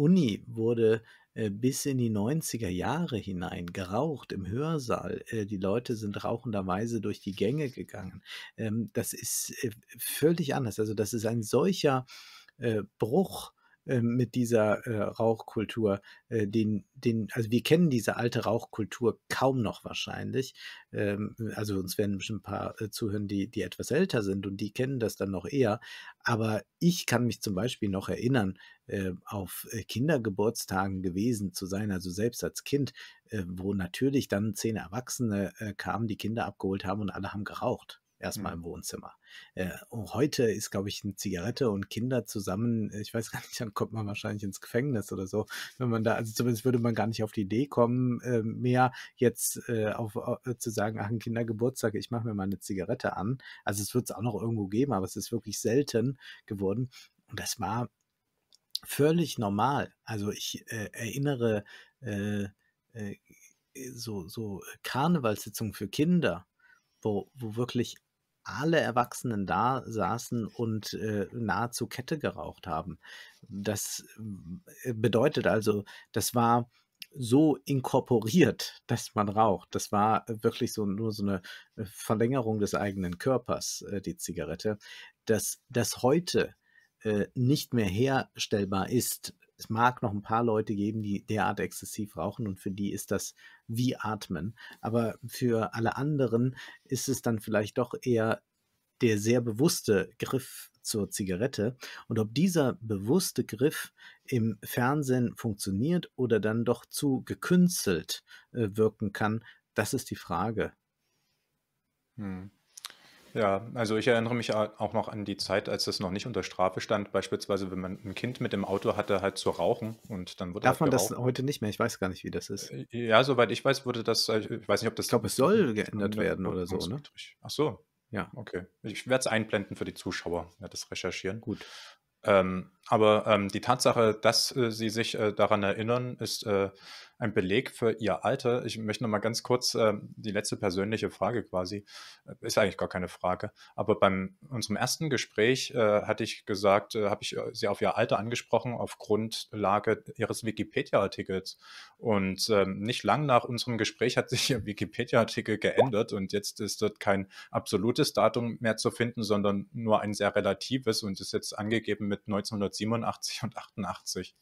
S1: Uni wurde äh, bis in die 90er Jahre hinein geraucht im Hörsaal. Äh, die Leute sind rauchenderweise durch die Gänge gegangen. Ähm, das ist äh, völlig anders. Also das ist ein solcher Bruch ähm, mit dieser äh, Rauchkultur, äh, den, den, also wir kennen diese alte Rauchkultur kaum noch wahrscheinlich. Ähm, also uns werden bestimmt ein paar äh, zuhören, die, die etwas älter sind und die kennen das dann noch eher. Aber ich kann mich zum Beispiel noch erinnern, äh, auf äh, Kindergeburtstagen gewesen zu sein, also selbst als Kind, wo natürlich dann zehn Erwachsene kamen, die Kinder abgeholt haben und alle haben geraucht erstmal mhm. im Wohnzimmer. Äh, oh, heute ist, glaube ich, eine Zigarette und Kinder zusammen, äh, ich weiß gar nicht, dann kommt man wahrscheinlich ins Gefängnis oder so, wenn man da, also zumindest würde man gar nicht auf die Idee kommen, äh, mehr jetzt äh, auf, auf, äh, zu sagen, ach, ein Kindergeburtstag, ich mache mir mal eine Zigarette an. Also es wird es auch noch irgendwo geben, aber es ist wirklich selten geworden. Und das war völlig normal. Also ich äh, erinnere so, so Karnevalssitzungen für Kinder, wo, wo wirklich alle Erwachsenen da saßen und äh, nahezu Kette geraucht haben. Das äh, bedeutet also, das war so inkorporiert, dass man raucht. Das war wirklich so nur so eine äh, Verlängerung des eigenen Körpers, äh, die Zigarette, dass das heute nicht mehr herstellbar ist es mag noch ein paar Leute geben, die derart exzessiv rauchen und für die ist das wie Atmen. Aber für alle anderen ist es dann vielleicht doch eher der sehr bewusste Griff zur Zigarette. Und ob dieser bewusste Griff im Fernsehen funktioniert oder dann doch zu gekünstelt äh, wirken kann, das ist die
S2: Frage. Hm. Ja, also ich erinnere mich auch noch an die Zeit, als das noch nicht unter Strafe stand. Beispielsweise, wenn man ein Kind mit dem Auto hatte, halt zu rauchen und dann wurde Darf halt man geraucht. das
S1: heute nicht mehr? Ich weiß gar nicht, wie das ist. Äh,
S2: ja, soweit ich weiß, wurde das, äh, ich weiß nicht, ob das. Ich glaube, es soll geändert werden oder so, ne? Ach so. Ja. Okay. Ich werde es einblenden für die Zuschauer, werde das recherchieren. Gut. Ähm, aber ähm, die Tatsache, dass äh, sie sich äh, daran erinnern, ist äh, ein Beleg für ihr Alter. Ich möchte noch mal ganz kurz äh, die letzte persönliche Frage quasi, äh, ist eigentlich gar keine Frage, aber beim unserem ersten Gespräch äh, hatte ich gesagt, äh, habe ich äh, sie auf ihr Alter angesprochen auf Grundlage ihres Wikipedia-Artikels. Und ähm, nicht lang nach unserem Gespräch hat sich ihr Wikipedia-Artikel geändert und jetzt ist dort kein absolutes Datum mehr zu finden, sondern nur ein sehr relatives und ist jetzt angegeben mit 1987 und 88.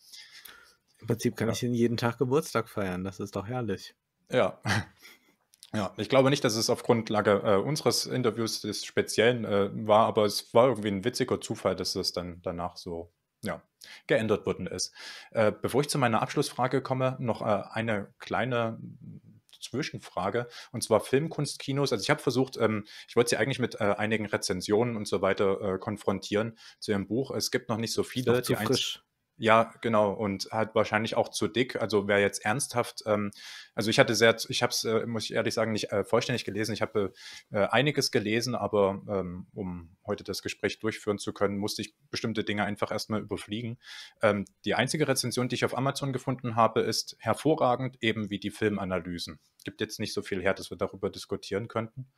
S2: Im Prinzip kann ja. ich jeden Tag Geburtstag feiern. Das ist doch herrlich. Ja. Ja, ich glaube nicht, dass es auf Grundlage äh, unseres Interviews des Speziellen äh, war, aber es war irgendwie ein witziger Zufall, dass das dann danach so ja, geändert worden ist. Äh, bevor ich zu meiner Abschlussfrage komme, noch äh, eine kleine Zwischenfrage und zwar Filmkunstkinos. Also ich habe versucht, ähm, ich wollte sie eigentlich mit äh, einigen Rezensionen und so weiter äh, konfrontieren zu ihrem Buch. Es gibt noch nicht so viele. Noch zu frisch. Ja, genau. Und halt wahrscheinlich auch zu dick. Also wer jetzt ernsthaft, ähm, also ich hatte sehr, ich habe es, äh, muss ich ehrlich sagen, nicht äh, vollständig gelesen. Ich habe äh, einiges gelesen, aber ähm, um heute das Gespräch durchführen zu können, musste ich bestimmte Dinge einfach erstmal überfliegen. Ähm, die einzige Rezension, die ich auf Amazon gefunden habe, ist hervorragend, eben wie die Filmanalysen. Gibt jetzt nicht so viel her, dass wir darüber diskutieren könnten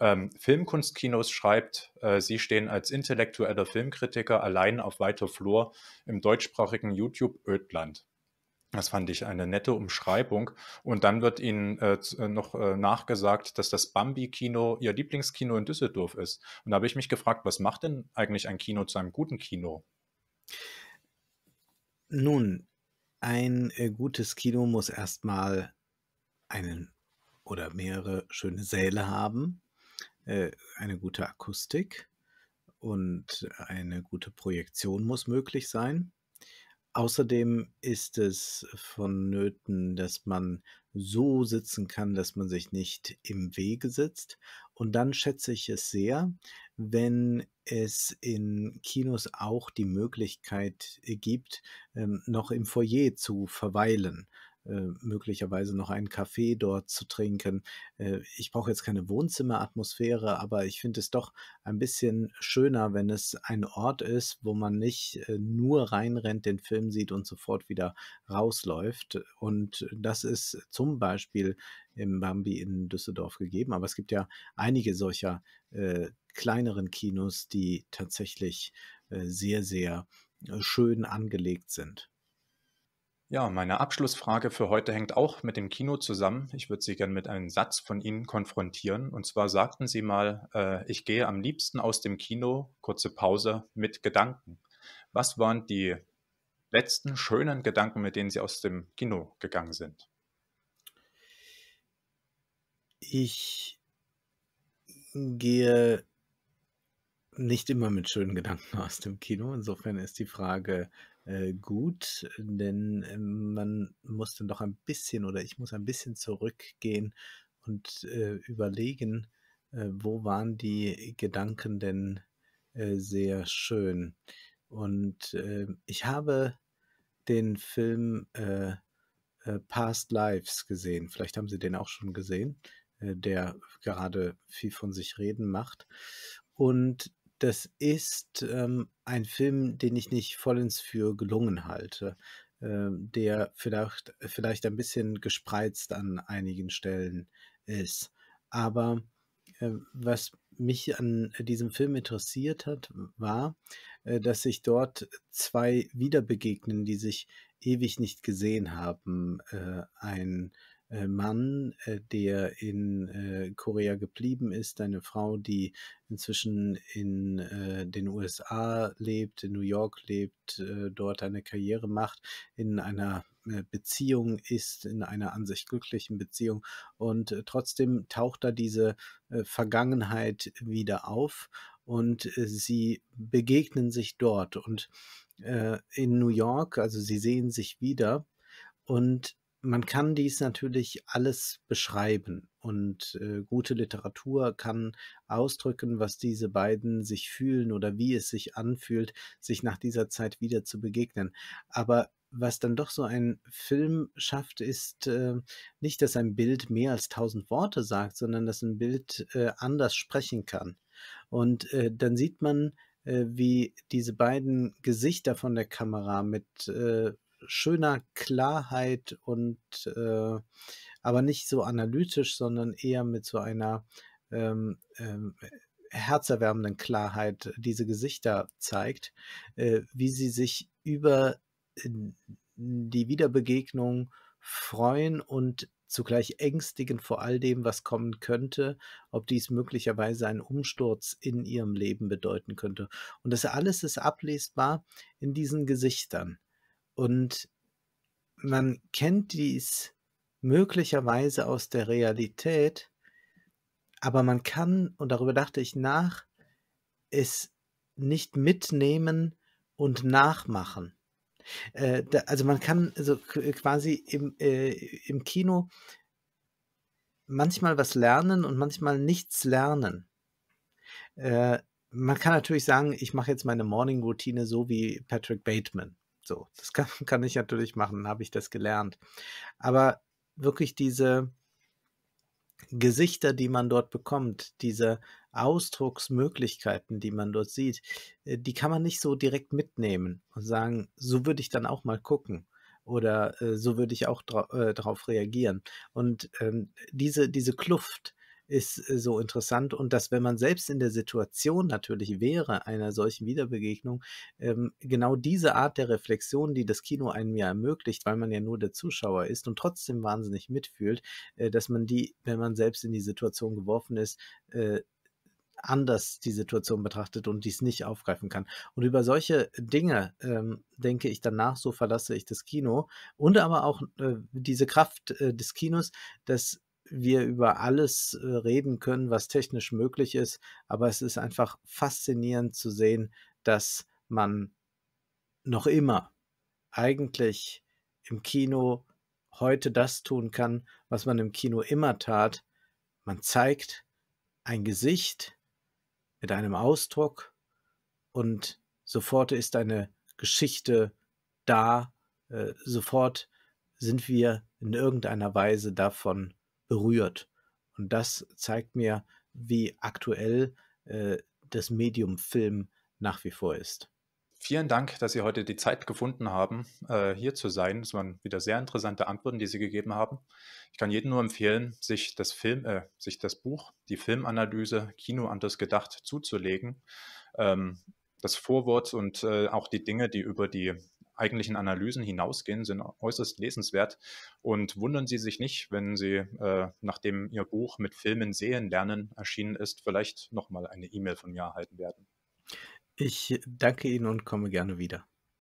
S2: ähm, Filmkunstkinos schreibt, äh, sie stehen als intellektueller Filmkritiker allein auf weiter Flur im deutschsprachigen YouTube-Ödland. Das fand ich eine nette Umschreibung. Und dann wird ihnen äh, äh, noch äh, nachgesagt, dass das Bambi-Kino ihr Lieblingskino in Düsseldorf ist. Und da habe ich mich gefragt, was macht denn eigentlich ein Kino zu einem guten Kino?
S1: Nun, ein äh, gutes Kino muss erstmal einen oder mehrere schöne Säle haben, äh, eine gute Akustik und eine gute Projektion muss möglich sein. Außerdem ist es vonnöten, dass man so sitzen kann, dass man sich nicht im Wege sitzt. Und dann schätze ich es sehr, wenn es in Kinos auch die Möglichkeit äh, gibt, ähm, noch im Foyer zu verweilen. Äh, möglicherweise noch einen Kaffee dort zu trinken. Äh, ich brauche jetzt keine Wohnzimmeratmosphäre, aber ich finde es doch ein bisschen schöner, wenn es ein Ort ist, wo man nicht äh, nur reinrennt, den Film sieht und sofort wieder rausläuft. Und das ist zum Beispiel im Bambi in Düsseldorf gegeben. Aber es gibt ja einige solcher äh, kleineren Kinos, die tatsächlich äh, sehr, sehr schön angelegt sind.
S2: Ja, meine Abschlussfrage für heute hängt auch mit dem Kino zusammen. Ich würde Sie gerne mit einem Satz von Ihnen konfrontieren. Und zwar sagten Sie mal, äh, ich gehe am liebsten aus dem Kino, kurze Pause, mit Gedanken. Was waren die letzten schönen Gedanken, mit denen Sie aus dem Kino gegangen sind?
S1: Ich gehe nicht immer mit schönen Gedanken aus dem Kino. Insofern ist die Frage, äh, gut, denn ähm, man muss dann doch ein bisschen oder ich muss ein bisschen zurückgehen und äh, überlegen, äh, wo waren die Gedanken denn äh, sehr schön. Und äh, ich habe den Film Past Lives gesehen. Vielleicht haben Sie den auch schon gesehen, der gerade viel von sich reden macht. Und das ist ähm, ein Film, den ich nicht vollends für gelungen halte, ähm, der vielleicht, vielleicht ein bisschen gespreizt an einigen Stellen ist. Aber äh, was mich an diesem Film interessiert hat, war, äh, dass sich dort zwei wiederbegegnen, die sich ewig nicht gesehen haben. Äh, ein äh, Mann, äh, der in äh, Korea geblieben ist, eine Frau, die inzwischen in den USA lebt, in New York lebt, dort eine Karriere macht, in einer Beziehung ist, in einer an sich glücklichen Beziehung. Und trotzdem taucht da diese Vergangenheit wieder auf und sie begegnen sich dort und in New York, also sie sehen sich wieder und man kann dies natürlich alles beschreiben und äh, gute Literatur kann ausdrücken, was diese beiden sich fühlen oder wie es sich anfühlt, sich nach dieser Zeit wieder zu begegnen. Aber was dann doch so ein Film schafft, ist äh, nicht, dass ein Bild mehr als tausend Worte sagt, sondern dass ein Bild äh, anders sprechen kann. Und äh, dann sieht man, äh, wie diese beiden Gesichter von der Kamera mit äh, schöner Klarheit und äh, aber nicht so analytisch, sondern eher mit so einer ähm, ähm, herzerwärmenden Klarheit diese Gesichter zeigt, äh, wie sie sich über äh, die Wiederbegegnung freuen und zugleich ängstigen vor all dem, was kommen könnte, ob dies möglicherweise einen Umsturz in ihrem Leben bedeuten könnte. Und das alles ist ablesbar in diesen Gesichtern. Und man kennt dies möglicherweise aus der Realität, aber man kann, und darüber dachte ich nach, es nicht mitnehmen und nachmachen. Äh, also man kann also quasi im, äh, im Kino manchmal was lernen und manchmal nichts lernen. Äh, man kann natürlich sagen, ich mache jetzt meine Morning-Routine so wie Patrick Bateman. So, das kann, kann ich natürlich machen, habe ich das gelernt. Aber wirklich diese Gesichter, die man dort bekommt, diese Ausdrucksmöglichkeiten, die man dort sieht, äh, die kann man nicht so direkt mitnehmen und sagen, so würde ich dann auch mal gucken oder äh, so würde ich auch dra äh, darauf reagieren. Und ähm, diese, diese Kluft, ist äh, so interessant und dass, wenn man selbst in der Situation natürlich wäre, einer solchen Wiederbegegnung, ähm, genau diese Art der Reflexion, die das Kino einem ja ermöglicht, weil man ja nur der Zuschauer ist und trotzdem wahnsinnig mitfühlt, äh, dass man die, wenn man selbst in die Situation geworfen ist, äh, anders die Situation betrachtet und dies nicht aufgreifen kann. Und über solche Dinge ähm, denke ich danach, so verlasse ich das Kino. Und aber auch äh, diese Kraft äh, des Kinos, dass wir über alles äh, reden können, was technisch möglich ist. Aber es ist einfach faszinierend zu sehen, dass man noch immer eigentlich im Kino heute das tun kann, was man im Kino immer tat. Man zeigt ein Gesicht mit einem Ausdruck und sofort ist eine Geschichte da, äh, sofort sind wir in irgendeiner Weise davon berührt. Und das zeigt mir, wie aktuell äh, das Medium Film nach
S2: wie vor ist. Vielen Dank, dass Sie heute die Zeit gefunden haben, äh, hier zu sein. Es waren wieder sehr interessante Antworten, die Sie gegeben haben. Ich kann jedem nur empfehlen, sich das Film, äh, sich das Buch, die Filmanalyse Kino anders gedacht zuzulegen. Ähm, das Vorwort und äh, auch die Dinge, die über die eigentlichen Analysen hinausgehen, sind äußerst lesenswert. Und wundern Sie sich nicht, wenn Sie, äh, nachdem Ihr Buch mit Filmen sehen lernen erschienen ist, vielleicht nochmal eine E-Mail von mir erhalten werden. Ich danke Ihnen und komme gerne wieder.